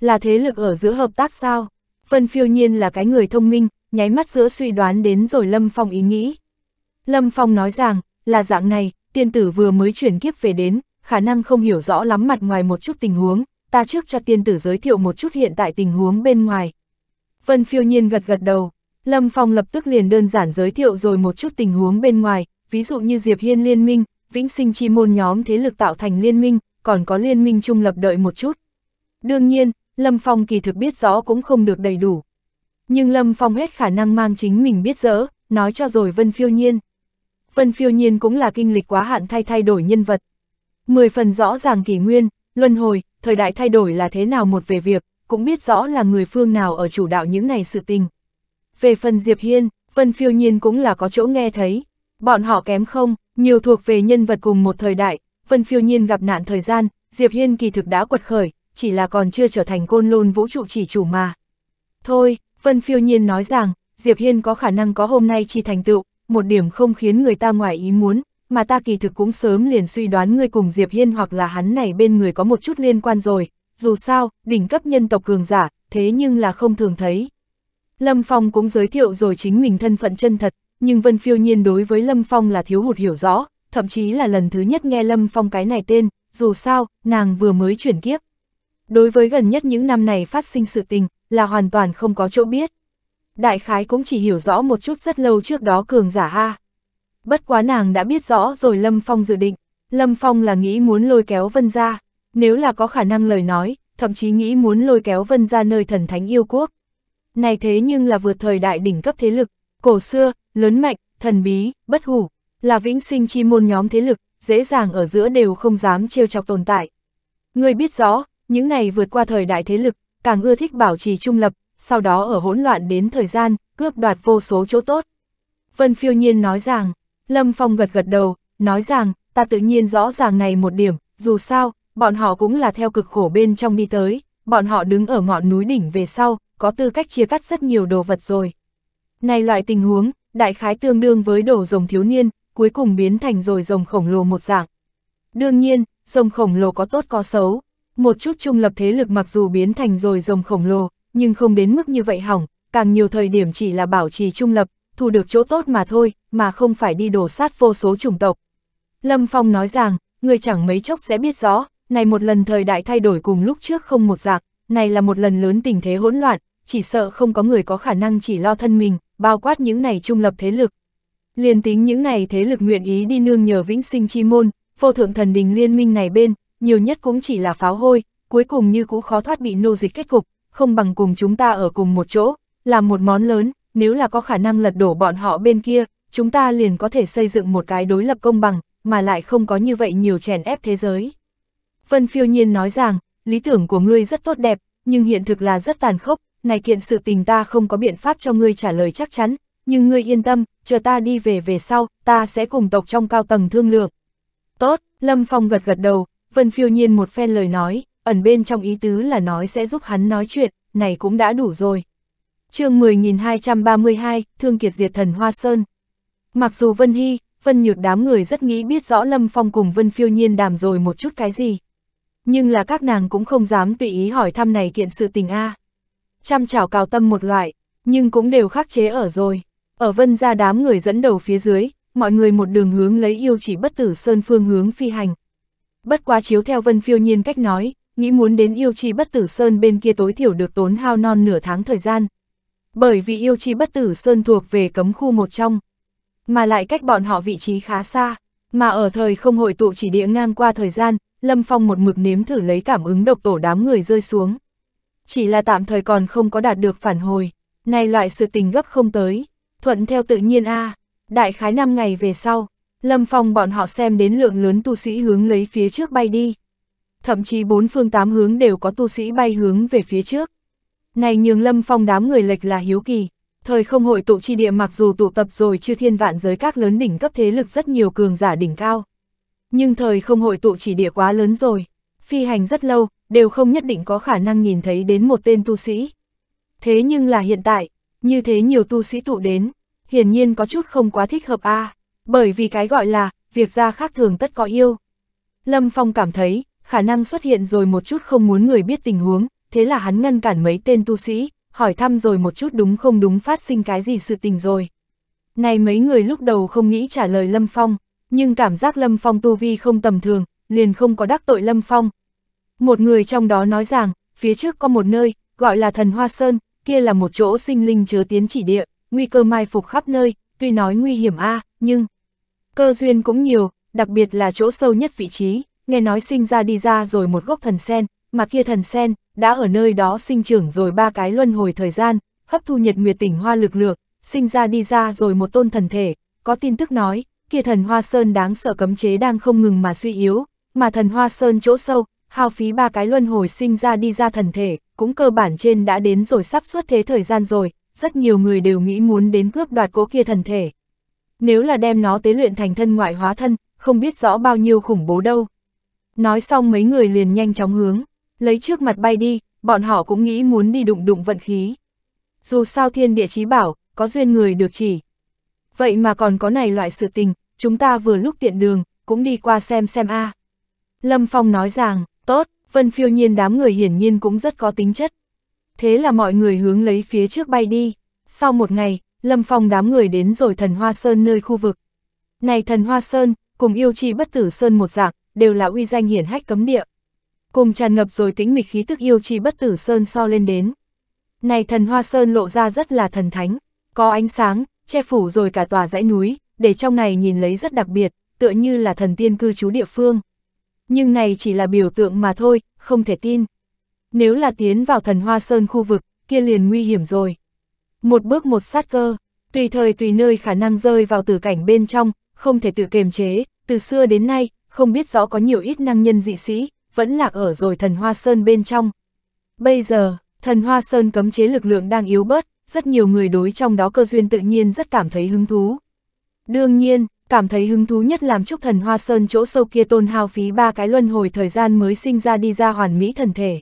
Là thế lực ở giữa hợp tác sao? Vân Phiêu Nhiên là cái người thông minh, nháy mắt giữa suy đoán đến rồi Lâm Phong ý nghĩ. Lâm Phong nói rằng, là dạng này, tiên tử vừa mới chuyển kiếp về đến, khả năng không hiểu rõ lắm mặt ngoài một chút tình huống, ta trước cho tiên tử giới thiệu một chút hiện tại tình huống bên ngoài. Vân phiêu nhiên gật gật đầu, Lâm Phong lập tức liền đơn giản giới thiệu rồi một chút tình huống bên ngoài, ví dụ như Diệp Hiên liên minh, Vĩnh sinh chi môn nhóm thế lực tạo thành liên minh, còn có liên minh trung lập đợi một chút. Đương nhiên, Lâm Phong kỳ thực biết rõ cũng không được đầy đủ, nhưng Lâm Phong hết khả năng mang chính mình biết dỡ, nói cho rồi Vân Phiêu Nhiên. Vân Phiêu Nhiên cũng là kinh lịch quá hạn thay thay đổi nhân vật. Mười phần rõ ràng kỷ nguyên, luân hồi, thời đại thay đổi là thế nào một về việc, cũng biết rõ là người phương nào ở chủ đạo những này sự tình. Về phần Diệp Hiên, Vân Phiêu Nhiên cũng là có chỗ nghe thấy. Bọn họ kém không, nhiều thuộc về nhân vật cùng một thời đại, Vân Phiêu Nhiên gặp nạn thời gian, Diệp Hiên kỳ thực đã quật khởi, chỉ là còn chưa trở thành côn lôn vũ trụ chỉ chủ mà. Thôi, Vân phiêu nhiên nói rằng, Diệp Hiên có khả năng có hôm nay chi thành tựu, một điểm không khiến người ta ngoài ý muốn, mà ta kỳ thực cũng sớm liền suy đoán ngươi cùng Diệp Hiên hoặc là hắn này bên người có một chút liên quan rồi, dù sao, đỉnh cấp nhân tộc cường giả, thế nhưng là không thường thấy. Lâm Phong cũng giới thiệu rồi chính mình thân phận chân thật, nhưng Vân Phiêu Nhiên đối với Lâm Phong là thiếu hụt hiểu rõ, thậm chí là lần thứ nhất nghe Lâm Phong cái này tên, dù sao, nàng vừa mới chuyển kiếp. Đối với gần nhất những năm này phát sinh sự tình, là hoàn toàn không có chỗ biết. Đại khái cũng chỉ hiểu rõ một chút rất lâu trước đó cường giả A. Bất quá nàng đã biết rõ rồi Lâm Phong dự định, Lâm Phong là nghĩ muốn lôi kéo Vân ra, nếu là có khả năng lời nói, thậm chí nghĩ muốn lôi kéo Vân ra nơi thần thánh yêu quốc. Này thế nhưng là vượt thời đại đỉnh cấp thế lực, cổ xưa, lớn mạnh, thần bí, bất hủ, là vĩnh sinh chi môn nhóm thế lực, dễ dàng ở giữa đều không dám trêu chọc tồn tại. Người biết rõ, những này vượt qua thời đại thế lực, càng ưa thích bảo trì trung lập, sau đó ở hỗn loạn đến thời gian, cướp đoạt vô số chỗ tốt. Vân phiêu nhiên nói rằng, Lâm Phong gật gật đầu, nói rằng, ta tự nhiên rõ ràng này một điểm, dù sao, bọn họ cũng là theo cực khổ bên trong đi tới, bọn họ đứng ở ngọn núi đỉnh về sau, có tư cách chia cắt rất nhiều đồ vật rồi. Này loại tình huống, đại khái tương đương với đồ rồng thiếu niên, cuối cùng biến thành rồi rồng khổng lồ một dạng. Đương nhiên, rồng khổng lồ có tốt có xấu, một chút trung lập thế lực mặc dù biến thành rồi rồng khổng lồ, nhưng không đến mức như vậy hỏng, càng nhiều thời điểm chỉ là bảo trì trung lập, thu được chỗ tốt mà thôi, mà không phải đi đổ sát vô số chủng tộc. Lâm Phong nói rằng, người chẳng mấy chốc sẽ biết rõ, này một lần thời đại thay đổi cùng lúc trước không một dạng, này là một lần lớn tình thế hỗn loạn, chỉ sợ không có người có khả năng chỉ lo thân mình, bao quát những này trung lập thế lực. Liên tính những này thế lực nguyện ý đi nương nhờ vĩnh sinh chi môn, vô thượng thần đình liên minh này bên, nhiều nhất cũng chỉ là pháo hôi, cuối cùng như cũ khó thoát bị nô dịch kết cục, không bằng cùng chúng ta ở cùng một chỗ, làm một món lớn, nếu là có khả năng lật đổ bọn họ bên kia, chúng ta liền có thể xây dựng một cái đối lập công bằng, mà lại không có như vậy nhiều chèn ép thế giới. Vân phiêu nhiên nói rằng, lý tưởng của ngươi rất tốt đẹp, nhưng hiện thực là rất tàn khốc, này kiện sự tình ta không có biện pháp cho ngươi trả lời chắc chắn, nhưng ngươi yên tâm, chờ ta đi về về sau, ta sẽ cùng tộc trong cao tầng thương lượng. Tốt, Lâm Phong gật gật đầu, Vân phiêu nhiên một phen lời nói, ẩn bên trong ý tứ là nói sẽ giúp hắn nói chuyện, này cũng đã đủ rồi. chương 10.232, Thương Kiệt Diệt Thần Hoa Sơn. Mặc dù Vân Hy, Vân Nhược đám người rất nghĩ biết rõ Lâm Phong cùng Vân phiêu nhiên đàm rồi một chút cái gì. Nhưng là các nàng cũng không dám tùy ý hỏi thăm này kiện sự tình A. À. Chăm chảo cào tâm một loại, nhưng cũng đều khắc chế ở rồi. Ở Vân ra đám người dẫn đầu phía dưới, mọi người một đường hướng lấy yêu chỉ bất tử Sơn Phương hướng phi hành, Bất quá chiếu theo Vân Phiêu Nhiên cách nói, nghĩ muốn đến yêu chi bất tử sơn bên kia tối thiểu được tốn hao non nửa tháng thời gian. Bởi vì yêu chi bất tử sơn thuộc về cấm khu một trong, mà lại cách bọn họ vị trí khá xa, mà ở thời không hội tụ chỉ địa ngang qua thời gian, Lâm Phong một mực nếm thử lấy cảm ứng độc tổ đám người rơi xuống. Chỉ là tạm thời còn không có đạt được phản hồi, này loại sự tình gấp không tới, thuận theo tự nhiên a à. đại khái 5 ngày về sau, Lâm Phong bọn họ xem đến lượng lớn tu sĩ hướng lấy phía trước bay đi. Thậm chí bốn phương tám hướng đều có tu sĩ bay hướng về phía trước. Này nhường Lâm Phong đám người lệch là hiếu kỳ. Thời không hội tụ chi địa mặc dù tụ tập rồi chưa thiên vạn giới các lớn đỉnh cấp thế lực rất nhiều cường giả đỉnh cao. Nhưng thời không hội tụ chỉ địa quá lớn rồi. Phi hành rất lâu, đều không nhất định có khả năng nhìn thấy đến một tên tu sĩ. Thế nhưng là hiện tại, như thế nhiều tu sĩ tụ đến, hiển nhiên có chút không quá thích hợp a à. Bởi vì cái gọi là, việc ra khác thường tất có yêu. Lâm Phong cảm thấy, khả năng xuất hiện rồi một chút không muốn người biết tình huống, thế là hắn ngăn cản mấy tên tu sĩ, hỏi thăm rồi một chút đúng không đúng phát sinh cái gì sự tình rồi. Này mấy người lúc đầu không nghĩ trả lời Lâm Phong, nhưng cảm giác Lâm Phong tu vi không tầm thường, liền không có đắc tội Lâm Phong. Một người trong đó nói rằng, phía trước có một nơi, gọi là thần Hoa Sơn, kia là một chỗ sinh linh chứa tiến chỉ địa, nguy cơ mai phục khắp nơi, tuy nói nguy hiểm a nhưng... Cơ duyên cũng nhiều, đặc biệt là chỗ sâu nhất vị trí, nghe nói sinh ra đi ra rồi một gốc thần sen, mà kia thần sen, đã ở nơi đó sinh trưởng rồi ba cái luân hồi thời gian, hấp thu nhiệt nguyệt tỉnh hoa lực lượng, sinh ra đi ra rồi một tôn thần thể, có tin tức nói, kia thần hoa sơn đáng sợ cấm chế đang không ngừng mà suy yếu, mà thần hoa sơn chỗ sâu, hao phí ba cái luân hồi sinh ra đi ra thần thể, cũng cơ bản trên đã đến rồi sắp suốt thế thời gian rồi, rất nhiều người đều nghĩ muốn đến cướp đoạt cố kia thần thể nếu là đem nó tế luyện thành thân ngoại hóa thân, không biết rõ bao nhiêu khủng bố đâu. Nói xong mấy người liền nhanh chóng hướng, lấy trước mặt bay đi, bọn họ cũng nghĩ muốn đi đụng đụng vận khí. Dù sao thiên địa chí bảo, có duyên người được chỉ. Vậy mà còn có này loại sự tình, chúng ta vừa lúc tiện đường, cũng đi qua xem xem a. À. Lâm Phong nói rằng, tốt, Vân phiêu nhiên đám người hiển nhiên cũng rất có tính chất. Thế là mọi người hướng lấy phía trước bay đi. Sau một ngày, Lâm Phong đám người đến rồi thần Hoa Sơn nơi khu vực. Này thần Hoa Sơn, cùng yêu chi bất tử Sơn một dạng, đều là uy danh hiển hách cấm địa. Cùng tràn ngập rồi tĩnh mịch khí tức yêu chi bất tử Sơn so lên đến. Này thần Hoa Sơn lộ ra rất là thần thánh, có ánh sáng, che phủ rồi cả tòa dãy núi, để trong này nhìn lấy rất đặc biệt, tựa như là thần tiên cư trú địa phương. Nhưng này chỉ là biểu tượng mà thôi, không thể tin. Nếu là tiến vào thần Hoa Sơn khu vực, kia liền nguy hiểm rồi một bước một sát cơ, tùy thời tùy nơi khả năng rơi vào tử cảnh bên trong, không thể tự kiềm chế, từ xưa đến nay, không biết rõ có nhiều ít năng nhân dị sĩ, vẫn lạc ở rồi thần Hoa Sơn bên trong. Bây giờ, thần Hoa Sơn cấm chế lực lượng đang yếu bớt, rất nhiều người đối trong đó cơ duyên tự nhiên rất cảm thấy hứng thú. Đương nhiên, cảm thấy hứng thú nhất làm chúc thần Hoa Sơn chỗ sâu kia tôn hao phí ba cái luân hồi thời gian mới sinh ra đi ra hoàn mỹ thần thể.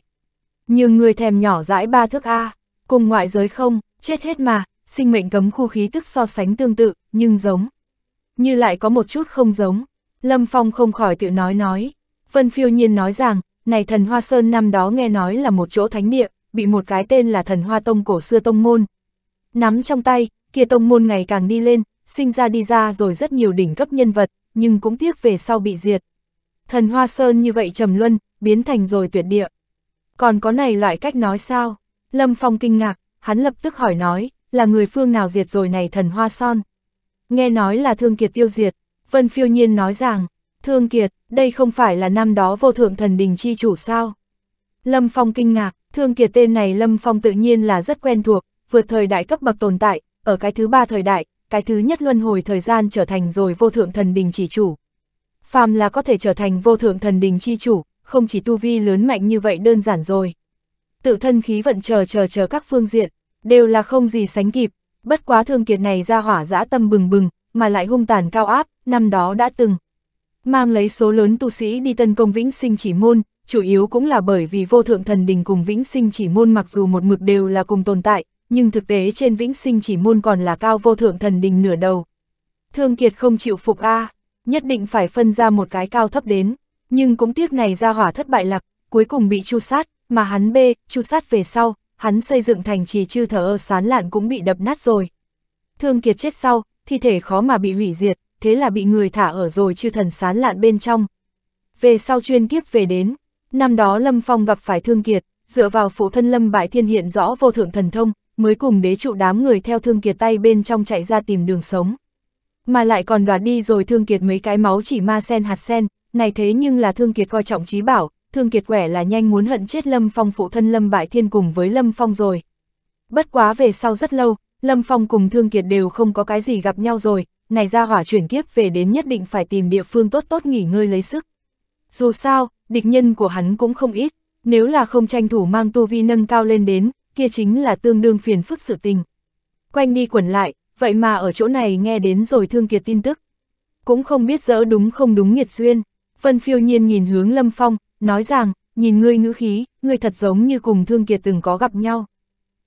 Nhưng người thèm nhỏ dãi ba thước A, cùng ngoại giới không, chết hết mà, sinh mệnh cấm khu khí tức so sánh tương tự, nhưng giống. Như lại có một chút không giống, Lâm Phong không khỏi tự nói nói. Vân phiêu nhiên nói rằng, này thần Hoa Sơn năm đó nghe nói là một chỗ thánh địa, bị một cái tên là thần Hoa Tông cổ xưa Tông Môn. Nắm trong tay, kia Tông Môn ngày càng đi lên, sinh ra đi ra rồi rất nhiều đỉnh cấp nhân vật, nhưng cũng tiếc về sau bị diệt. Thần Hoa Sơn như vậy trầm luân, biến thành rồi tuyệt địa. Còn có này loại cách nói sao? Lâm Phong kinh ngạc, hắn lập tức hỏi nói, là người phương nào diệt rồi này thần hoa son. Nghe nói là Thương Kiệt tiêu diệt, Vân phiêu nhiên nói rằng, Thương Kiệt, đây không phải là năm đó vô thượng thần đình chi chủ sao. Lâm Phong kinh ngạc, Thương Kiệt tên này Lâm Phong tự nhiên là rất quen thuộc, vượt thời đại cấp bậc tồn tại, ở cái thứ ba thời đại, cái thứ nhất luân hồi thời gian trở thành rồi vô thượng thần đình chỉ chủ. Phàm là có thể trở thành vô thượng thần đình chi chủ, không chỉ tu vi lớn mạnh như vậy đơn giản rồi tự thân khí vận chờ chờ chờ các phương diện, đều là không gì sánh kịp, bất quá thương kiệt này ra hỏa dã tâm bừng bừng, mà lại hung tàn cao áp, năm đó đã từng. Mang lấy số lớn tu sĩ đi tân công vĩnh sinh chỉ môn, chủ yếu cũng là bởi vì vô thượng thần đình cùng vĩnh sinh chỉ môn mặc dù một mực đều là cùng tồn tại, nhưng thực tế trên vĩnh sinh chỉ môn còn là cao vô thượng thần đình nửa đầu. Thương kiệt không chịu phục A, nhất định phải phân ra một cái cao thấp đến, nhưng cũng tiếc này ra hỏa thất bại lạc, cuối cùng bị chu sát, mà hắn bê, chu sát về sau, hắn xây dựng thành trì chư thờ ơ sán lạn cũng bị đập nát rồi. Thương Kiệt chết sau, thi thể khó mà bị hủy diệt, thế là bị người thả ở rồi chư thần sán lạn bên trong. Về sau chuyên kiếp về đến, năm đó Lâm Phong gặp phải Thương Kiệt, dựa vào phụ thân Lâm Bại Thiên hiện rõ vô thượng thần thông, mới cùng đế trụ đám người theo Thương Kiệt tay bên trong chạy ra tìm đường sống. Mà lại còn đoạt đi rồi Thương Kiệt mấy cái máu chỉ ma sen hạt sen, này thế nhưng là Thương Kiệt coi trọng trí bảo, Thương Kiệt quẻ là nhanh muốn hận chết Lâm Phong phụ thân Lâm Bại Thiên cùng với Lâm Phong rồi. Bất quá về sau rất lâu, Lâm Phong cùng Thương Kiệt đều không có cái gì gặp nhau rồi, này ra hỏa chuyển kiếp về đến nhất định phải tìm địa phương tốt tốt nghỉ ngơi lấy sức. Dù sao, địch nhân của hắn cũng không ít, nếu là không tranh thủ mang tu vi nâng cao lên đến, kia chính là tương đương phiền phức sự tình. Quanh đi quẩn lại, vậy mà ở chỗ này nghe đến rồi Thương Kiệt tin tức. Cũng không biết dỡ đúng không đúng nghiệt duyên, Vân phiêu nhiên nhìn hướng Lâm Phong, nói rằng, nhìn ngươi ngữ khí, ngươi thật giống như cùng Thương Kiệt từng có gặp nhau.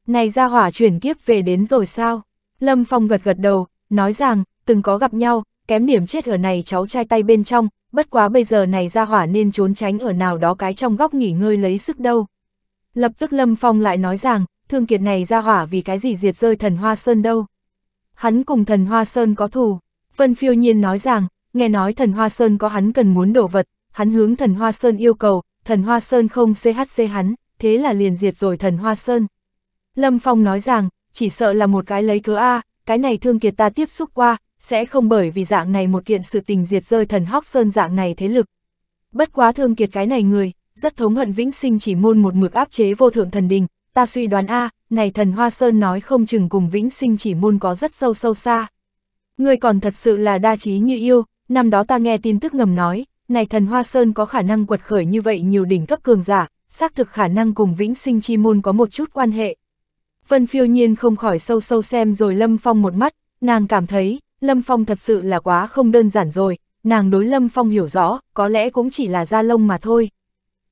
Này ra hỏa chuyển kiếp về đến rồi sao? Lâm Phong gật gật đầu, nói rằng, từng có gặp nhau, kém điểm chết ở này cháu trai tay bên trong, bất quá bây giờ này ra hỏa nên trốn tránh ở nào đó cái trong góc nghỉ ngơi lấy sức đâu. Lập tức Lâm Phong lại nói rằng, Thương Kiệt này ra hỏa vì cái gì diệt rơi thần Hoa Sơn đâu. Hắn cùng thần Hoa Sơn có thù. Vân phiêu nhiên nói rằng, nghe nói thần Hoa Sơn có hắn cần muốn đổ vật, hắn hướng thần Hoa Sơn yêu cầu, thần Hoa Sơn không CHC hắn, thế là liền diệt rồi thần Hoa Sơn. Lâm Phong nói rằng, chỉ sợ là một cái lấy cớ A, cái này thương kiệt ta tiếp xúc qua, sẽ không bởi vì dạng này một kiện sự tình diệt rơi thần Hóc Sơn dạng này thế lực. Bất quá thương kiệt cái này người, rất thống hận vĩnh sinh chỉ môn một mực áp chế vô thượng thần đình, ta suy đoán A, này thần Hoa Sơn nói không chừng cùng vĩnh sinh chỉ môn có rất sâu sâu xa. Người còn thật sự là đa trí như yêu, năm đó ta nghe tin tức ngầm nói, này thần Hoa Sơn có khả năng quật khởi như vậy nhiều đỉnh cấp cường giả, xác thực khả năng cùng vĩnh sinh chi môn có một chút quan hệ. Vân phiêu nhiên không khỏi sâu sâu xem rồi Lâm Phong một mắt, nàng cảm thấy, Lâm Phong thật sự là quá không đơn giản rồi, nàng đối Lâm Phong hiểu rõ, có lẽ cũng chỉ là da lông mà thôi.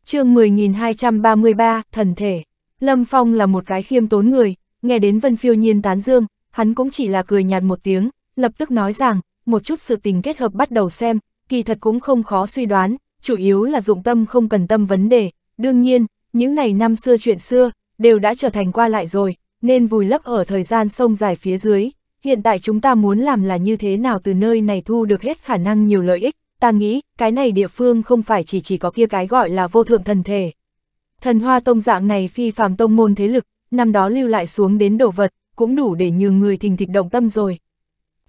chương 10.233, Thần Thể Lâm Phong là một cái khiêm tốn người, nghe đến Vân Phiêu Nhiên tán dương, hắn cũng chỉ là cười nhạt một tiếng, lập tức nói rằng, một chút sự tình kết hợp bắt đầu xem, kỳ thật cũng không khó suy đoán, chủ yếu là dụng tâm không cần tâm vấn đề, đương nhiên, những ngày năm xưa chuyện xưa, đều đã trở thành qua lại rồi, nên vùi lấp ở thời gian sông dài phía dưới. Hiện tại chúng ta muốn làm là như thế nào từ nơi này thu được hết khả năng nhiều lợi ích, ta nghĩ, cái này địa phương không phải chỉ chỉ có kia cái gọi là vô thượng thần thể. Thần hoa tông dạng này phi phàm tông môn thế lực, năm đó lưu lại xuống đến đồ vật, cũng đủ để nhường người thình thịch động tâm rồi.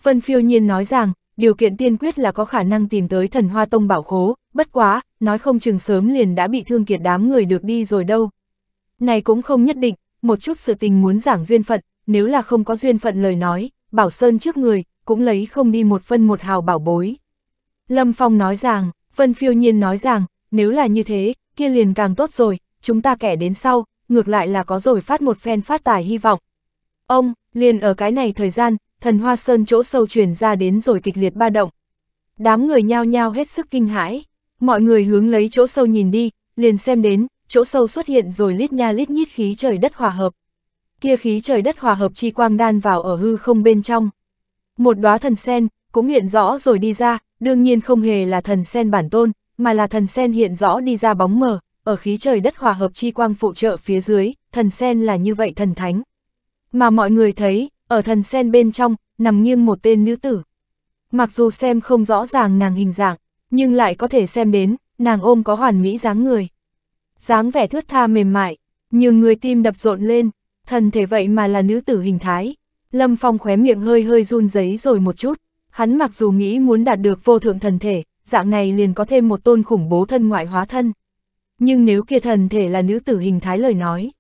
Vân phiêu nhiên nói rằng, điều kiện tiên quyết là có khả năng tìm tới thần hoa tông bảo khố, bất quá, nói không chừng sớm liền đã bị thương kiệt đám người được đi rồi đâu. Này cũng không nhất định, một chút sự tình muốn giảng duyên phận, nếu là không có duyên phận lời nói, bảo sơn trước người, cũng lấy không đi một phân một hào bảo bối. Lâm Phong nói rằng, Vân Phiêu Nhiên nói rằng, nếu là như thế, kia liền càng tốt rồi, chúng ta kẻ đến sau, ngược lại là có rồi phát một phen phát tài hy vọng. Ông, liền ở cái này thời gian, thần hoa sơn chỗ sâu truyền ra đến rồi kịch liệt ba động. Đám người nhao nhao hết sức kinh hãi, mọi người hướng lấy chỗ sâu nhìn đi, liền xem đến, chỗ sâu xuất hiện rồi lít nha lít nhít khí trời đất hòa hợp. Kia khí trời đất hòa hợp chi quang đan vào ở hư không bên trong. Một đóa thần sen, cũng hiện rõ rồi đi ra, đương nhiên không hề là thần sen bản tôn, mà là thần sen hiện rõ đi ra bóng mờ, ở khí trời đất hòa hợp chi quang phụ trợ phía dưới, thần sen là như vậy thần thánh. Mà mọi người thấy, ở thần sen bên trong, nằm nghiêng một tên nữ tử. Mặc dù xem không rõ ràng nàng hình dạng, nhưng lại có thể xem đến, nàng ôm có hoàn mỹ dáng người. Dáng vẻ thướt tha mềm mại, nhưng người tim đập rộn lên, thần thể vậy mà là nữ tử hình thái. Lâm Phong khóe miệng hơi hơi run giấy rồi một chút, hắn mặc dù nghĩ muốn đạt được vô thượng thần thể, dạng này liền có thêm một tôn khủng bố thân ngoại hóa thân. Nhưng nếu kia thần thể là nữ tử hình thái lời nói,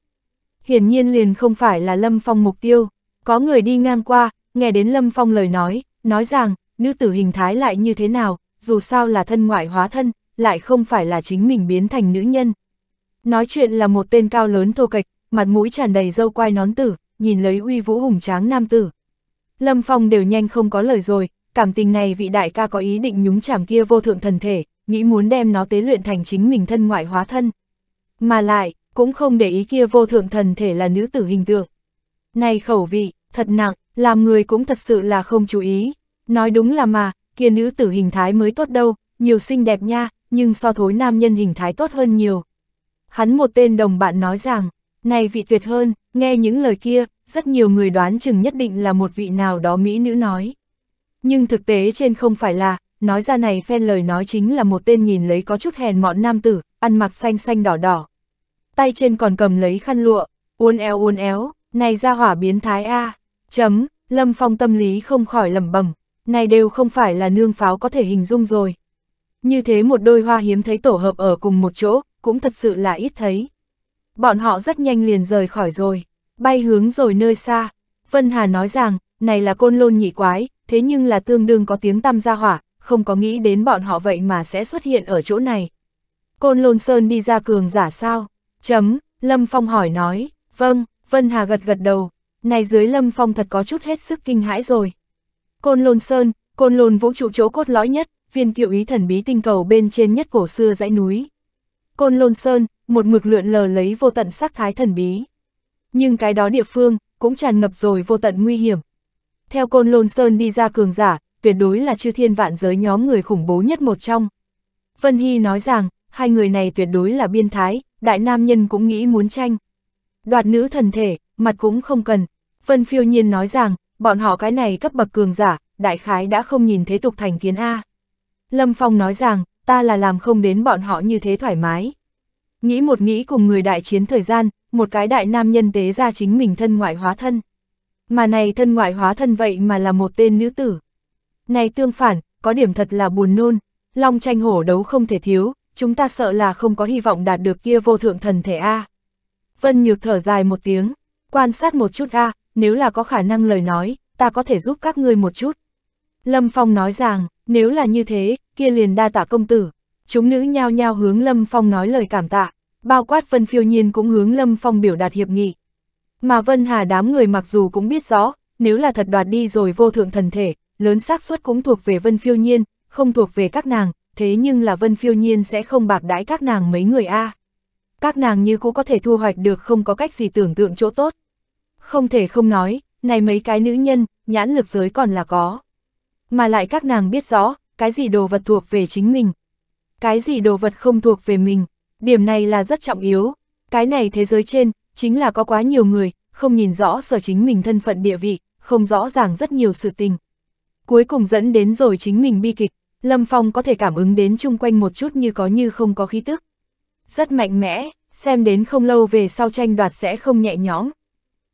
hiển nhiên liền không phải là Lâm Phong mục tiêu. Có người đi ngang qua, nghe đến Lâm Phong lời nói, nói rằng, nữ tử hình thái lại như thế nào, dù sao là thân ngoại hóa thân, lại không phải là chính mình biến thành nữ nhân. Nói chuyện là một tên cao lớn thô kịch mặt mũi tràn đầy dâu quai nón tử, nhìn lấy uy vũ hùng tráng nam tử. Lâm Phong đều nhanh không có lời rồi, cảm tình này vị đại ca có ý định nhúng chảm kia vô thượng thần thể, nghĩ muốn đem nó tế luyện thành chính mình thân ngoại hóa thân. Mà lại, cũng không để ý kia vô thượng thần thể là nữ tử hình tượng, này khẩu vị, thật nặng, làm người cũng thật sự là không chú ý. Nói đúng là mà, kia nữ tử hình thái mới tốt đâu, nhiều xinh đẹp nha, nhưng so thối nam nhân hình thái tốt hơn nhiều. Hắn một tên đồng bạn nói rằng, này vị tuyệt hơn, nghe những lời kia, rất nhiều người đoán chừng nhất định là một vị nào đó mỹ nữ nói. Nhưng thực tế trên không phải là, nói ra này phen lời nói chính là một tên nhìn lấy có chút hèn mọn nam tử, ăn mặc xanh xanh đỏ đỏ. Tay trên còn cầm lấy khăn lụa, uốn éo uốn éo, này ra hỏa biến thái A, chấm, Lâm Phong tâm lý không khỏi lẩm bẩm này đều không phải là nương pháo có thể hình dung rồi. Như thế một đôi hoa hiếm thấy tổ hợp ở cùng một chỗ, cũng thật sự là ít thấy. Bọn họ rất nhanh liền rời khỏi rồi, bay hướng rồi nơi xa. Vân Hà nói rằng, này là côn lôn nhị quái, thế nhưng là tương đương có tiếng tam gia hỏa, không có nghĩ đến bọn họ vậy mà sẽ xuất hiện ở chỗ này. Côn lôn sơn đi ra cường giả sao? Chấm, Lâm Phong hỏi nói, vâng, Vân Hà gật gật đầu, này dưới lâm phong thật có chút hết sức kinh hãi rồi. Côn Lôn Sơn, Côn Lôn vũ trụ chỗ cốt lõi nhất, viên cựu ý thần bí tinh cầu bên trên nhất cổ xưa dãy núi. Côn Lôn Sơn, một mực lượn lờ lấy vô tận sắc thái thần bí. Nhưng cái đó địa phương, cũng tràn ngập rồi vô tận nguy hiểm. Theo Côn Lôn Sơn đi ra cường giả, tuyệt đối là chư thiên vạn giới nhóm người khủng bố nhất một trong. Vân Hy nói rằng, hai người này tuyệt đối là biên thái, đại nam nhân cũng nghĩ muốn tranh đoạt nữ thần thể, mặt cũng không cần. Vân phiêu nhiên nói rằng, bọn họ cái này cấp bậc cường giả, đại khái đã không nhìn thế tục thành kiến A. Lâm Phong nói rằng, ta là làm không đến bọn họ như thế thoải mái. Nghĩ một nghĩ cùng người đại chiến thời gian, một cái đại nam nhân tế ra chính mình thân ngoại hóa thân. Mà này thân ngoại hóa thân vậy mà là một tên nữ tử. Này tương phản, có điểm thật là buồn nôn, long tranh hổ đấu không thể thiếu, chúng ta sợ là không có hy vọng đạt được kia vô thượng thần thể A. Vân Nhược thở dài một tiếng, quan sát một chút a nếu là có khả năng lời nói, ta có thể giúp các ngươi một chút. Lâm Phong nói rằng, nếu là như thế, kia liền đa tạ công tử. Chúng nữ nhao nhao hướng Lâm Phong nói lời cảm tạ, bao quát Vân Phiêu Nhiên cũng hướng Lâm Phong biểu đạt hiệp nghị. Mà Vân Hà đám người mặc dù cũng biết rõ, nếu là thật đoạt đi rồi vô thượng thần thể, lớn xác suất cũng thuộc về Vân Phiêu Nhiên, không thuộc về các nàng, thế nhưng là Vân Phiêu Nhiên sẽ không bạc đãi các nàng mấy người a. À các nàng như cũ có thể thu hoạch được không có cách gì tưởng tượng chỗ tốt. Không thể không nói, này mấy cái nữ nhân, nhãn lực giới còn là có. Mà lại các nàng biết rõ, cái gì đồ vật thuộc về chính mình. Cái gì đồ vật không thuộc về mình, điểm này là rất trọng yếu. Cái này thế giới trên, chính là có quá nhiều người, không nhìn rõ sở chính mình thân phận địa vị, không rõ ràng rất nhiều sự tình. Cuối cùng dẫn đến rồi chính mình bi kịch, Lâm Phong có thể cảm ứng đến chung quanh một chút như có như không có khí tức rất mạnh mẽ, xem đến không lâu về sau tranh đoạt sẽ không nhẹ nhõm.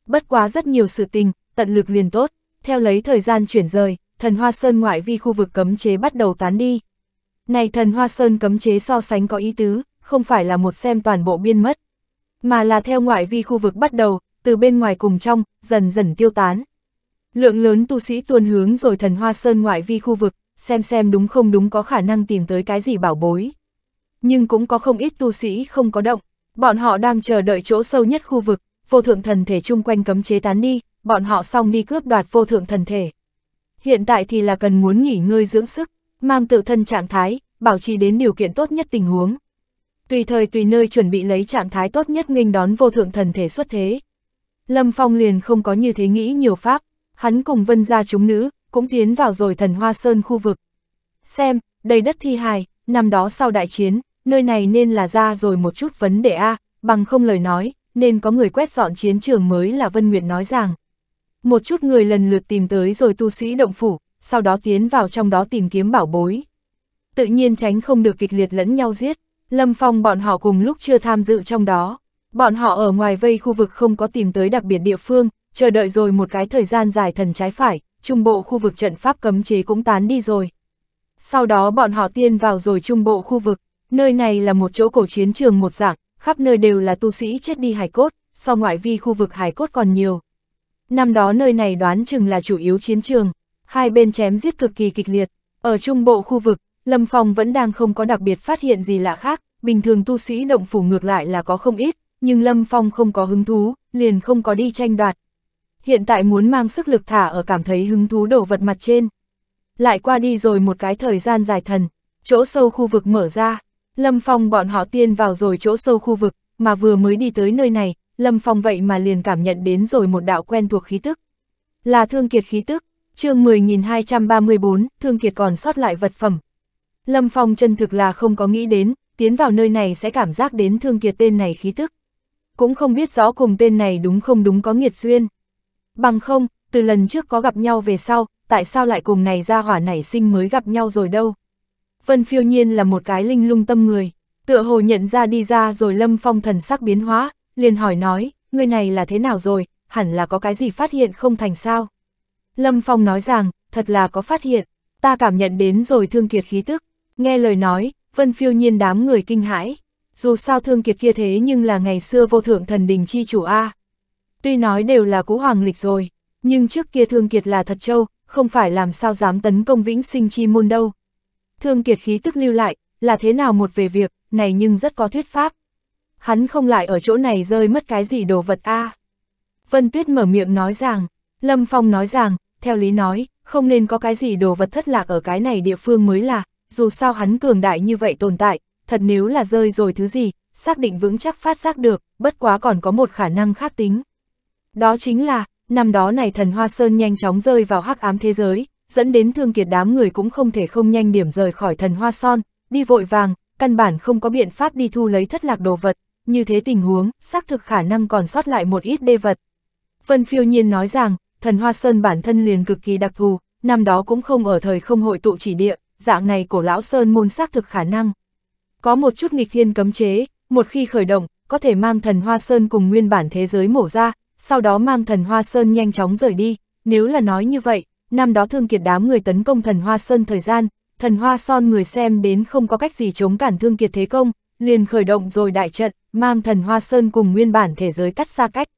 Bất quá rất nhiều sự tình, tận lực liền tốt, theo lấy thời gian chuyển rời, thần Hoa Sơn ngoại vi khu vực cấm chế bắt đầu tán đi. Này thần Hoa Sơn cấm chế so sánh có ý tứ, không phải là một xem toàn bộ biên mất, mà là theo ngoại vi khu vực bắt đầu, từ bên ngoài cùng trong, dần dần tiêu tán. Lượng lớn tu sĩ tuôn hướng rồi thần Hoa Sơn ngoại vi khu vực, xem xem đúng không đúng có khả năng tìm tới cái gì bảo bối nhưng cũng có không ít tu sĩ không có động. Bọn họ đang chờ đợi chỗ sâu nhất khu vực, vô thượng thần thể chung quanh cấm chế tán đi, bọn họ xong đi cướp đoạt vô thượng thần thể. Hiện tại thì là cần muốn nghỉ ngơi dưỡng sức, mang tự thân trạng thái, bảo trì đến điều kiện tốt nhất tình huống. Tùy thời tùy nơi chuẩn bị lấy trạng thái tốt nhất nghênh đón vô thượng thần thể xuất thế. Lâm Phong liền không có như thế nghĩ nhiều pháp, hắn cùng vân gia chúng nữ, cũng tiến vào rồi thần hoa sơn khu vực. Xem, đầy đất thi hài, năm đó sau đại chiến, nơi này nên là ra rồi một chút vấn đề a bằng không lời nói, nên có người quét dọn chiến trường mới là Vân Nguyệt nói rằng. Một chút người lần lượt tìm tới rồi tu sĩ động phủ, sau đó tiến vào trong đó tìm kiếm bảo bối. Tự nhiên tránh không được kịch liệt lẫn nhau giết, Lâm Phong bọn họ cùng lúc chưa tham dự trong đó. Bọn họ ở ngoài vây khu vực không có tìm tới đặc biệt địa phương, chờ đợi rồi một cái thời gian dài thần trái phải, trung bộ khu vực trận pháp cấm chế cũng tán đi rồi. Sau đó bọn họ tiên vào rồi trung bộ khu vực, Nơi này là một chỗ cổ chiến trường một dạng, khắp nơi đều là tu sĩ chết đi hài cốt, so ngoại vi khu vực hài cốt còn nhiều. Năm đó nơi này đoán chừng là chủ yếu chiến trường, hai bên chém giết cực kỳ kịch liệt. Ở trung bộ khu vực, Lâm Phong vẫn đang không có đặc biệt phát hiện gì lạ khác, bình thường tu sĩ động phủ ngược lại là có không ít, nhưng Lâm Phong không có hứng thú, liền không có đi tranh đoạt. Hiện tại muốn mang sức lực thả ở cảm thấy hứng thú đổ vật mặt trên. Lại qua đi rồi một cái thời gian dài thần, chỗ sâu khu vực mở ra, Lâm Phong bọn họ tiên vào rồi chỗ sâu khu vực, mà vừa mới đi tới nơi này, Lâm Phong vậy mà liền cảm nhận đến rồi một đạo quen thuộc khí tức. Là thương kiệt khí tức, chương 10.234, thương kiệt còn sót lại vật phẩm. Lâm Phong chân thực là không có nghĩ đến, tiến vào nơi này sẽ cảm giác đến thương kiệt tên này khí tức. Cũng không biết rõ cùng tên này đúng không đúng có nghiệt duyên. Bằng không, từ lần trước có gặp nhau về sau, tại sao lại cùng này ra hỏa nảy sinh mới gặp nhau rồi đâu. Vân phiêu nhiên là một cái linh lung tâm người, tựa hồ nhận ra đi ra rồi lâm phong thần sắc biến hóa, liền hỏi nói, người này là thế nào rồi, hẳn là có cái gì phát hiện không thành sao. Lâm phong nói rằng, thật là có phát hiện, ta cảm nhận đến rồi thương kiệt khí tức, nghe lời nói, vân phiêu nhiên đám người kinh hãi, dù sao thương kiệt kia thế nhưng là ngày xưa vô thượng thần đình chi chủ A. Tuy nói đều là cũ hoàng lịch rồi, nhưng trước kia thương kiệt là thật châu, không phải làm sao dám tấn công vĩnh sinh chi môn đâu. Thương Kiệt khí tức lưu lại, là thế nào một về việc, này nhưng rất có thuyết pháp. Hắn không lại ở chỗ này rơi mất cái gì đồ vật a. À. Vân Tuyết mở miệng nói rằng, Lâm Phong nói rằng, theo lý nói, không nên có cái gì đồ vật thất lạc ở cái này địa phương mới là, dù sao hắn cường đại như vậy tồn tại, thật nếu là rơi rồi thứ gì, xác định vững chắc phát giác được, bất quá còn có một khả năng khác tính. Đó chính là, năm đó này thần Hoa Sơn nhanh chóng rơi vào hắc ám thế giới, dẫn đến thương kiệt đám người cũng không thể không nhanh điểm rời khỏi thần hoa son, đi vội vàng, căn bản không có biện pháp đi thu lấy thất lạc đồ vật, như thế tình huống, xác thực khả năng còn sót lại một ít đê vật. Vân phiêu nhiên nói rằng, thần hoa sơn bản thân liền cực kỳ đặc thù, năm đó cũng không ở thời không hội tụ chỉ địa, dạng này cổ lão sơn môn xác thực khả năng. Có một chút nghịch thiên cấm chế, một khi khởi động, có thể mang thần hoa sơn cùng nguyên bản thế giới mổ ra, sau đó mang thần hoa sơn nhanh chóng rời đi, nếu là nói như vậy, năm đó thương kiệt đám người tấn công thần hoa sơn thời gian, thần hoa son người xem đến không có cách gì chống cản thương kiệt thế công, liền khởi động rồi đại trận, mang thần hoa sơn cùng nguyên bản thế giới cắt xa cách.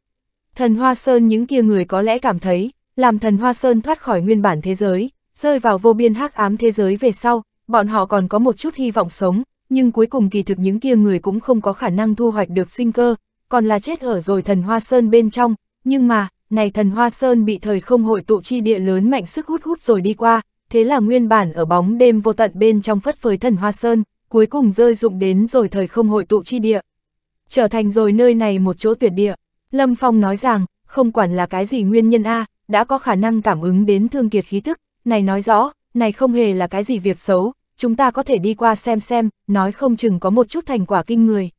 Thần hoa sơn những kia người có lẽ cảm thấy, làm thần hoa sơn thoát khỏi nguyên bản thế giới, rơi vào vô biên hắc ám thế giới về sau, bọn họ còn có một chút hy vọng sống, nhưng cuối cùng kỳ thực những kia người cũng không có khả năng thu hoạch được sinh cơ, còn là chết ở rồi thần hoa sơn bên trong, nhưng mà, này thần Hoa Sơn bị thời không hội tụ chi địa lớn mạnh sức hút hút rồi đi qua, thế là nguyên bản ở bóng đêm vô tận bên trong phất phới thần Hoa Sơn, cuối cùng rơi dụng đến rồi thời không hội tụ chi địa. Trở thành rồi nơi này một chỗ tuyệt địa. Lâm Phong nói rằng, không quản là cái gì nguyên nhân A, đã có khả năng cảm ứng đến thương kiệt khí thức, này nói rõ, này không hề là cái gì việc xấu, chúng ta có thể đi qua xem xem, nói không chừng có một chút thành quả kinh người.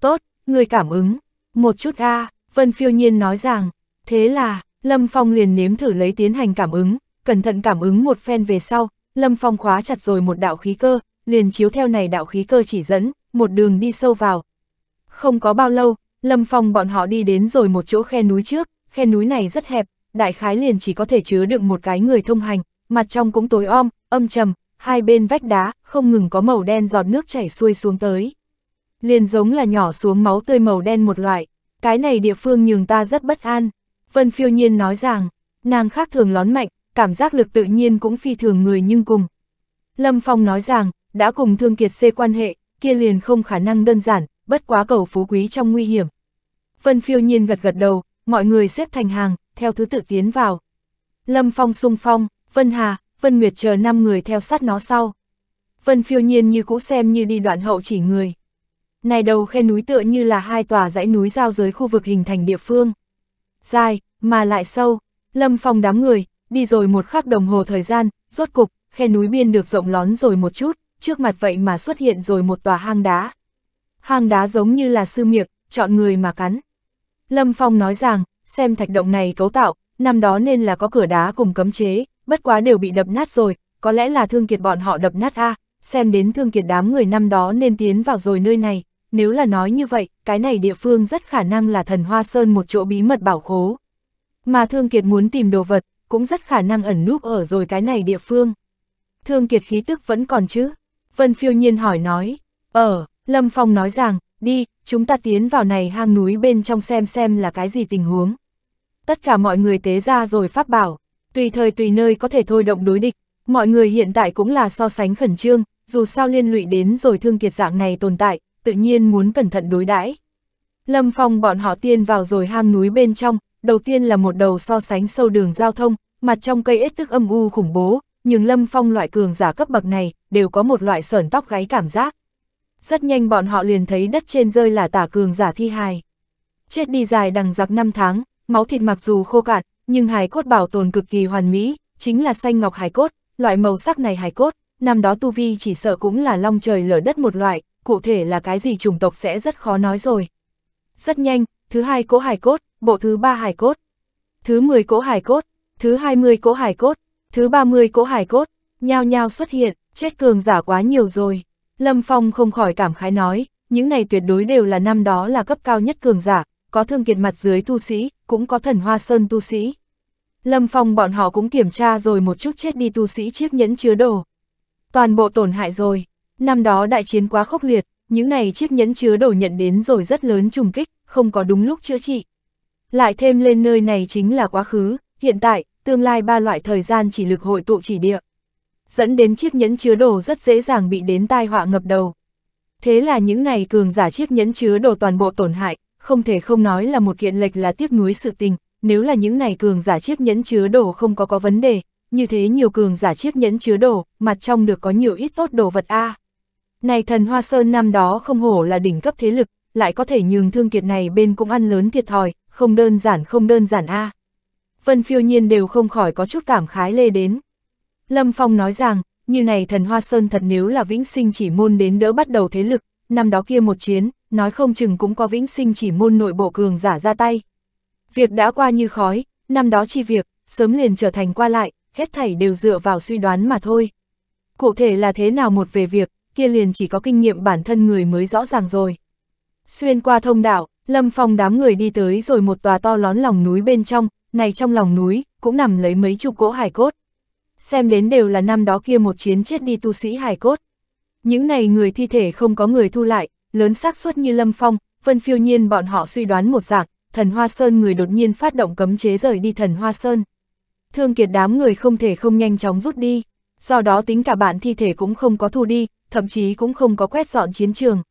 Tốt, người cảm ứng, một chút A, Vân phiêu nhiên nói rằng, Thế là, Lâm Phong liền nếm thử lấy tiến hành cảm ứng, cẩn thận cảm ứng một phen về sau, Lâm Phong khóa chặt rồi một đạo khí cơ, liền chiếu theo này đạo khí cơ chỉ dẫn, một đường đi sâu vào. Không có bao lâu, Lâm Phong bọn họ đi đến rồi một chỗ khe núi trước, khe núi này rất hẹp, đại khái liền chỉ có thể chứa đựng một cái người thông hành, mặt trong cũng tối om, âm trầm, hai bên vách đá, không ngừng có màu đen giọt nước chảy xuôi xuống tới. Liền giống là nhỏ xuống máu tươi màu đen một loại, cái này địa phương nhường ta rất bất an. Vân phiêu nhiên nói rằng, nàng khác thường lón mạnh, cảm giác lực tự nhiên cũng phi thường người nhưng cùng. Lâm Phong nói rằng, đã cùng Thương Kiệt xê quan hệ, kia liền không khả năng đơn giản, bất quá cầu phú quý trong nguy hiểm. Vân phiêu nhiên gật gật đầu, mọi người xếp thành hàng, theo thứ tự tiến vào. Lâm Phong sung phong, Vân Hà, Vân Nguyệt chờ 5 người theo sát nó sau. Vân phiêu nhiên như cũ xem như đi đoạn hậu chỉ người. Này đầu khe núi tựa như là hai tòa dãy núi giao giới khu vực hình thành địa phương dài, mà lại sâu. Lâm Phong đám người, đi rồi một khắc đồng hồ thời gian, rốt cục, khe núi biên được rộng lón rồi một chút, trước mặt vậy mà xuất hiện rồi một tòa hang đá. Hang đá giống như là sư miệng, chọn người mà cắn. Lâm Phong nói rằng, xem thạch động này cấu tạo, năm đó nên là có cửa đá cùng cấm chế, bất quá đều bị đập nát rồi, có lẽ là thương kiệt bọn họ đập nát a à, xem đến thương kiệt đám người năm đó nên tiến vào rồi nơi này nếu là nói như vậy, cái này địa phương rất khả năng là thần Hoa Sơn một chỗ bí mật bảo khố. Mà Thương Kiệt muốn tìm đồ vật, cũng rất khả năng ẩn núp ở rồi cái này địa phương. Thương Kiệt khí tức vẫn còn chứ? Vân phiêu nhiên hỏi nói, ở, ờ, Lâm Phong nói rằng, đi, chúng ta tiến vào này hang núi bên trong xem xem là cái gì tình huống. Tất cả mọi người tế ra rồi pháp bảo, tùy thời tùy nơi có thể thôi động đối địch, mọi người hiện tại cũng là so sánh khẩn trương, dù sao liên lụy đến rồi Thương Kiệt dạng này tồn tại, tự nhiên muốn cẩn thận đối đãi. Lâm Phong bọn họ tiên vào rồi hang núi bên trong, đầu tiên là một đầu so sánh sâu đường giao thông, mặt trong cây ếch tức âm u khủng bố, nhưng Lâm Phong loại cường giả cấp bậc này đều có một loại sởn tóc gáy cảm giác. Rất nhanh bọn họ liền thấy đất trên rơi là tả cường giả thi hài. Chết đi dài đằng giặc năm tháng, máu thịt mặc dù khô cạn, nhưng hài cốt bảo tồn cực kỳ hoàn mỹ, chính là xanh ngọc hài cốt, loại màu sắc này hài cốt, năm đó tu vi chỉ sợ cũng là long trời lở đất một loại, cụ thể là cái gì chủng tộc sẽ rất khó nói rồi. Rất nhanh, thứ hai cỗ hài cốt, bộ thứ ba hài cốt, thứ 10 cỗ hài cốt, thứ 20 cỗ hài cốt, thứ 30 cỗ hài cốt, nhao nhao xuất hiện, chết cường giả quá nhiều rồi. Lâm Phong không khỏi cảm khái nói, những này tuyệt đối đều là năm đó là cấp cao nhất cường giả, có thương kiệt mặt dưới tu sĩ, cũng có thần hoa sơn tu sĩ. Lâm Phong bọn họ cũng kiểm tra rồi một chút chết đi tu sĩ chiếc nhẫn chứa đồ. Toàn bộ tổn hại rồi, Năm đó đại chiến quá khốc liệt, những này chiếc nhẫn chứa đồ nhận đến rồi rất lớn trùng kích, không có đúng lúc chữa trị. Lại thêm lên nơi này chính là quá khứ, hiện tại, tương lai ba loại thời gian chỉ lực hội tụ chỉ địa. Dẫn đến chiếc nhẫn chứa đồ rất dễ dàng bị đến tai họa ngập đầu. Thế là những này cường giả chiếc nhẫn chứa đồ toàn bộ tổn hại, không thể không nói là một kiện lệch là tiếc nuối sự tình, nếu là những này cường giả chiếc nhẫn chứa đồ không có có vấn đề, như thế nhiều cường giả chiếc nhẫn chứa đồ, mặt trong được có nhiều ít tốt đồ vật a. À. Này thần Hoa Sơn năm đó không hổ là đỉnh cấp thế lực, lại có thể nhường thương kiệt này bên cũng ăn lớn thiệt thòi, không đơn giản không đơn giản a. À. Vân phiêu nhiên đều không khỏi có chút cảm khái lê đến. Lâm Phong nói rằng, như này thần Hoa Sơn thật nếu là vĩnh sinh chỉ môn đến đỡ bắt đầu thế lực, năm đó kia một chiến, nói không chừng cũng có vĩnh sinh chỉ môn nội bộ cường giả ra tay. Việc đã qua như khói, năm đó chi việc, sớm liền trở thành qua lại, hết thảy đều dựa vào suy đoán mà thôi. Cụ thể là thế nào một về việc, kia liền chỉ có kinh nghiệm bản thân người mới rõ ràng rồi. Xuyên qua thông đạo, Lâm Phong đám người đi tới rồi một tòa to lón lòng núi bên trong, này trong lòng núi, cũng nằm lấy mấy chục cỗ hải cốt. Xem đến đều là năm đó kia một chiến chết đi tu sĩ hải cốt. Những này người thi thể không có người thu lại, lớn xác suất như Lâm Phong, Vân Phiêu Nhiên bọn họ suy đoán một dạng, Thần Hoa Sơn người đột nhiên phát động cấm chế rời đi Thần Hoa Sơn. Thương Kiệt đám người không thể không nhanh chóng rút đi do đó tính cả bạn thi thể cũng không có thu đi, thậm chí cũng không có quét dọn chiến trường.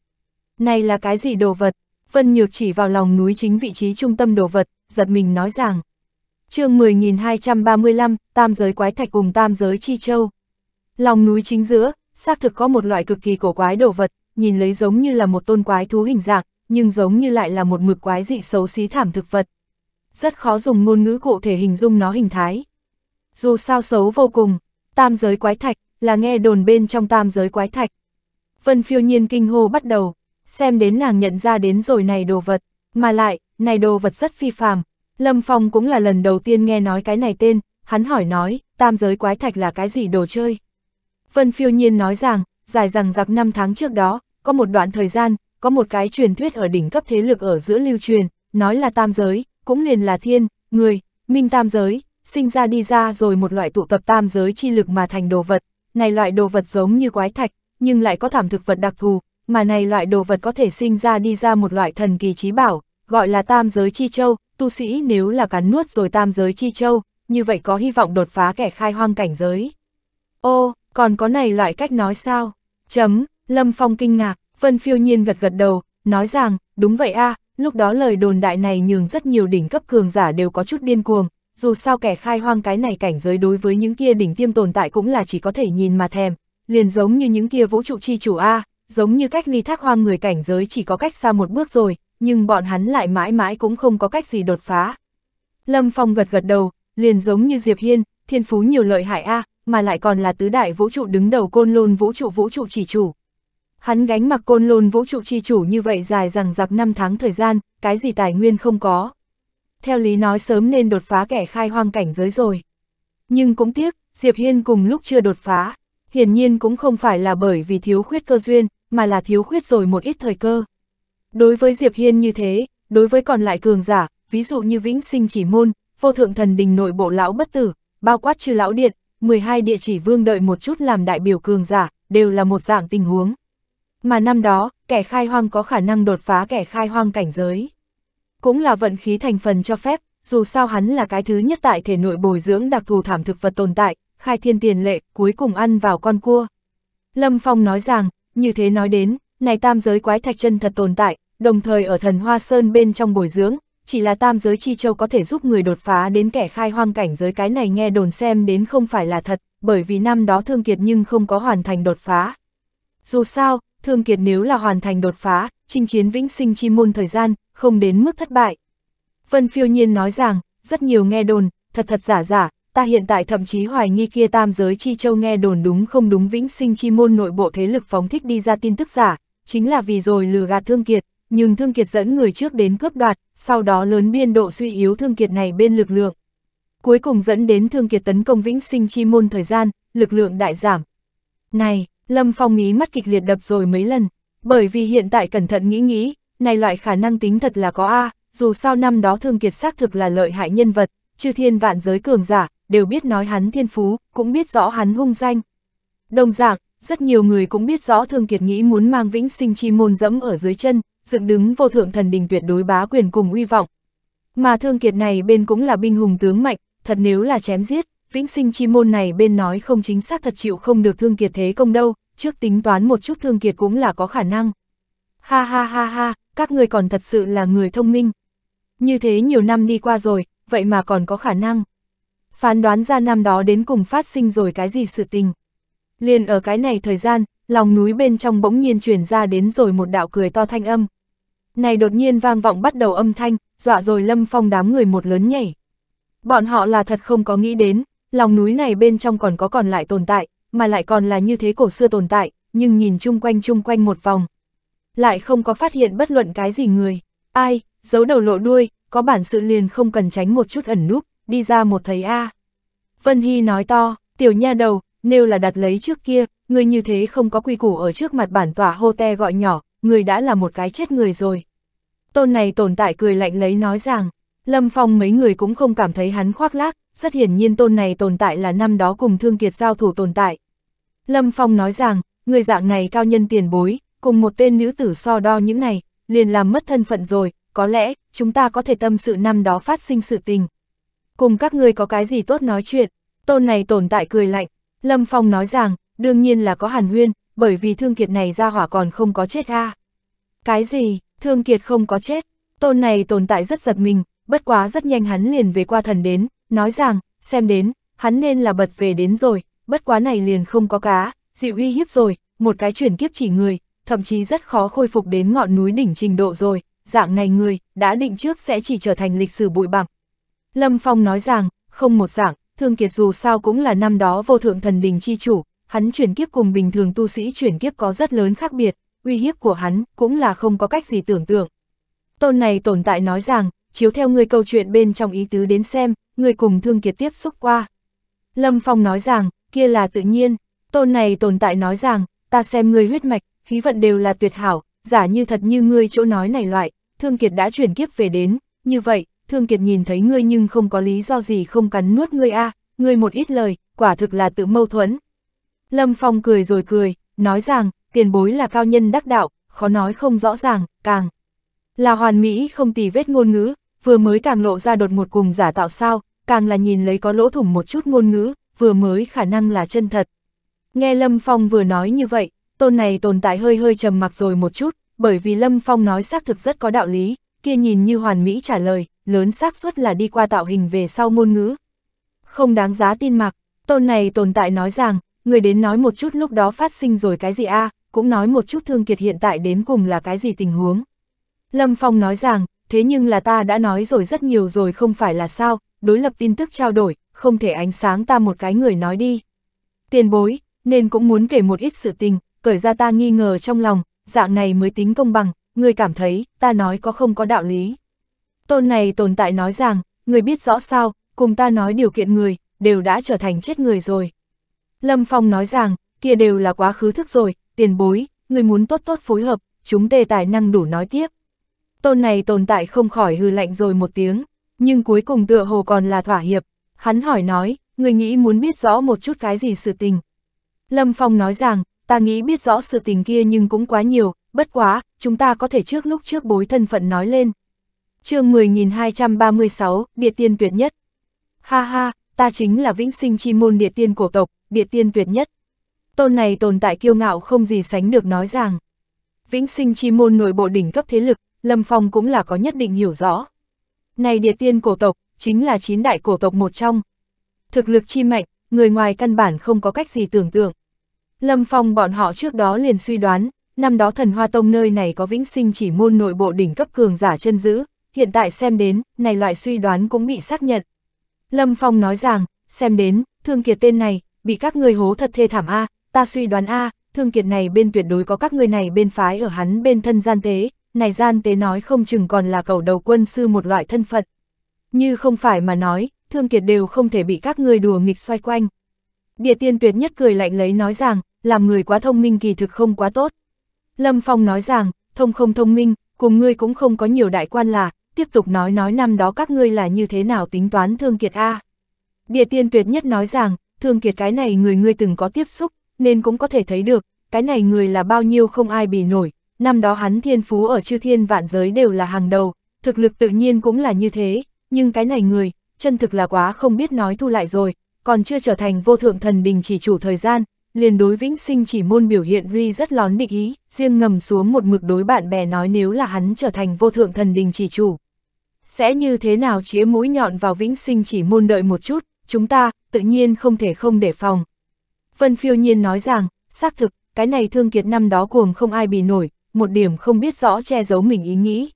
Này là cái gì đồ vật? Vân Nhược chỉ vào lòng núi chính vị trí trung tâm đồ vật, giật mình nói rằng. chương 10.235, Tam giới quái thạch cùng Tam giới chi châu. Lòng núi chính giữa, xác thực có một loại cực kỳ cổ quái đồ vật, nhìn lấy giống như là một tôn quái thú hình dạng, nhưng giống như lại là một mực quái dị xấu xí thảm thực vật. Rất khó dùng ngôn ngữ cụ thể hình dung nó hình thái. Dù sao xấu vô cùng, Tam giới quái thạch, là nghe đồn bên trong tam giới quái thạch. Vân phiêu nhiên kinh hô bắt đầu, xem đến nàng nhận ra đến rồi này đồ vật, mà lại, này đồ vật rất phi phàm. Lâm Phong cũng là lần đầu tiên nghe nói cái này tên, hắn hỏi nói, tam giới quái thạch là cái gì đồ chơi? Vân phiêu nhiên nói rằng, dài rằng giặc năm tháng trước đó, có một đoạn thời gian, có một cái truyền thuyết ở đỉnh cấp thế lực ở giữa lưu truyền, nói là tam giới, cũng liền là thiên, người, minh tam giới, sinh ra đi ra rồi một loại tụ tập tam giới chi lực mà thành đồ vật, này loại đồ vật giống như quái thạch, nhưng lại có thảm thực vật đặc thù, mà này loại đồ vật có thể sinh ra đi ra một loại thần kỳ trí bảo, gọi là tam giới chi châu, tu sĩ nếu là cắn nuốt rồi tam giới chi châu, như vậy có hy vọng đột phá kẻ khai hoang cảnh giới. Ô, còn có này loại cách nói sao? Chấm, Lâm Phong kinh ngạc, Vân Phiêu Nhiên gật gật đầu, nói rằng, đúng vậy a à, lúc đó lời đồn đại này nhường rất nhiều đỉnh cấp cường giả đều có chút điên cuồng, dù sao kẻ khai hoang cái này cảnh giới đối với những kia đỉnh tiêm tồn tại cũng là chỉ có thể nhìn mà thèm, liền giống như những kia vũ trụ chi chủ A, giống như cách ly thác hoang người cảnh giới chỉ có cách xa một bước rồi, nhưng bọn hắn lại mãi mãi cũng không có cách gì đột phá. Lâm Phong gật gật đầu, liền giống như Diệp Hiên, thiên phú nhiều lợi hại A, mà lại còn là tứ đại vũ trụ đứng đầu côn lôn vũ trụ vũ trụ chỉ chủ. Hắn gánh mặc côn lôn vũ trụ chi chủ như vậy dài rằng giặc năm tháng thời gian, cái gì tài nguyên không có theo lý nói sớm nên đột phá kẻ khai hoang cảnh giới rồi. Nhưng cũng tiếc, Diệp Hiên cùng lúc chưa đột phá, hiển nhiên cũng không phải là bởi vì thiếu khuyết cơ duyên, mà là thiếu khuyết rồi một ít thời cơ. Đối với Diệp Hiên như thế, đối với còn lại cường giả, ví dụ như Vĩnh Sinh Chỉ Môn, Vô Thượng Thần Đình nội bộ lão bất tử, bao quát trừ lão điện, 12 địa chỉ vương đợi một chút làm đại biểu cường giả, đều là một dạng tình huống. Mà năm đó, kẻ khai hoang có khả năng đột phá kẻ khai hoang cảnh giới. Cũng là vận khí thành phần cho phép, dù sao hắn là cái thứ nhất tại thể nội bồi dưỡng đặc thù thảm thực vật tồn tại, khai thiên tiền lệ, cuối cùng ăn vào con cua. Lâm Phong nói rằng, như thế nói đến, này tam giới quái thạch chân thật tồn tại, đồng thời ở thần Hoa Sơn bên trong bồi dưỡng, chỉ là tam giới chi châu có thể giúp người đột phá đến kẻ khai hoang cảnh giới cái này nghe đồn xem đến không phải là thật, bởi vì năm đó Thương Kiệt nhưng không có hoàn thành đột phá. Dù sao, Thương Kiệt nếu là hoàn thành đột phá, chinh chiến vĩnh sinh chi môn thời gian, không đến mức thất bại. Vân phiêu nhiên nói rằng, rất nhiều nghe đồn, thật thật giả giả, ta hiện tại thậm chí hoài nghi kia tam giới chi châu nghe đồn đúng không đúng vĩnh sinh chi môn nội bộ thế lực phóng thích đi ra tin tức giả, chính là vì rồi lừa gạt thương kiệt, nhưng thương kiệt dẫn người trước đến cướp đoạt, sau đó lớn biên độ suy yếu thương kiệt này bên lực lượng. Cuối cùng dẫn đến thương kiệt tấn công vĩnh sinh chi môn thời gian, lực lượng đại giảm. Này, Lâm Phong ý mắt kịch liệt đập rồi mấy lần, bởi vì hiện tại cẩn thận nghĩ nghĩ, này loại khả năng tính thật là có A, dù sao năm đó thương kiệt xác thực là lợi hại nhân vật, chư thiên vạn giới cường giả, đều biết nói hắn thiên phú, cũng biết rõ hắn hung danh. Đồng dạng, rất nhiều người cũng biết rõ thương kiệt nghĩ muốn mang vĩnh sinh chi môn dẫm ở dưới chân, dựng đứng vô thượng thần đình tuyệt đối bá quyền cùng uy vọng. Mà thương kiệt này bên cũng là binh hùng tướng mạnh, thật nếu là chém giết, vĩnh sinh chi môn này bên nói không chính xác thật chịu không được thương kiệt thế công đâu, trước tính toán một chút thương kiệt cũng là có khả năng. Ha ha ha ha, các ngươi còn thật sự là người thông minh. Như thế nhiều năm đi qua rồi, vậy mà còn có khả năng. Phán đoán ra năm đó đến cùng phát sinh rồi cái gì sự tình. Liền ở cái này thời gian, lòng núi bên trong bỗng nhiên truyền ra đến rồi một đạo cười to thanh âm. Này đột nhiên vang vọng bắt đầu âm thanh, dọa rồi lâm phong đám người một lớn nhảy. Bọn họ là thật không có nghĩ đến, lòng núi này bên trong còn có còn lại tồn tại, mà lại còn là như thế cổ xưa tồn tại, nhưng nhìn chung quanh chung quanh một vòng. Lại không có phát hiện bất luận cái gì người, ai, giấu đầu lộ đuôi, có bản sự liền không cần tránh một chút ẩn núp, đi ra một thấy A. Vân Hy nói to, tiểu nha đầu, nếu là đặt lấy trước kia, người như thế không có quy củ ở trước mặt bản tỏa hô te gọi nhỏ, người đã là một cái chết người rồi. Tôn này tồn tại cười lạnh lấy nói rằng, Lâm Phong mấy người cũng không cảm thấy hắn khoác lác, rất hiển nhiên tôn này tồn tại là năm đó cùng Thương Kiệt giao thủ tồn tại. Lâm Phong nói rằng, người dạng này cao nhân tiền bối, cùng một tên nữ tử so đo những này, liền làm mất thân phận rồi, có lẽ, chúng ta có thể tâm sự năm đó phát sinh sự tình. Cùng các ngươi có cái gì tốt nói chuyện, tôn này tồn tại cười lạnh, Lâm Phong nói rằng, đương nhiên là có hàn huyên, bởi vì Thương Kiệt này ra hỏa còn không có chết a Cái gì, Thương Kiệt không có chết, tôn này tồn tại rất giật mình, bất quá rất nhanh hắn liền về qua thần đến, nói rằng, xem đến, hắn nên là bật về đến rồi, bất quá này liền không có cá, dịu uy hiếp rồi, một cái chuyển kiếp chỉ người, thậm chí rất khó khôi phục đến ngọn núi đỉnh trình độ rồi, dạng này người, đã định trước sẽ chỉ trở thành lịch sử bụi bặm. Lâm Phong nói rằng, không một dạng, Thương Kiệt dù sao cũng là năm đó vô thượng thần đình chi chủ, hắn chuyển kiếp cùng bình thường tu sĩ chuyển kiếp có rất lớn khác biệt, uy hiếp của hắn cũng là không có cách gì tưởng tượng. Tôn này tồn tại nói rằng, chiếu theo người câu chuyện bên trong ý tứ đến xem, người cùng Thương Kiệt tiếp xúc qua. Lâm Phong nói rằng, kia là tự nhiên, tôn này tồn tại nói rằng, ta xem người huyết mạch, khí vận đều là tuyệt hảo, giả như thật như ngươi chỗ nói này loại, Thương Kiệt đã chuyển kiếp về đến, như vậy, Thương Kiệt nhìn thấy ngươi nhưng không có lý do gì không cắn nuốt ngươi a, à, ngươi một ít lời, quả thực là tự mâu thuẫn. Lâm Phong cười rồi cười, nói rằng, tiền bối là cao nhân đắc đạo, khó nói không rõ ràng, càng là hoàn mỹ không tì vết ngôn ngữ, vừa mới càng lộ ra đột một cùng giả tạo sao, càng là nhìn lấy có lỗ thủng một chút ngôn ngữ, vừa mới khả năng là chân thật. Nghe Lâm Phong vừa nói như vậy, tôn này tồn tại hơi hơi trầm mặc rồi một chút, bởi vì Lâm Phong nói xác thực rất có đạo lý, kia nhìn như hoàn mỹ trả lời, lớn xác suất là đi qua tạo hình về sau ngôn ngữ. Không đáng giá tin mặc, tôn này tồn tại nói rằng, người đến nói một chút lúc đó phát sinh rồi cái gì a cũng nói một chút thương kiệt hiện tại đến cùng là cái gì tình huống. Lâm Phong nói rằng, thế nhưng là ta đã nói rồi rất nhiều rồi không phải là sao, đối lập tin tức trao đổi, không thể ánh sáng ta một cái người nói đi. Tiền bối, nên cũng muốn kể một ít sự tình, cởi ra ta nghi ngờ trong lòng, dạng này mới tính công bằng, người cảm thấy, ta nói có không có đạo lý. Tôn này tồn tại nói rằng, người biết rõ sao, cùng ta nói điều kiện người, đều đã trở thành chết người rồi. Lâm Phong nói rằng, kia đều là quá khứ thức rồi, tiền bối, người muốn tốt tốt phối hợp, chúng tề tài năng đủ nói tiếp. Tôn này tồn tại không khỏi hư lạnh rồi một tiếng, nhưng cuối cùng tựa hồ còn là thỏa hiệp. Hắn hỏi nói, người nghĩ muốn biết rõ một chút cái gì sự tình. Lâm Phong nói rằng, ta nghĩ biết rõ sự tình kia nhưng cũng quá nhiều, bất quá, chúng ta có thể trước lúc trước bối thân phận nói lên. chương 10.236, địa tiên tuyệt nhất. Ha ha, ta chính là vĩnh sinh chi môn địa tiên cổ tộc, địa tiên tuyệt nhất. Tôn này tồn tại kiêu ngạo không gì sánh được nói rằng. Vĩnh sinh chi môn nội bộ đỉnh cấp thế lực, Lâm Phong cũng là có nhất định hiểu rõ. Này địa tiên cổ tộc, chính là chín đại cổ tộc một trong. Thực lực chi mạnh, người ngoài căn bản không có cách gì tưởng tượng. Lâm Phong bọn họ trước đó liền suy đoán, năm đó thần hoa tông nơi này có vĩnh sinh chỉ môn nội bộ đỉnh cấp cường giả chân giữ, hiện tại xem đến, này loại suy đoán cũng bị xác nhận. Lâm Phong nói rằng, xem đến, thương kiệt tên này, bị các người hố thật thê thảm A, ta suy đoán A, thương kiệt này bên tuyệt đối có các người này bên phái ở hắn bên thân gian tế, này gian tế nói không chừng còn là cầu đầu quân sư một loại thân phận. Như không phải mà nói, thương kiệt đều không thể bị các người đùa nghịch xoay quanh. Địa tiên tuyệt nhất cười lạnh lấy nói rằng, làm người quá thông minh kỳ thực không quá tốt. Lâm Phong nói rằng, thông không thông minh, cùng ngươi cũng không có nhiều đại quan là, tiếp tục nói nói năm đó các ngươi là như thế nào tính toán thương kiệt A. À. Địa tiên tuyệt nhất nói rằng, thương kiệt cái này người ngươi từng có tiếp xúc, nên cũng có thể thấy được, cái này người là bao nhiêu không ai bì nổi, năm đó hắn thiên phú ở chư thiên vạn giới đều là hàng đầu, thực lực tự nhiên cũng là như thế, nhưng cái này người, chân thực là quá không biết nói thu lại rồi, còn chưa trở thành vô thượng thần đình chỉ chủ thời gian, liền đối vĩnh sinh chỉ môn biểu hiện ri rất lón định ý, riêng ngầm xuống một mực đối bạn bè nói nếu là hắn trở thành vô thượng thần đình chỉ chủ. Sẽ như thế nào chĩa mũi nhọn vào vĩnh sinh chỉ môn đợi một chút, chúng ta, tự nhiên không thể không để phòng. Vân phiêu nhiên nói rằng, xác thực, cái này thương kiệt năm đó cuồng không ai bị nổi, một điểm không biết rõ che giấu mình ý nghĩ.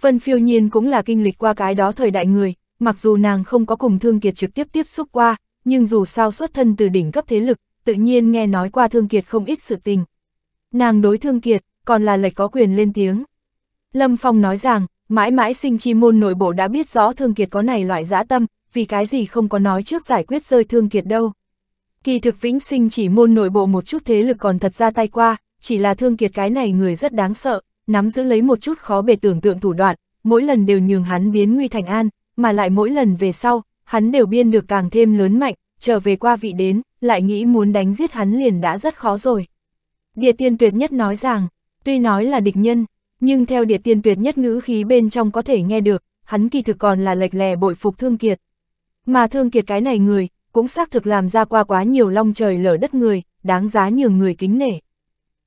Vân phiêu nhiên cũng là kinh lịch qua cái đó thời đại người, mặc dù nàng không có cùng Thương Kiệt trực tiếp tiếp xúc qua, nhưng dù sao xuất thân từ đỉnh cấp thế lực, tự nhiên nghe nói qua Thương Kiệt không ít sự tình. Nàng đối Thương Kiệt, còn là lệch có quyền lên tiếng. Lâm Phong nói rằng, mãi mãi sinh chi môn nội bộ đã biết rõ Thương Kiệt có này loại dã tâm, vì cái gì không có nói trước giải quyết rơi Thương Kiệt đâu. Kỳ thực vĩnh sinh chỉ môn nội bộ một chút thế lực còn thật ra tay qua, chỉ là thương kiệt cái này người rất đáng sợ, nắm giữ lấy một chút khó bề tưởng tượng thủ đoạn, mỗi lần đều nhường hắn biến nguy thành an, mà lại mỗi lần về sau, hắn đều biên được càng thêm lớn mạnh, trở về qua vị đến, lại nghĩ muốn đánh giết hắn liền đã rất khó rồi. Địa tiên tuyệt nhất nói rằng, tuy nói là địch nhân, nhưng theo địa tiên tuyệt nhất ngữ khí bên trong có thể nghe được, hắn kỳ thực còn là lệch lè bội phục Thương Kiệt. Mà Thương Kiệt cái này người, cũng xác thực làm ra qua quá nhiều long trời lở đất người, đáng giá nhiều người kính nể.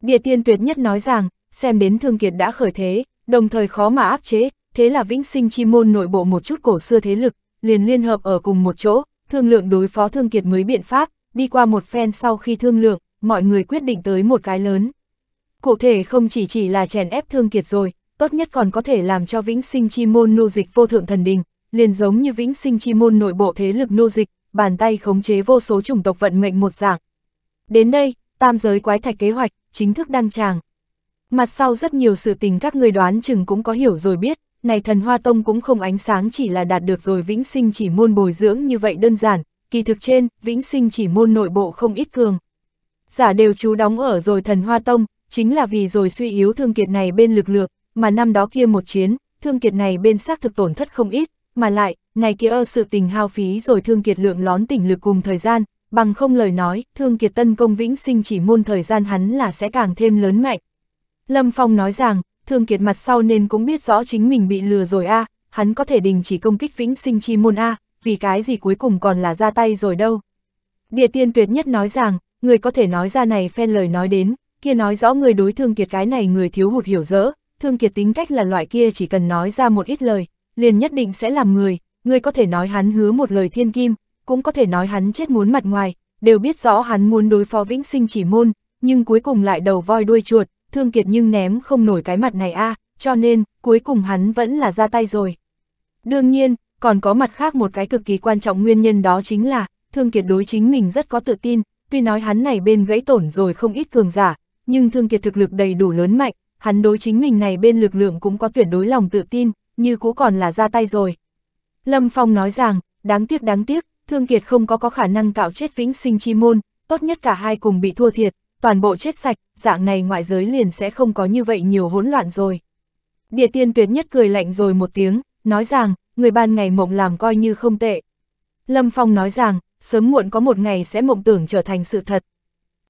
Địa tiên tuyệt nhất nói rằng, xem đến Thương Kiệt đã khởi thế, đồng thời khó mà áp chế, thế là vĩnh sinh chi môn nội bộ một chút cổ xưa thế lực, liền liên hợp ở cùng một chỗ, thương lượng đối phó Thương Kiệt mới biện pháp, đi qua một phen sau khi thương lượng, mọi người quyết định tới một cái lớn. Cụ thể không chỉ chỉ là chèn ép Thương Kiệt rồi, tốt nhất còn có thể làm cho vĩnh sinh chi môn nô dịch vô thượng thần đình, liền giống như vĩnh sinh chi môn nội bộ thế lực nô dịch, bàn tay khống chế vô số chủng tộc vận mệnh một dạng. Đến đây, tam giới quái thạch kế hoạch, chính thức đăng tràng. Mặt sau rất nhiều sự tình các người đoán chừng cũng có hiểu rồi biết, này thần hoa tông cũng không ánh sáng chỉ là đạt được rồi vĩnh sinh chỉ môn bồi dưỡng như vậy đơn giản, kỳ thực trên, vĩnh sinh chỉ môn nội bộ không ít cường. Giả đều chú đóng ở rồi thần hoa tông, chính là vì rồi suy yếu thương kiệt này bên lực lượng, mà năm đó kia một chiến, thương kiệt này bên xác thực tổn thất không ít, mà lại, này kia ơ sự tình hao phí rồi thương kiệt lượng lón tỉnh lực cùng thời gian, bằng không lời nói, Thương Kiệt Tân công vĩnh sinh chỉ môn thời gian hắn là sẽ càng thêm lớn mạnh. Lâm Phong nói rằng, Thương Kiệt mặt sau nên cũng biết rõ chính mình bị lừa rồi a, à, hắn có thể đình chỉ công kích vĩnh sinh chi môn a, à, vì cái gì cuối cùng còn là ra tay rồi đâu. Địa tiên tuyệt nhất nói rằng, người có thể nói ra này phen lời nói đến, kia nói rõ người đối Thương Kiệt cái này người thiếu hụt hiểu dỡ, Thương Kiệt tính cách là loại kia chỉ cần nói ra một ít lời, liền nhất định sẽ làm người, người có thể nói hắn hứa một lời thiên kim, cũng có thể nói hắn chết muốn mặt ngoài, đều biết rõ hắn muốn đối phó vĩnh sinh chỉ môn, nhưng cuối cùng lại đầu voi đuôi chuột, thương kiệt nhưng ném không nổi cái mặt này a à, cho nên, cuối cùng hắn vẫn là ra tay rồi. Đương nhiên, còn có mặt khác một cái cực kỳ quan trọng nguyên nhân đó chính là, thương kiệt đối chính mình rất có tự tin, tuy nói hắn này bên gãy tổn rồi không ít cường giả, nhưng thương kiệt thực lực đầy đủ lớn mạnh, hắn đối chính mình này bên lực lượng cũng có tuyệt đối lòng tự tin, như cũ còn là ra tay rồi. Lâm Phong nói rằng, đáng tiếc đáng tiếc, Thương Kiệt không có có khả năng cạo chết vĩnh sinh chi môn, tốt nhất cả hai cùng bị thua thiệt, toàn bộ chết sạch, dạng này ngoại giới liền sẽ không có như vậy nhiều hỗn loạn rồi. Địa tiên tuyệt nhất cười lạnh rồi một tiếng, nói rằng, người ban ngày mộng làm coi như không tệ. Lâm Phong nói rằng, sớm muộn có một ngày sẽ mộng tưởng trở thành sự thật.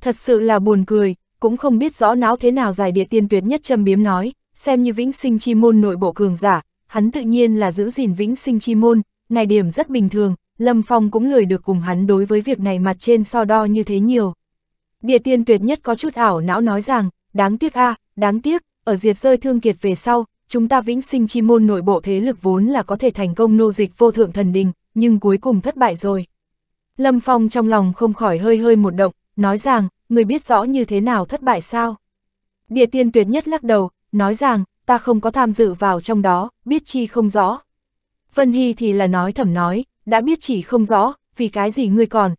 Thật sự là buồn cười, cũng không biết rõ não thế nào Dài địa tiên tuyệt nhất châm biếm nói, xem như vĩnh sinh chi môn nội bộ cường giả, hắn tự nhiên là giữ gìn vĩnh sinh chi môn, này điểm rất bình thường, Lâm Phong cũng lười được cùng hắn đối với việc này mặt trên so đo như thế nhiều. Địa tiên tuyệt nhất có chút ảo não nói rằng, đáng tiếc a à, đáng tiếc, ở diệt rơi thương kiệt về sau, chúng ta vĩnh sinh chi môn nội bộ thế lực vốn là có thể thành công nô dịch vô thượng thần đình, nhưng cuối cùng thất bại rồi. Lâm Phong trong lòng không khỏi hơi hơi một động, nói rằng, người biết rõ như thế nào thất bại sao? Địa tiên tuyệt nhất lắc đầu, nói rằng, ta không có tham dự vào trong đó, biết chi không rõ. Vân Hy thì là nói thầm nói, đã biết chỉ không rõ, vì cái gì ngươi còn.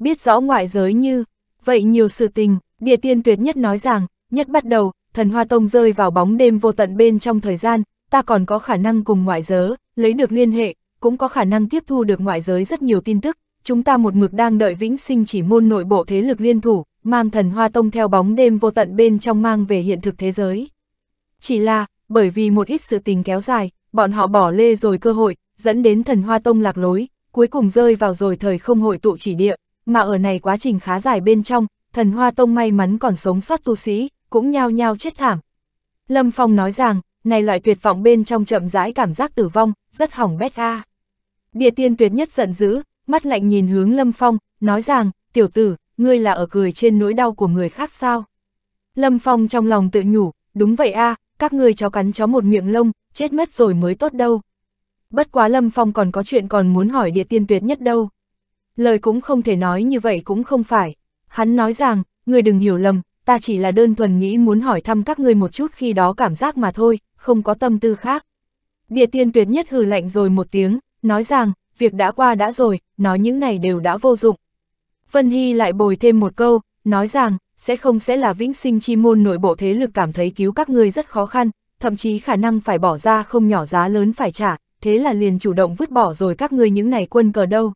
Biết rõ ngoại giới như, vậy nhiều sự tình, địa tiên tuyệt nhất nói rằng, nhất bắt đầu, thần hoa tông rơi vào bóng đêm vô tận bên trong thời gian, ta còn có khả năng cùng ngoại giới, lấy được liên hệ, cũng có khả năng tiếp thu được ngoại giới rất nhiều tin tức, chúng ta một mực đang đợi vĩnh sinh chỉ môn nội bộ thế lực liên thủ, mang thần hoa tông theo bóng đêm vô tận bên trong mang về hiện thực thế giới. Chỉ là, bởi vì một ít sự tình kéo dài, bọn họ bỏ lê rồi cơ hội, dẫn đến thần Hoa Tông lạc lối, cuối cùng rơi vào rồi thời không hội tụ chỉ địa, mà ở này quá trình khá dài bên trong, thần Hoa Tông may mắn còn sống sót tu sĩ, cũng nhao nhao chết thảm. Lâm Phong nói rằng, này loại tuyệt vọng bên trong chậm rãi cảm giác tử vong, rất hỏng bét a. À. Địa tiên tuyệt nhất giận dữ, mắt lạnh nhìn hướng Lâm Phong, nói rằng, tiểu tử, ngươi là ở cười trên nỗi đau của người khác sao? Lâm Phong trong lòng tự nhủ, đúng vậy a, các ngươi chó cắn chó một miệng lông, chết mất rồi mới tốt đâu bất quá Lâm Phong còn có chuyện còn muốn hỏi địa tiên tuyệt nhất đâu. Lời cũng không thể nói như vậy cũng không phải. Hắn nói rằng, người đừng hiểu lầm, ta chỉ là đơn thuần nghĩ muốn hỏi thăm các ngươi một chút khi đó cảm giác mà thôi, không có tâm tư khác. Địa tiên tuyệt nhất hừ lạnh rồi một tiếng, nói rằng, việc đã qua đã rồi, nói những này đều đã vô dụng. Vân Hy lại bồi thêm một câu, nói rằng, sẽ không sẽ là vĩnh sinh chi môn nội bộ thế lực cảm thấy cứu các ngươi rất khó khăn, thậm chí khả năng phải bỏ ra không nhỏ giá lớn phải trả, thế là liền chủ động vứt bỏ rồi các ngươi những này quân cờ đâu.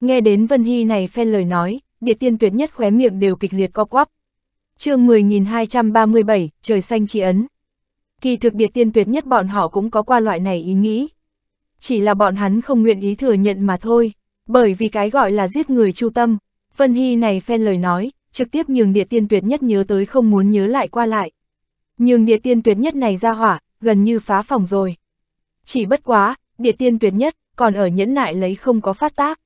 Nghe đến Vân Hy này phen lời nói, địa tiên tuyệt nhất khóe miệng đều kịch liệt co quắp. chương 10.237, trời xanh tri ấn. Kỳ thực địa tiên tuyệt nhất bọn họ cũng có qua loại này ý nghĩ. Chỉ là bọn hắn không nguyện ý thừa nhận mà thôi, bởi vì cái gọi là giết người chu tâm. Vân Hy này phen lời nói, trực tiếp nhường địa tiên tuyệt nhất nhớ tới không muốn nhớ lại qua lại. Nhường địa tiên tuyệt nhất này ra hỏa, gần như phá phòng rồi. Chỉ bất quá, địa tiên tuyệt nhất, còn ở nhẫn nại lấy không có phát tác.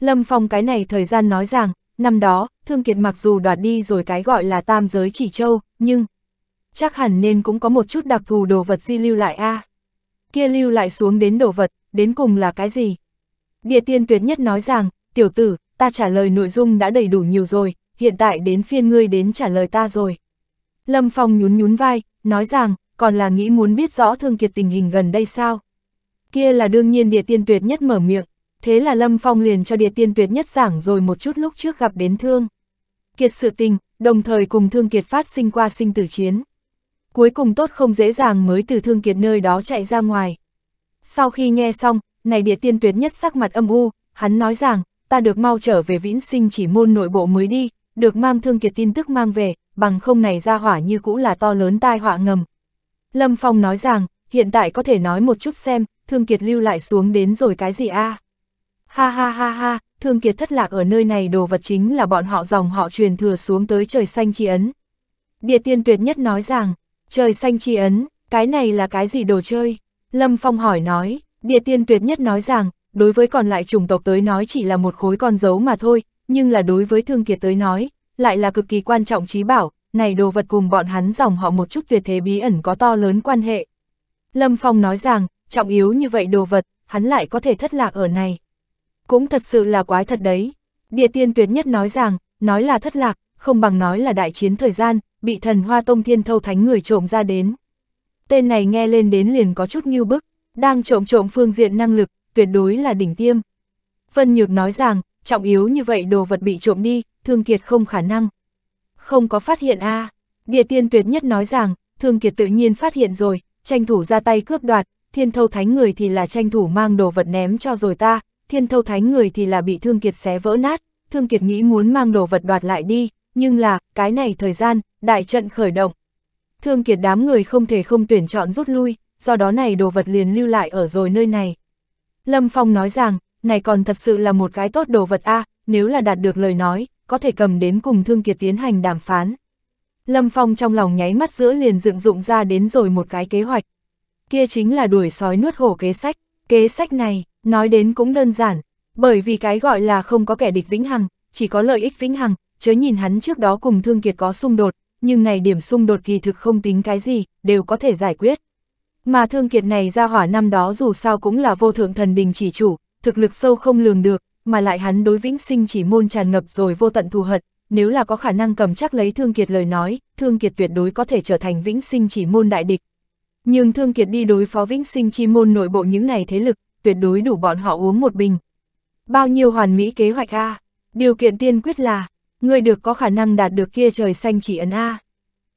Lâm Phong cái này thời gian nói rằng, năm đó, Thương Kiệt mặc dù đoạt đi rồi cái gọi là tam giới chỉ châu, nhưng chắc hẳn nên cũng có một chút đặc thù đồ vật di lưu lại a. À. Kia lưu lại xuống đến đồ vật, đến cùng là cái gì? Địa tiên tuyệt nhất nói rằng, tiểu tử, ta trả lời nội dung đã đầy đủ nhiều rồi, hiện tại đến phiên ngươi đến trả lời ta rồi. Lâm Phong nhún nhún vai, nói rằng, còn là nghĩ muốn biết rõ Thương Kiệt tình hình gần đây sao. Kia là đương nhiên địa tiên tuyệt nhất mở miệng, thế là Lâm Phong liền cho địa tiên tuyệt nhất giảng rồi một chút lúc trước gặp đến Thương. Kiệt sự tình, đồng thời cùng Thương Kiệt phát sinh qua sinh tử chiến. Cuối cùng tốt không dễ dàng mới từ Thương Kiệt nơi đó chạy ra ngoài. Sau khi nghe xong, này địa tiên tuyệt nhất sắc mặt âm u, hắn nói rằng, ta được mau trở về vĩnh sinh chỉ môn nội bộ mới đi, được mang Thương Kiệt tin tức mang về, bằng không này ra hỏa như cũ là to lớn tai họa ngầm, Lâm Phong nói rằng, hiện tại có thể nói một chút xem, Thương Kiệt lưu lại xuống đến rồi cái gì a? À? Ha ha ha ha, Thương Kiệt thất lạc ở nơi này đồ vật chính là bọn họ dòng họ truyền thừa xuống tới trời xanh chi ấn. Địa tiên tuyệt nhất nói rằng, trời xanh chi ấn, cái này là cái gì đồ chơi? Lâm Phong hỏi nói, địa tiên tuyệt nhất nói rằng, đối với còn lại chủng tộc tới nói chỉ là một khối con dấu mà thôi, nhưng là đối với Thương Kiệt tới nói, lại là cực kỳ quan trọng trí bảo, này đồ vật cùng bọn hắn dòng họ một chút tuyệt thế bí ẩn có to lớn quan hệ. Lâm Phong nói rằng, trọng yếu như vậy đồ vật, hắn lại có thể thất lạc ở này. Cũng thật sự là quái thật đấy. Địa tiên tuyệt nhất nói rằng, nói là thất lạc, không bằng nói là đại chiến thời gian, bị thần hoa tông thiên thâu thánh người trộm ra đến. Tên này nghe lên đến liền có chút nghiêu bức, đang trộm trộm phương diện năng lực, tuyệt đối là đỉnh tiêm. Vân Nhược nói rằng, trọng yếu như vậy đồ vật bị trộm đi, thương kiệt không khả năng không có phát hiện a à. Địa tiên tuyệt nhất nói rằng, Thương Kiệt tự nhiên phát hiện rồi, tranh thủ ra tay cướp đoạt, thiên thâu thánh người thì là tranh thủ mang đồ vật ném cho rồi ta, thiên thâu thánh người thì là bị Thương Kiệt xé vỡ nát, Thương Kiệt nghĩ muốn mang đồ vật đoạt lại đi, nhưng là, cái này thời gian, đại trận khởi động. Thương Kiệt đám người không thể không tuyển chọn rút lui, do đó này đồ vật liền lưu lại ở rồi nơi này. Lâm Phong nói rằng, này còn thật sự là một cái tốt đồ vật a à, nếu là đạt được lời nói, có thể cầm đến cùng Thương Kiệt tiến hành đàm phán. Lâm Phong trong lòng nháy mắt giữa liền dựng dụng ra đến rồi một cái kế hoạch. Kia chính là đuổi sói nuốt hổ kế sách. Kế sách này, nói đến cũng đơn giản, bởi vì cái gọi là không có kẻ địch vĩnh hằng, chỉ có lợi ích vĩnh hằng, chớ nhìn hắn trước đó cùng Thương Kiệt có xung đột, nhưng này điểm xung đột kỳ thực không tính cái gì, đều có thể giải quyết. Mà Thương Kiệt này ra hỏa năm đó dù sao cũng là vô thượng thần đình chỉ chủ, thực lực sâu không lường được, mà lại hắn đối vĩnh sinh chỉ môn tràn ngập rồi vô tận thù hận, nếu là có khả năng cầm chắc lấy Thương Kiệt lời nói, Thương Kiệt tuyệt đối có thể trở thành vĩnh sinh chỉ môn đại địch. Nhưng Thương Kiệt đi đối phó vĩnh sinh chi môn nội bộ những này thế lực, tuyệt đối đủ bọn họ uống một bình. Bao nhiêu hoàn mỹ kế hoạch A, điều kiện tiên quyết là, người được có khả năng đạt được kia trời xanh chỉ ấn A.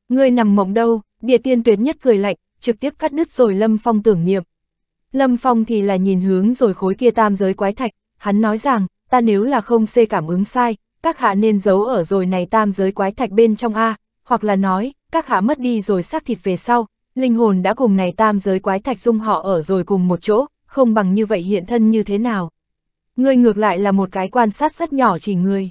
Người nằm mộng đâu, địa tiên tuyệt nhất cười lạnh, trực tiếp cắt đứt rồi Lâm Phong tưởng niệm. Lâm Phong thì là nhìn hướng rồi khối kia tam giới quái thạch, hắn nói rằng, ta nếu là không xê cảm ứng sai, các hạ nên giấu ở rồi này tam giới quái thạch bên trong A, hoặc là nói, các hạ mất đi rồi xác thịt về sau, linh hồn đã cùng này tam giới quái thạch dung họ ở rồi cùng một chỗ, không bằng như vậy hiện thân như thế nào. Ngươi ngược lại là một cái quan sát rất nhỏ chỉ ngươi.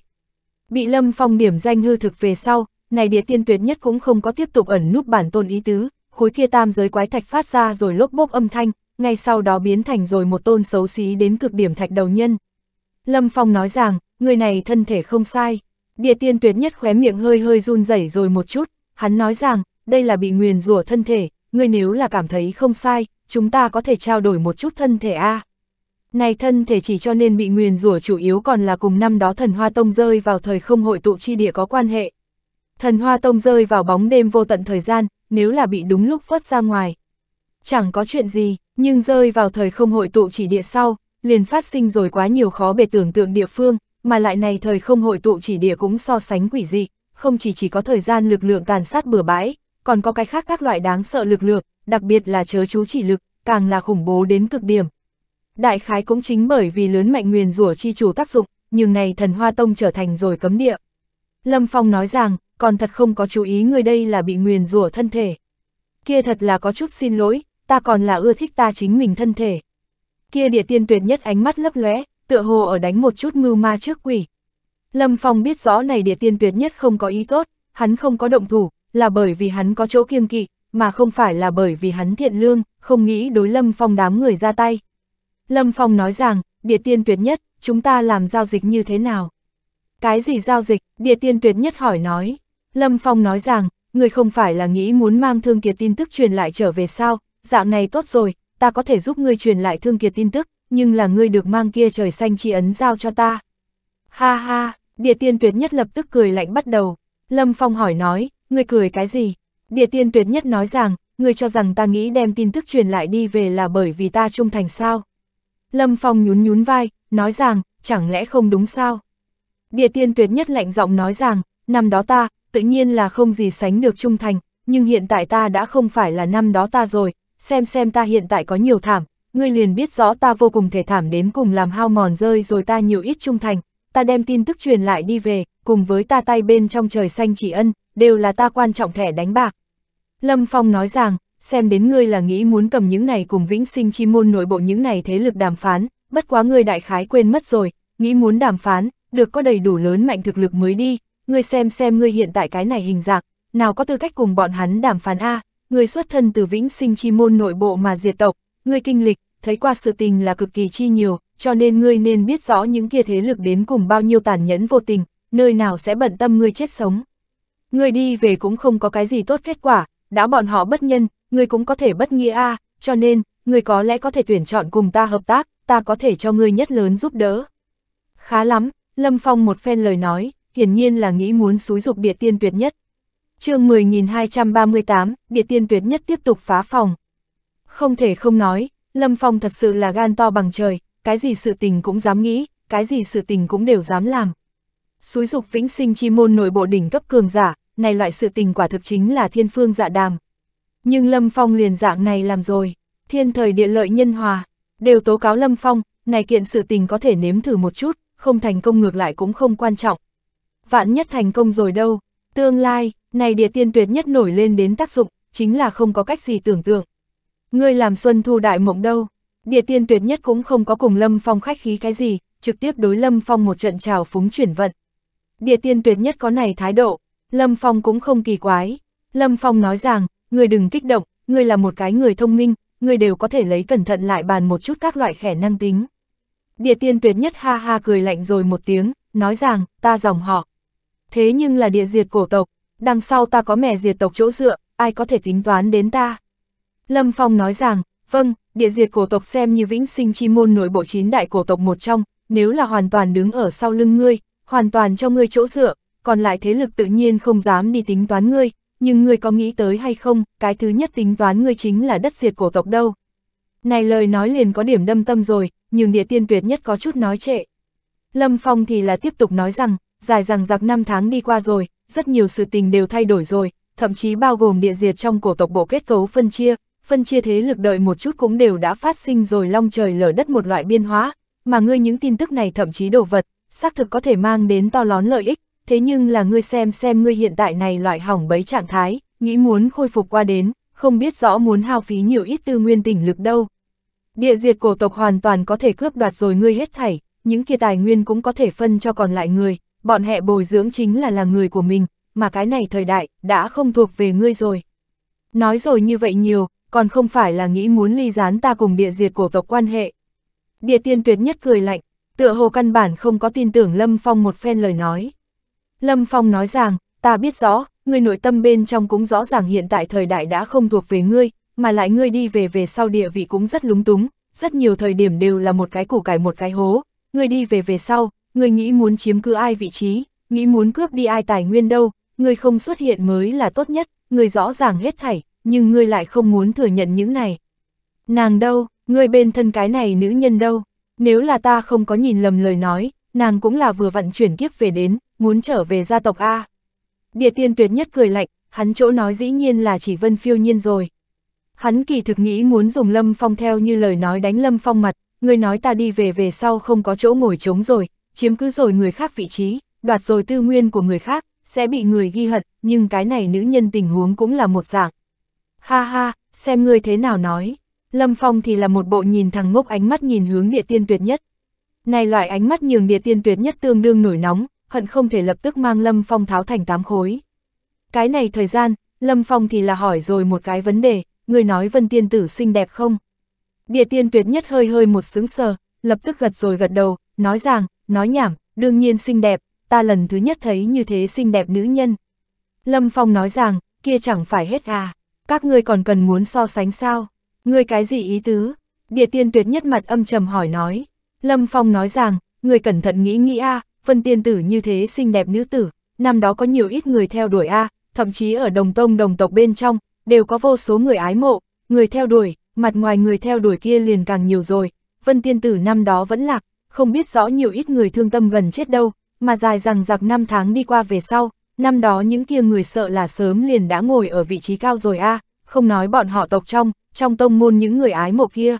Bị Lâm Phong điểm danh hư thực về sau, này địa tiên tuyệt nhất cũng không có tiếp tục ẩn núp bản tôn ý tứ, khối kia tam giới quái thạch phát ra rồi lốp bốp âm thanh, ngay sau đó biến thành rồi một tôn xấu xí đến cực điểm thạch đầu nhân. Lâm Phong nói rằng, người này thân thể không sai. Địa tiên tuyệt nhất khóe miệng hơi hơi run rẩy rồi một chút, hắn nói rằng, đây là bị nguyền rủa thân thể, người nếu là cảm thấy không sai, chúng ta có thể trao đổi một chút thân thể A. Này thân thể chỉ cho nên bị nguyền rủa chủ yếu còn là cùng năm đó thần Hoa Tông rơi vào thời không hội tụ chi địa có quan hệ. Thần Hoa Tông rơi vào bóng đêm vô tận thời gian, nếu là bị đúng lúc phớt ra ngoài. Chẳng có chuyện gì, nhưng rơi vào thời không hội tụ chỉ địa sau, liền phát sinh rồi quá nhiều khó bề tưởng tượng địa phương, mà lại này thời không hội tụ chỉ địa cũng so sánh quỷ dị, không chỉ chỉ có thời gian lực lượng tàn sát bừa bãi, còn có cái khác các loại đáng sợ lực lượng, đặc biệt là chớ chú chỉ lực, càng là khủng bố đến cực điểm. Đại khái cũng chính bởi vì lớn mạnh nguyền rủa chi chủ tác dụng, nhưng này thần hoa tông trở thành rồi cấm địa. Lâm Phong nói rằng, còn thật không có chú ý người đây là bị nguyền rủa thân thể. Kia thật là có chút xin lỗi, ta còn là ưa thích ta chính mình thân thể. Kia địa tiên tuyệt nhất ánh mắt lấp lóe, tựa hồ ở đánh một chút mưu ma trước quỷ. Lâm Phong biết rõ này địa tiên tuyệt nhất không có ý tốt, hắn không có động thủ, là bởi vì hắn có chỗ kiêng kỵ, mà không phải là bởi vì hắn thiện lương, không nghĩ đối Lâm Phong đám người ra tay. Lâm Phong nói rằng, địa tiên tuyệt nhất, chúng ta làm giao dịch như thế nào? Cái gì giao dịch? Địa tiên tuyệt nhất hỏi nói. Lâm Phong nói rằng, người không phải là nghĩ muốn mang thương kiệt tin tức truyền lại trở về sao, dạng này tốt rồi, ta có thể giúp ngươi truyền lại thương kiệt tin tức, nhưng là ngươi được mang kia trời xanh chi ấn giao cho ta. Ha ha, địa tiên tuyệt nhất lập tức cười lạnh bắt đầu. Lâm Phong hỏi nói, ngươi cười cái gì? Địa tiên tuyệt nhất nói rằng, ngươi cho rằng ta nghĩ đem tin tức truyền lại đi về là bởi vì ta trung thành sao? Lâm Phong nhún nhún vai, nói rằng, chẳng lẽ không đúng sao? Địa tiên tuyệt nhất lạnh giọng nói rằng, năm đó ta, tự nhiên là không gì sánh được trung thành, nhưng hiện tại ta đã không phải là năm đó ta rồi, xem xem ta hiện tại có nhiều thảm, ngươi liền biết rõ ta vô cùng thể thảm đến cùng làm hao mòn rơi rồi ta nhiều ít trung thành, ta đem tin tức truyền lại đi về, cùng với ta tay bên trong trời xanh chỉ ân, đều là ta quan trọng thẻ đánh bạc. Lâm Phong nói rằng, xem đến ngươi là nghĩ muốn cầm những này cùng vĩnh sinh chi môn nội bộ những này thế lực đàm phán, bất quá ngươi đại khái quên mất rồi, nghĩ muốn đàm phán, được có đầy đủ lớn mạnh thực lực mới đi, ngươi xem xem ngươi hiện tại cái này hình dạng, nào có tư cách cùng bọn hắn đàm phán A, người xuất thân từ vĩnh sinh chi môn nội bộ mà diệt tộc, người kinh lịch, thấy qua sự tình là cực kỳ chi nhiều, cho nên ngươi nên biết rõ những kia thế lực đến cùng bao nhiêu tàn nhẫn vô tình, nơi nào sẽ bận tâm ngươi chết sống. Ngươi đi về cũng không có cái gì tốt kết quả, đã bọn họ bất nhân, ngươi cũng có thể bất nghĩa a, cho nên, ngươi có lẽ có thể tuyển chọn cùng ta hợp tác, ta có thể cho ngươi nhất lớn giúp đỡ. Khá lắm, Lâm Phong một phen lời nói, hiển nhiên là nghĩ muốn xúi dục địa tiên tuyệt nhất, chương 10.238, địa tiên tuyệt nhất tiếp tục phá phòng. Không thể không nói, Lâm Phong thật sự là gan to bằng trời, cái gì sự tình cũng dám nghĩ, cái gì sự tình cũng đều dám làm. Xúi dục vĩnh sinh chi môn nội bộ đỉnh cấp cường giả, này loại sự tình quả thực chính là thiên phương dạ đàm. Nhưng Lâm Phong liền dạng này làm rồi, thiên thời địa lợi nhân hòa, đều tố cáo Lâm Phong, này kiện sự tình có thể nếm thử một chút, không thành công ngược lại cũng không quan trọng. Vạn nhất thành công rồi đâu, Tương lai, này địa tiên tuyệt nhất nổi lên đến tác dụng, chính là không có cách gì tưởng tượng. Ngươi làm xuân thu đại mộng đâu, địa tiên tuyệt nhất cũng không có cùng Lâm Phong khách khí cái gì, trực tiếp đối Lâm Phong một trận trào phúng chuyển vận. Địa tiên tuyệt nhất có này thái độ, Lâm Phong cũng không kỳ quái. Lâm Phong nói rằng, ngươi đừng kích động, ngươi là một cái người thông minh, ngươi đều có thể lấy cẩn thận lại bàn một chút các loại khả năng tính. Địa tiên tuyệt nhất ha ha cười lạnh rồi một tiếng, nói rằng, ta dòng họ, thế nhưng là địa diệt cổ tộc, đằng sau ta có mẹ diệt tộc chỗ dựa, ai có thể tính toán đến ta. Lâm Phong nói rằng, vâng, địa diệt cổ tộc xem như vĩnh sinh chi môn nội bộ chín đại cổ tộc một trong, nếu là hoàn toàn đứng ở sau lưng ngươi, hoàn toàn cho ngươi chỗ dựa, còn lại thế lực tự nhiên không dám đi tính toán ngươi, nhưng ngươi có nghĩ tới hay không, cái thứ nhất tính toán ngươi chính là đất diệt cổ tộc đâu. Này lời nói liền có điểm đâm tâm rồi, nhưng địa tiên tuyệt nhất có chút nói trệ. Lâm Phong thì là tiếp tục nói rằng, dài rằng giặc năm tháng đi qua rồi, rất nhiều sự tình đều thay đổi rồi, thậm chí bao gồm địa diệt trong cổ tộc bộ kết cấu phân chia, phân chia thế lực đợi một chút cũng đều đã phát sinh rồi long trời lở đất một loại biên hóa, mà ngươi những tin tức này thậm chí đồ vật, xác thực có thể mang đến to lớn lợi ích, thế nhưng là ngươi xem xem ngươi hiện tại này loại hỏng bấy trạng thái, nghĩ muốn khôi phục qua đến, không biết rõ muốn hao phí nhiều ít tư nguyên tỉnh lực đâu. Địa diệt cổ tộc hoàn toàn có thể cướp đoạt rồi ngươi hết thảy, những kia tài nguyên cũng có thể phân cho còn lại người, bọn hệ bồi dưỡng chính là là người của mình, mà cái này thời đại, đã không thuộc về ngươi rồi. Nói rồi như vậy nhiều, còn không phải là nghĩ muốn ly gián ta cùng địa diệt cổ tộc quan hệ. Địa tiên tuyệt nhất cười lạnh, tựa hồ căn bản không có tin tưởng Lâm Phong một phen lời nói. Lâm Phong nói rằng, ta biết rõ, ngươi nội tâm bên trong cũng rõ ràng hiện tại thời đại đã không thuộc về ngươi, mà lại ngươi đi về về sau địa vị cũng rất lúng túng, rất nhiều thời điểm đều là một cái củ cải một cái hố, ngươi đi về về sau, người nghĩ muốn chiếm cứ ai vị trí, nghĩ muốn cướp đi ai tài nguyên đâu, người không xuất hiện mới là tốt nhất, người rõ ràng hết thảy, nhưng người lại không muốn thừa nhận những này. Nàng đâu, người bên thân cái này nữ nhân đâu, nếu là ta không có nhìn lầm lời nói, nàng cũng là vừa vận chuyển kiếp về đến, muốn trở về gia tộc A. Địa tiên tuyệt nhất cười lạnh, hắn chỗ nói dĩ nhiên là chỉ vân phiêu nhiên rồi. Hắn kỳ thực nghĩ muốn dùng Lâm Phong theo như lời nói đánh Lâm Phong mặt, người nói ta đi về về sau không có chỗ ngồi trống rồi, chiếm cứ rồi người khác vị trí, đoạt rồi tư nguyên của người khác, sẽ bị người ghi hận, nhưng cái này nữ nhân tình huống cũng là một dạng. Ha ha, xem ngươi thế nào nói. Lâm Phong thì là một bộ nhìn thằng ngốc ánh mắt nhìn hướng địa tiên tuyệt nhất. Này loại ánh mắt nhường địa tiên tuyệt nhất tương đương nổi nóng, hận không thể lập tức mang Lâm Phong tháo thành tám khối. Cái này thời gian, Lâm Phong thì là hỏi rồi một cái vấn đề, người nói vân tiên tử xinh đẹp không? Địa tiên tuyệt nhất hơi hơi một sướng sờ, lập tức gật rồi gật đầu, nói rằng, nói nhảm, đương nhiên xinh đẹp, ta lần thứ nhất thấy như thế xinh đẹp nữ nhân. Lâm Phong nói rằng, kia chẳng phải hết à, các ngươi còn cần muốn so sánh sao, ngươi cái gì ý tứ? Địa tiên tuyệt nhất mặt âm trầm hỏi nói. Lâm Phong nói rằng, ngươi cẩn thận nghĩ nghĩ a, à, phân tiên tử như thế xinh đẹp nữ tử, năm đó có nhiều ít người theo đuổi a, thậm chí ở đồng tông đồng tộc bên trong, đều có vô số người ái mộ, người theo đuổi, mặt ngoài người theo đuổi kia liền càng nhiều rồi, vân tiên tử năm đó vẫn lạc, không biết rõ nhiều ít người thương tâm gần chết đâu, mà dài rằng giặc năm tháng đi qua về sau, năm đó những kia người sợ là sớm liền đã ngồi ở vị trí cao rồi a không nói bọn họ tộc trong, trong tông môn những người ái mộ kia.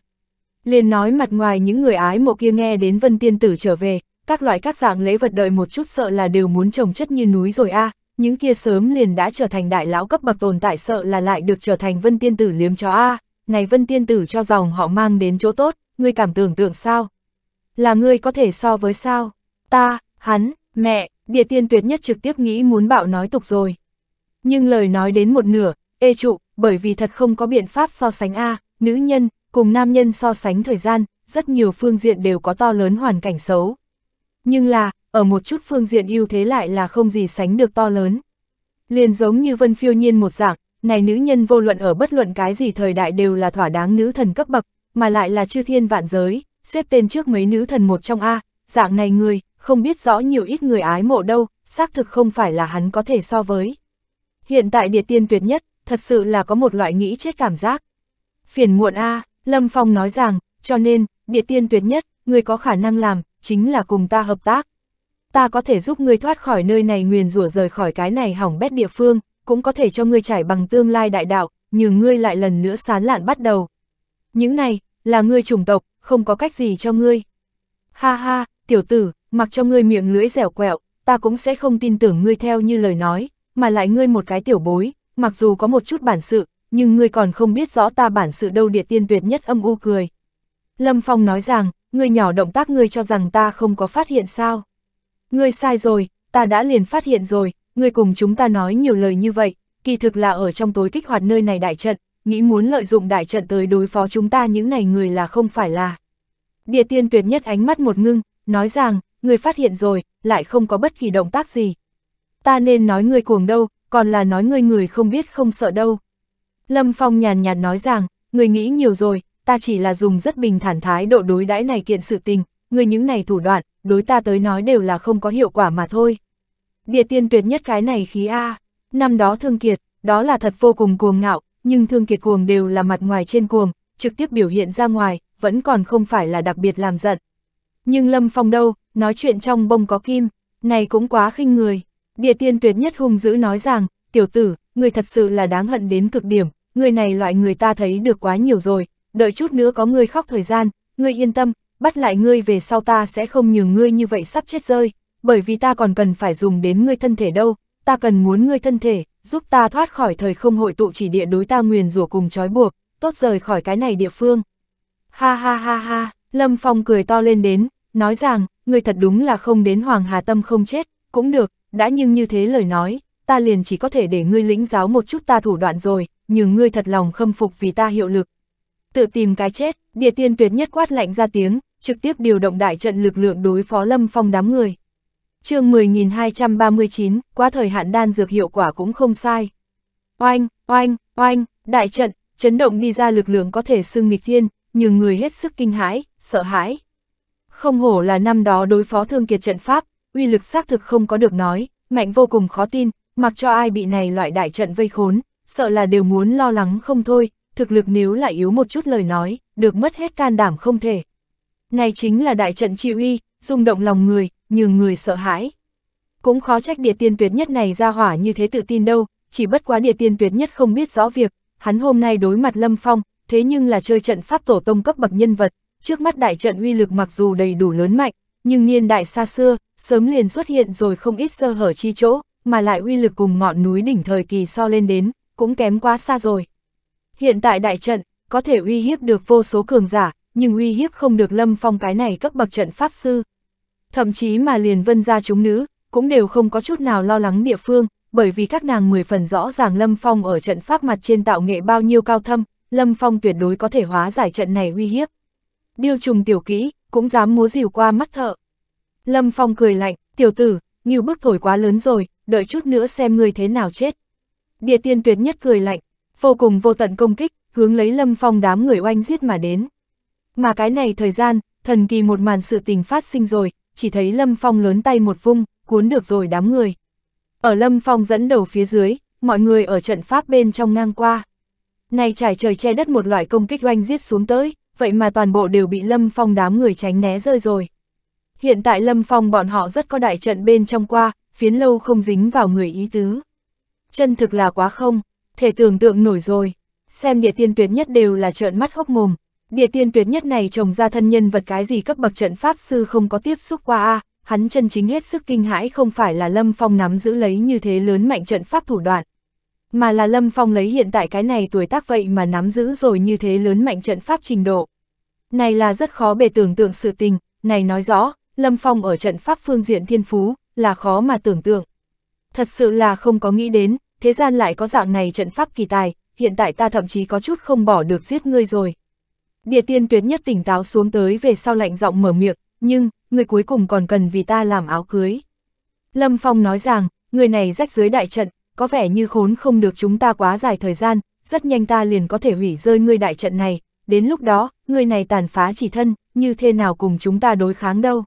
Liền nói mặt ngoài những người ái mộ kia nghe đến vân tiên tử trở về, các loại các dạng lễ vật đợi một chút sợ là đều muốn trồng chất như núi rồi a những kia sớm liền đã trở thành đại lão cấp bậc tồn tại sợ là lại được trở thành vân tiên tử liếm chó a à, này vân tiên tử cho dòng họ mang đến chỗ tốt, ngươi cảm tưởng tượng sao? là ngươi có thể so với sao? Ta, hắn, mẹ, địa tiên tuyệt nhất trực tiếp nghĩ muốn bạo nói tục rồi. Nhưng lời nói đến một nửa, ê trụ, bởi vì thật không có biện pháp so sánh A, nữ nhân, cùng nam nhân so sánh thời gian, rất nhiều phương diện đều có to lớn hoàn cảnh xấu. Nhưng là, ở một chút phương diện ưu thế lại là không gì sánh được to lớn. Liền giống như vân phiêu nhiên một dạng, này nữ nhân vô luận ở bất luận cái gì thời đại đều là thỏa đáng nữ thần cấp bậc, mà lại là chư thiên vạn giới, xếp tên trước mấy nữ thần một trong A, dạng này người, không biết rõ nhiều ít người ái mộ đâu, xác thực không phải là hắn có thể so với. Hiện tại địa tiên tuyệt nhất, thật sự là có một loại nghĩ chết cảm giác. Phiền muộn A, Lâm Phong nói rằng, cho nên, địa tiên tuyệt nhất, người có khả năng làm, chính là cùng ta hợp tác. Ta có thể giúp người thoát khỏi nơi này nguyền rủa rời khỏi cái này hỏng bét địa phương, cũng có thể cho người trải bằng tương lai đại đạo, nhưng ngươi lại lần nữa sán lạn bắt đầu. Những này, là ngươi chủng tộc, không có cách gì cho ngươi. Ha ha, tiểu tử, mặc cho ngươi miệng lưỡi dẻo quẹo, ta cũng sẽ không tin tưởng ngươi theo như lời nói, mà lại ngươi một cái tiểu bối, mặc dù có một chút bản sự, nhưng ngươi còn không biết rõ ta bản sự đâu địa tiên tuyệt nhất âm u cười. Lâm Phong nói rằng, ngươi nhỏ động tác ngươi cho rằng ta không có phát hiện sao. Ngươi sai rồi, ta đã liền phát hiện rồi, ngươi cùng chúng ta nói nhiều lời như vậy, kỳ thực là ở trong tối kích hoạt nơi này đại trận, nghĩ muốn lợi dụng đại trận tới đối phó chúng ta những này người là không phải là. Địa tiên tuyệt nhất ánh mắt một ngưng, nói rằng, người phát hiện rồi, lại không có bất kỳ động tác gì. Ta nên nói người cuồng đâu, còn là nói người người không biết không sợ đâu. Lâm Phong nhàn nhạt nói rằng, người nghĩ nhiều rồi, ta chỉ là dùng rất bình thản thái độ đối đãi này kiện sự tình, người những này thủ đoạn, đối ta tới nói đều là không có hiệu quả mà thôi. Địa tiên tuyệt nhất cái này khí A, năm đó thương kiệt, đó là thật vô cùng cuồng ngạo, nhưng thương kiệt cuồng đều là mặt ngoài trên cuồng, trực tiếp biểu hiện ra ngoài, vẫn còn không phải là đặc biệt làm giận. Nhưng Lâm Phong đâu, nói chuyện trong bông có kim, này cũng quá khinh người. Địa tiên tuyệt nhất hung dữ nói rằng, tiểu tử, người thật sự là đáng hận đến cực điểm, người này loại người ta thấy được quá nhiều rồi, đợi chút nữa có người khóc thời gian, ngươi yên tâm, bắt lại ngươi về sau ta sẽ không nhường ngươi như vậy sắp chết rơi, bởi vì ta còn cần phải dùng đến ngươi thân thể đâu, ta cần muốn ngươi thân thể, giúp ta thoát khỏi thời không hội tụ chỉ địa đối ta nguyền rủa cùng trói buộc, tốt rời khỏi cái này địa phương. Ha ha ha ha, Lâm Phong cười to lên đến, nói rằng, ngươi thật đúng là không đến Hoàng Hà Tâm không chết, cũng được, đã nhưng như thế lời nói, ta liền chỉ có thể để ngươi lĩnh giáo một chút ta thủ đoạn rồi, nhưng ngươi thật lòng khâm phục vì ta hiệu lực. Tự tìm cái chết, địa tiên tuyệt nhất quát lạnh ra tiếng, trực tiếp điều động đại trận lực lượng đối phó Lâm Phong đám người chương 10.239, quá thời hạn đan dược hiệu quả cũng không sai. Oanh, oanh, oanh, đại trận, chấn động đi ra lực lượng có thể xưng nghịch thiên, nhường người hết sức kinh hãi, sợ hãi. Không hổ là năm đó đối phó thương kiệt trận pháp, uy lực xác thực không có được nói, mạnh vô cùng khó tin, mặc cho ai bị này loại đại trận vây khốn, sợ là đều muốn lo lắng không thôi, thực lực nếu lại yếu một chút lời nói, được mất hết can đảm không thể. Này chính là đại trận chi uy, rung động lòng người, nhưng người sợ hãi. Cũng khó trách địa tiên tuyệt nhất này ra hỏa như thế tự tin đâu, chỉ bất quá địa tiên tuyệt nhất không biết rõ việc, hắn hôm nay đối mặt Lâm Phong, thế nhưng là chơi trận pháp tổ tông cấp bậc nhân vật, trước mắt đại trận uy lực mặc dù đầy đủ lớn mạnh, nhưng niên đại xa xưa, sớm liền xuất hiện rồi không ít sơ hở chi chỗ, mà lại uy lực cùng ngọn núi đỉnh thời kỳ so lên đến, cũng kém quá xa rồi. Hiện tại đại trận, có thể uy hiếp được vô số cường giả, nhưng uy hiếp không được Lâm Phong cái này cấp bậc trận pháp sư, thậm chí mà liền vân ra chúng nữ, cũng đều không có chút nào lo lắng địa phương, bởi vì các nàng mười phần rõ ràng Lâm Phong ở trận pháp mặt trên tạo nghệ bao nhiêu cao thâm, Lâm Phong tuyệt đối có thể hóa giải trận này uy hiếp. Điêu trùng tiểu kỹ, cũng dám múa rìu qua mắt thợ. Lâm Phong cười lạnh, tiểu tử, nhiều bức thổi quá lớn rồi, đợi chút nữa xem ngươi thế nào chết. Địa tiên tuyệt nhất cười lạnh, vô cùng vô tận công kích, hướng lấy Lâm Phong đám người oanh giết mà đến. Mà cái này thời gian, thần kỳ một màn sự tình phát sinh rồi, chỉ thấy Lâm Phong lớn tay một vung, cuốn được rồi đám người. Ở Lâm Phong dẫn đầu phía dưới, mọi người ở trận pháp bên trong ngang qua. Này trải trời che đất một loại công kích oanh giết xuống tới, vậy mà toàn bộ đều bị Lâm Phong đám người tránh né rơi rồi. Hiện tại Lâm Phong bọn họ rất có đại trận bên trong qua, phiến lâu không dính vào người ý tứ. Chân thực là quá không, thể tưởng tượng nổi rồi, xem địa tiên tuyến nhất đều là trợn mắt hốc mồm, địa tiên tuyệt nhất này trồng ra thân nhân vật cái gì cấp bậc trận pháp sư không có tiếp xúc qua a à, hắn chân chính hết sức kinh hãi không phải là Lâm Phong nắm giữ lấy như thế lớn mạnh trận pháp thủ đoạn, mà là Lâm Phong lấy hiện tại cái này tuổi tác vậy mà nắm giữ rồi như thế lớn mạnh trận pháp trình độ. Này là rất khó bề tưởng tượng sự tình, này nói rõ, Lâm Phong ở trận pháp phương diện thiên phú, là khó mà tưởng tượng. Thật sự là không có nghĩ đến, thế gian lại có dạng này trận pháp kỳ tài, hiện tại ta thậm chí có chút không bỏ được giết ngươi rồi. Địa tiên tuyến nhất tỉnh táo xuống tới về sau lạnh giọng mở miệng, nhưng, người cuối cùng còn cần vì ta làm áo cưới. Lâm Phong nói rằng, người này rách dưới đại trận, có vẻ như khốn không được chúng ta quá dài thời gian, rất nhanh ta liền có thể hủy rơi người đại trận này, đến lúc đó, người này tàn phá chỉ thân, như thế nào cùng chúng ta đối kháng đâu.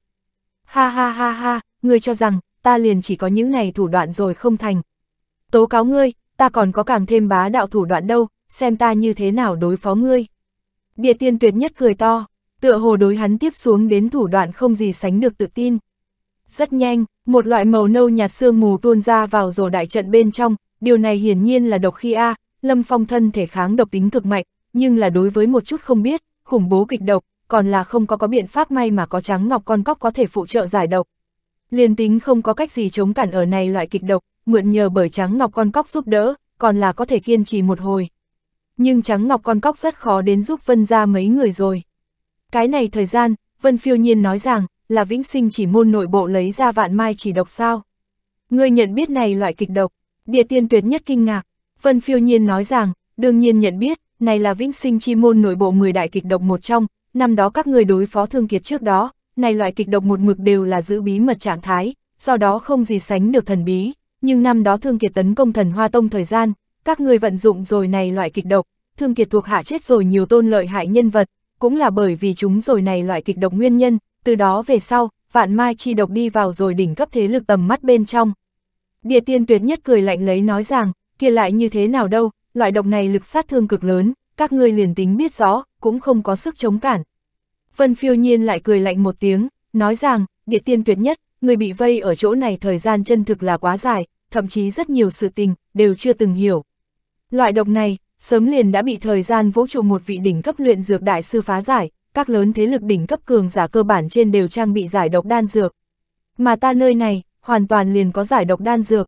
Ha ha ha ha, người cho rằng, ta liền chỉ có những này thủ đoạn rồi không thành. Tố cáo ngươi, ta còn có càng thêm bá đạo thủ đoạn đâu, xem ta như thế nào đối phó ngươi. Địa tiên tuyệt nhất cười to, tựa hồ đối hắn tiếp xuống đến thủ đoạn không gì sánh được tự tin. Rất nhanh, một loại màu nâu nhạt sương mù tuôn ra vào rổ đại trận bên trong, điều này hiển nhiên là độc khi A, Lâm Phong thân thể kháng độc tính cực mạnh, nhưng là đối với một chút không biết, khủng bố kịch độc, còn là không có có biện pháp may mà có trắng ngọc con cóc có thể phụ trợ giải độc. Liên tính không có cách gì chống cản ở này loại kịch độc, mượn nhờ bởi trắng ngọc con cóc giúp đỡ, còn là có thể kiên trì một hồi nhưng trắng ngọc con cóc rất khó đến giúp Vân ra mấy người rồi. Cái này thời gian, Vân phiêu nhiên nói rằng, là vĩnh sinh chỉ môn nội bộ lấy ra vạn mai chỉ độc sao. Người nhận biết này loại kịch độc, địa tiên tuyệt nhất kinh ngạc, Vân phiêu nhiên nói rằng, đương nhiên nhận biết, này là vĩnh sinh chi môn nội bộ 10 đại kịch độc một trong, năm đó các người đối phó thương kiệt trước đó, này loại kịch độc một mực đều là giữ bí mật trạng thái, do đó không gì sánh được thần bí, nhưng năm đó thương kiệt tấn công thần hoa tông thời gian, các ngươi vận dụng rồi này loại kịch độc, thương kiệt thuộc hạ chết rồi nhiều tôn lợi hại nhân vật, cũng là bởi vì chúng rồi này loại kịch độc nguyên nhân, từ đó về sau, vạn mai chi độc đi vào rồi đỉnh cấp thế lực tầm mắt bên trong. Địa tiên tuyệt nhất cười lạnh lấy nói rằng, kia lại như thế nào đâu, loại độc này lực sát thương cực lớn, các ngươi liền tính biết rõ, cũng không có sức chống cản. Vân phiêu nhiên lại cười lạnh một tiếng, nói rằng, địa tiên tuyệt nhất, người bị vây ở chỗ này thời gian chân thực là quá dài, thậm chí rất nhiều sự tình, đều chưa từng hiểu. Loại độc này, sớm liền đã bị thời gian vũ trụ một vị đỉnh cấp luyện dược đại sư phá giải, các lớn thế lực đỉnh cấp cường giả cơ bản trên đều trang bị giải độc đan dược. Mà ta nơi này, hoàn toàn liền có giải độc đan dược.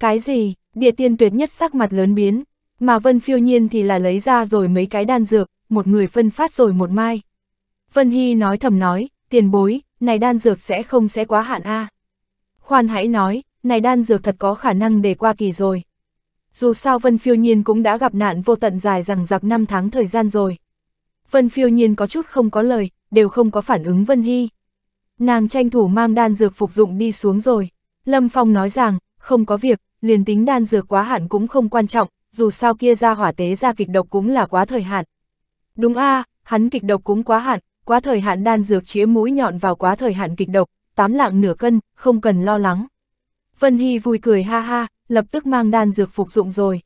Cái gì, địa tiên tuyệt nhất sắc mặt lớn biến, mà Vân phiêu nhiên thì là lấy ra rồi mấy cái đan dược, một người phân phát rồi một mai. Vân Hy nói thầm nói, tiền bối, này đan dược sẽ không sẽ quá hạn a à. Khoan hãy nói, này đan dược thật có khả năng để qua kỳ rồi dù sao Vân Phiêu Nhiên cũng đã gặp nạn vô tận dài rằng giặc năm tháng thời gian rồi. Vân Phiêu Nhiên có chút không có lời, đều không có phản ứng Vân Hy. Nàng tranh thủ mang đan dược phục dụng đi xuống rồi. Lâm Phong nói rằng, không có việc, liền tính đan dược quá hạn cũng không quan trọng, dù sao kia ra hỏa tế ra kịch độc cũng là quá thời hạn. Đúng a hắn kịch độc cũng quá hạn, quá thời hạn đan dược chĩa mũi nhọn vào quá thời hạn kịch độc, tám lạng nửa cân, không cần lo lắng. Vân Hy vui cười ha ha, lập tức mang đan dược phục dụng rồi.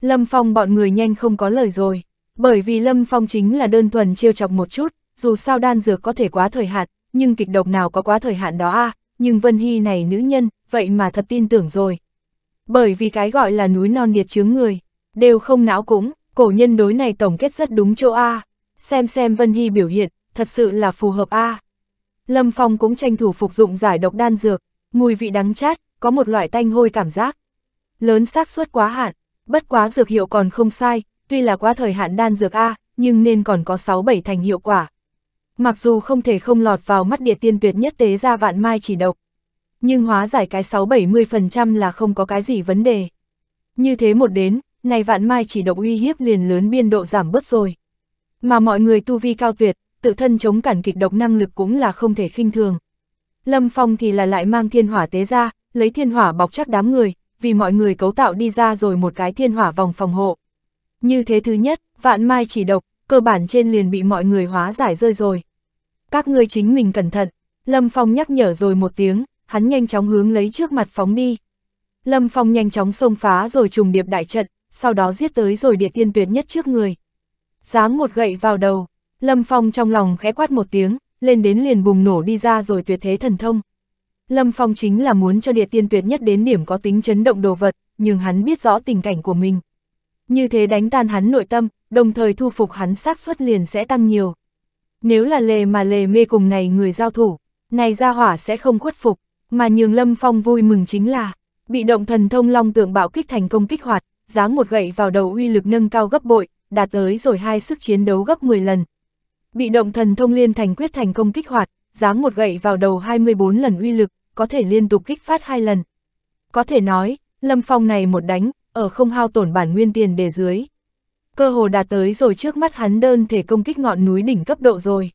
Lâm Phong bọn người nhanh không có lời rồi, bởi vì Lâm Phong chính là đơn thuần trêu chọc một chút, dù sao đan dược có thể quá thời hạn, nhưng kịch độc nào có quá thời hạn đó a à, nhưng Vân Hy này nữ nhân, vậy mà thật tin tưởng rồi. Bởi vì cái gọi là núi non điệt chướng người, đều không não cũng, cổ nhân đối này tổng kết rất đúng chỗ a à. xem xem Vân Hy biểu hiện, thật sự là phù hợp a à. Lâm Phong cũng tranh thủ phục dụng giải độc đan dược, mùi vị đắng chát, có một loại tanh hôi cảm giác. Lớn xác suất quá hạn, bất quá dược hiệu còn không sai, tuy là quá thời hạn đan dược A, nhưng nên còn có 6-7 thành hiệu quả. Mặc dù không thể không lọt vào mắt địa tiên tuyệt nhất tế ra vạn mai chỉ độc, nhưng hóa giải cái 6-70% là không có cái gì vấn đề. Như thế một đến, này vạn mai chỉ độc uy hiếp liền lớn biên độ giảm bớt rồi. Mà mọi người tu vi cao tuyệt, tự thân chống cản kịch độc năng lực cũng là không thể khinh thường. Lâm Phong thì là lại mang thiên hỏa tế ra, lấy thiên hỏa bọc chắc đám người, vì mọi người cấu tạo đi ra rồi một cái thiên hỏa vòng phòng hộ. Như thế thứ nhất, vạn mai chỉ độc, cơ bản trên liền bị mọi người hóa giải rơi rồi. Các ngươi chính mình cẩn thận, Lâm Phong nhắc nhở rồi một tiếng, hắn nhanh chóng hướng lấy trước mặt phóng đi. Lâm Phong nhanh chóng xông phá rồi trùng điệp đại trận, sau đó giết tới rồi địa tiên tuyệt nhất trước người. Giáng một gậy vào đầu, Lâm Phong trong lòng khẽ quát một tiếng, lên đến liền bùng nổ đi ra rồi tuyệt thế thần thông. Lâm Phong chính là muốn cho địa tiên tuyệt nhất đến điểm có tính chấn động đồ vật, nhưng hắn biết rõ tình cảnh của mình. Như thế đánh tan hắn nội tâm, đồng thời thu phục hắn xác suất liền sẽ tăng nhiều. Nếu là lề mà lề mê cùng này người giao thủ, này ra hỏa sẽ không khuất phục, mà nhường Lâm Phong vui mừng chính là, bị động thần thông long tượng bạo kích thành công kích hoạt, giáng một gậy vào đầu uy lực nâng cao gấp bội, đạt tới rồi hai sức chiến đấu gấp 10 lần, Bị động thần thông liên thành quyết thành công kích hoạt, giáng một gậy vào đầu 24 lần uy lực, có thể liên tục kích phát hai lần. Có thể nói, Lâm Phong này một đánh, ở không hao tổn bản nguyên tiền đề dưới. Cơ hồ đạt tới rồi trước mắt hắn đơn thể công kích ngọn núi đỉnh cấp độ rồi.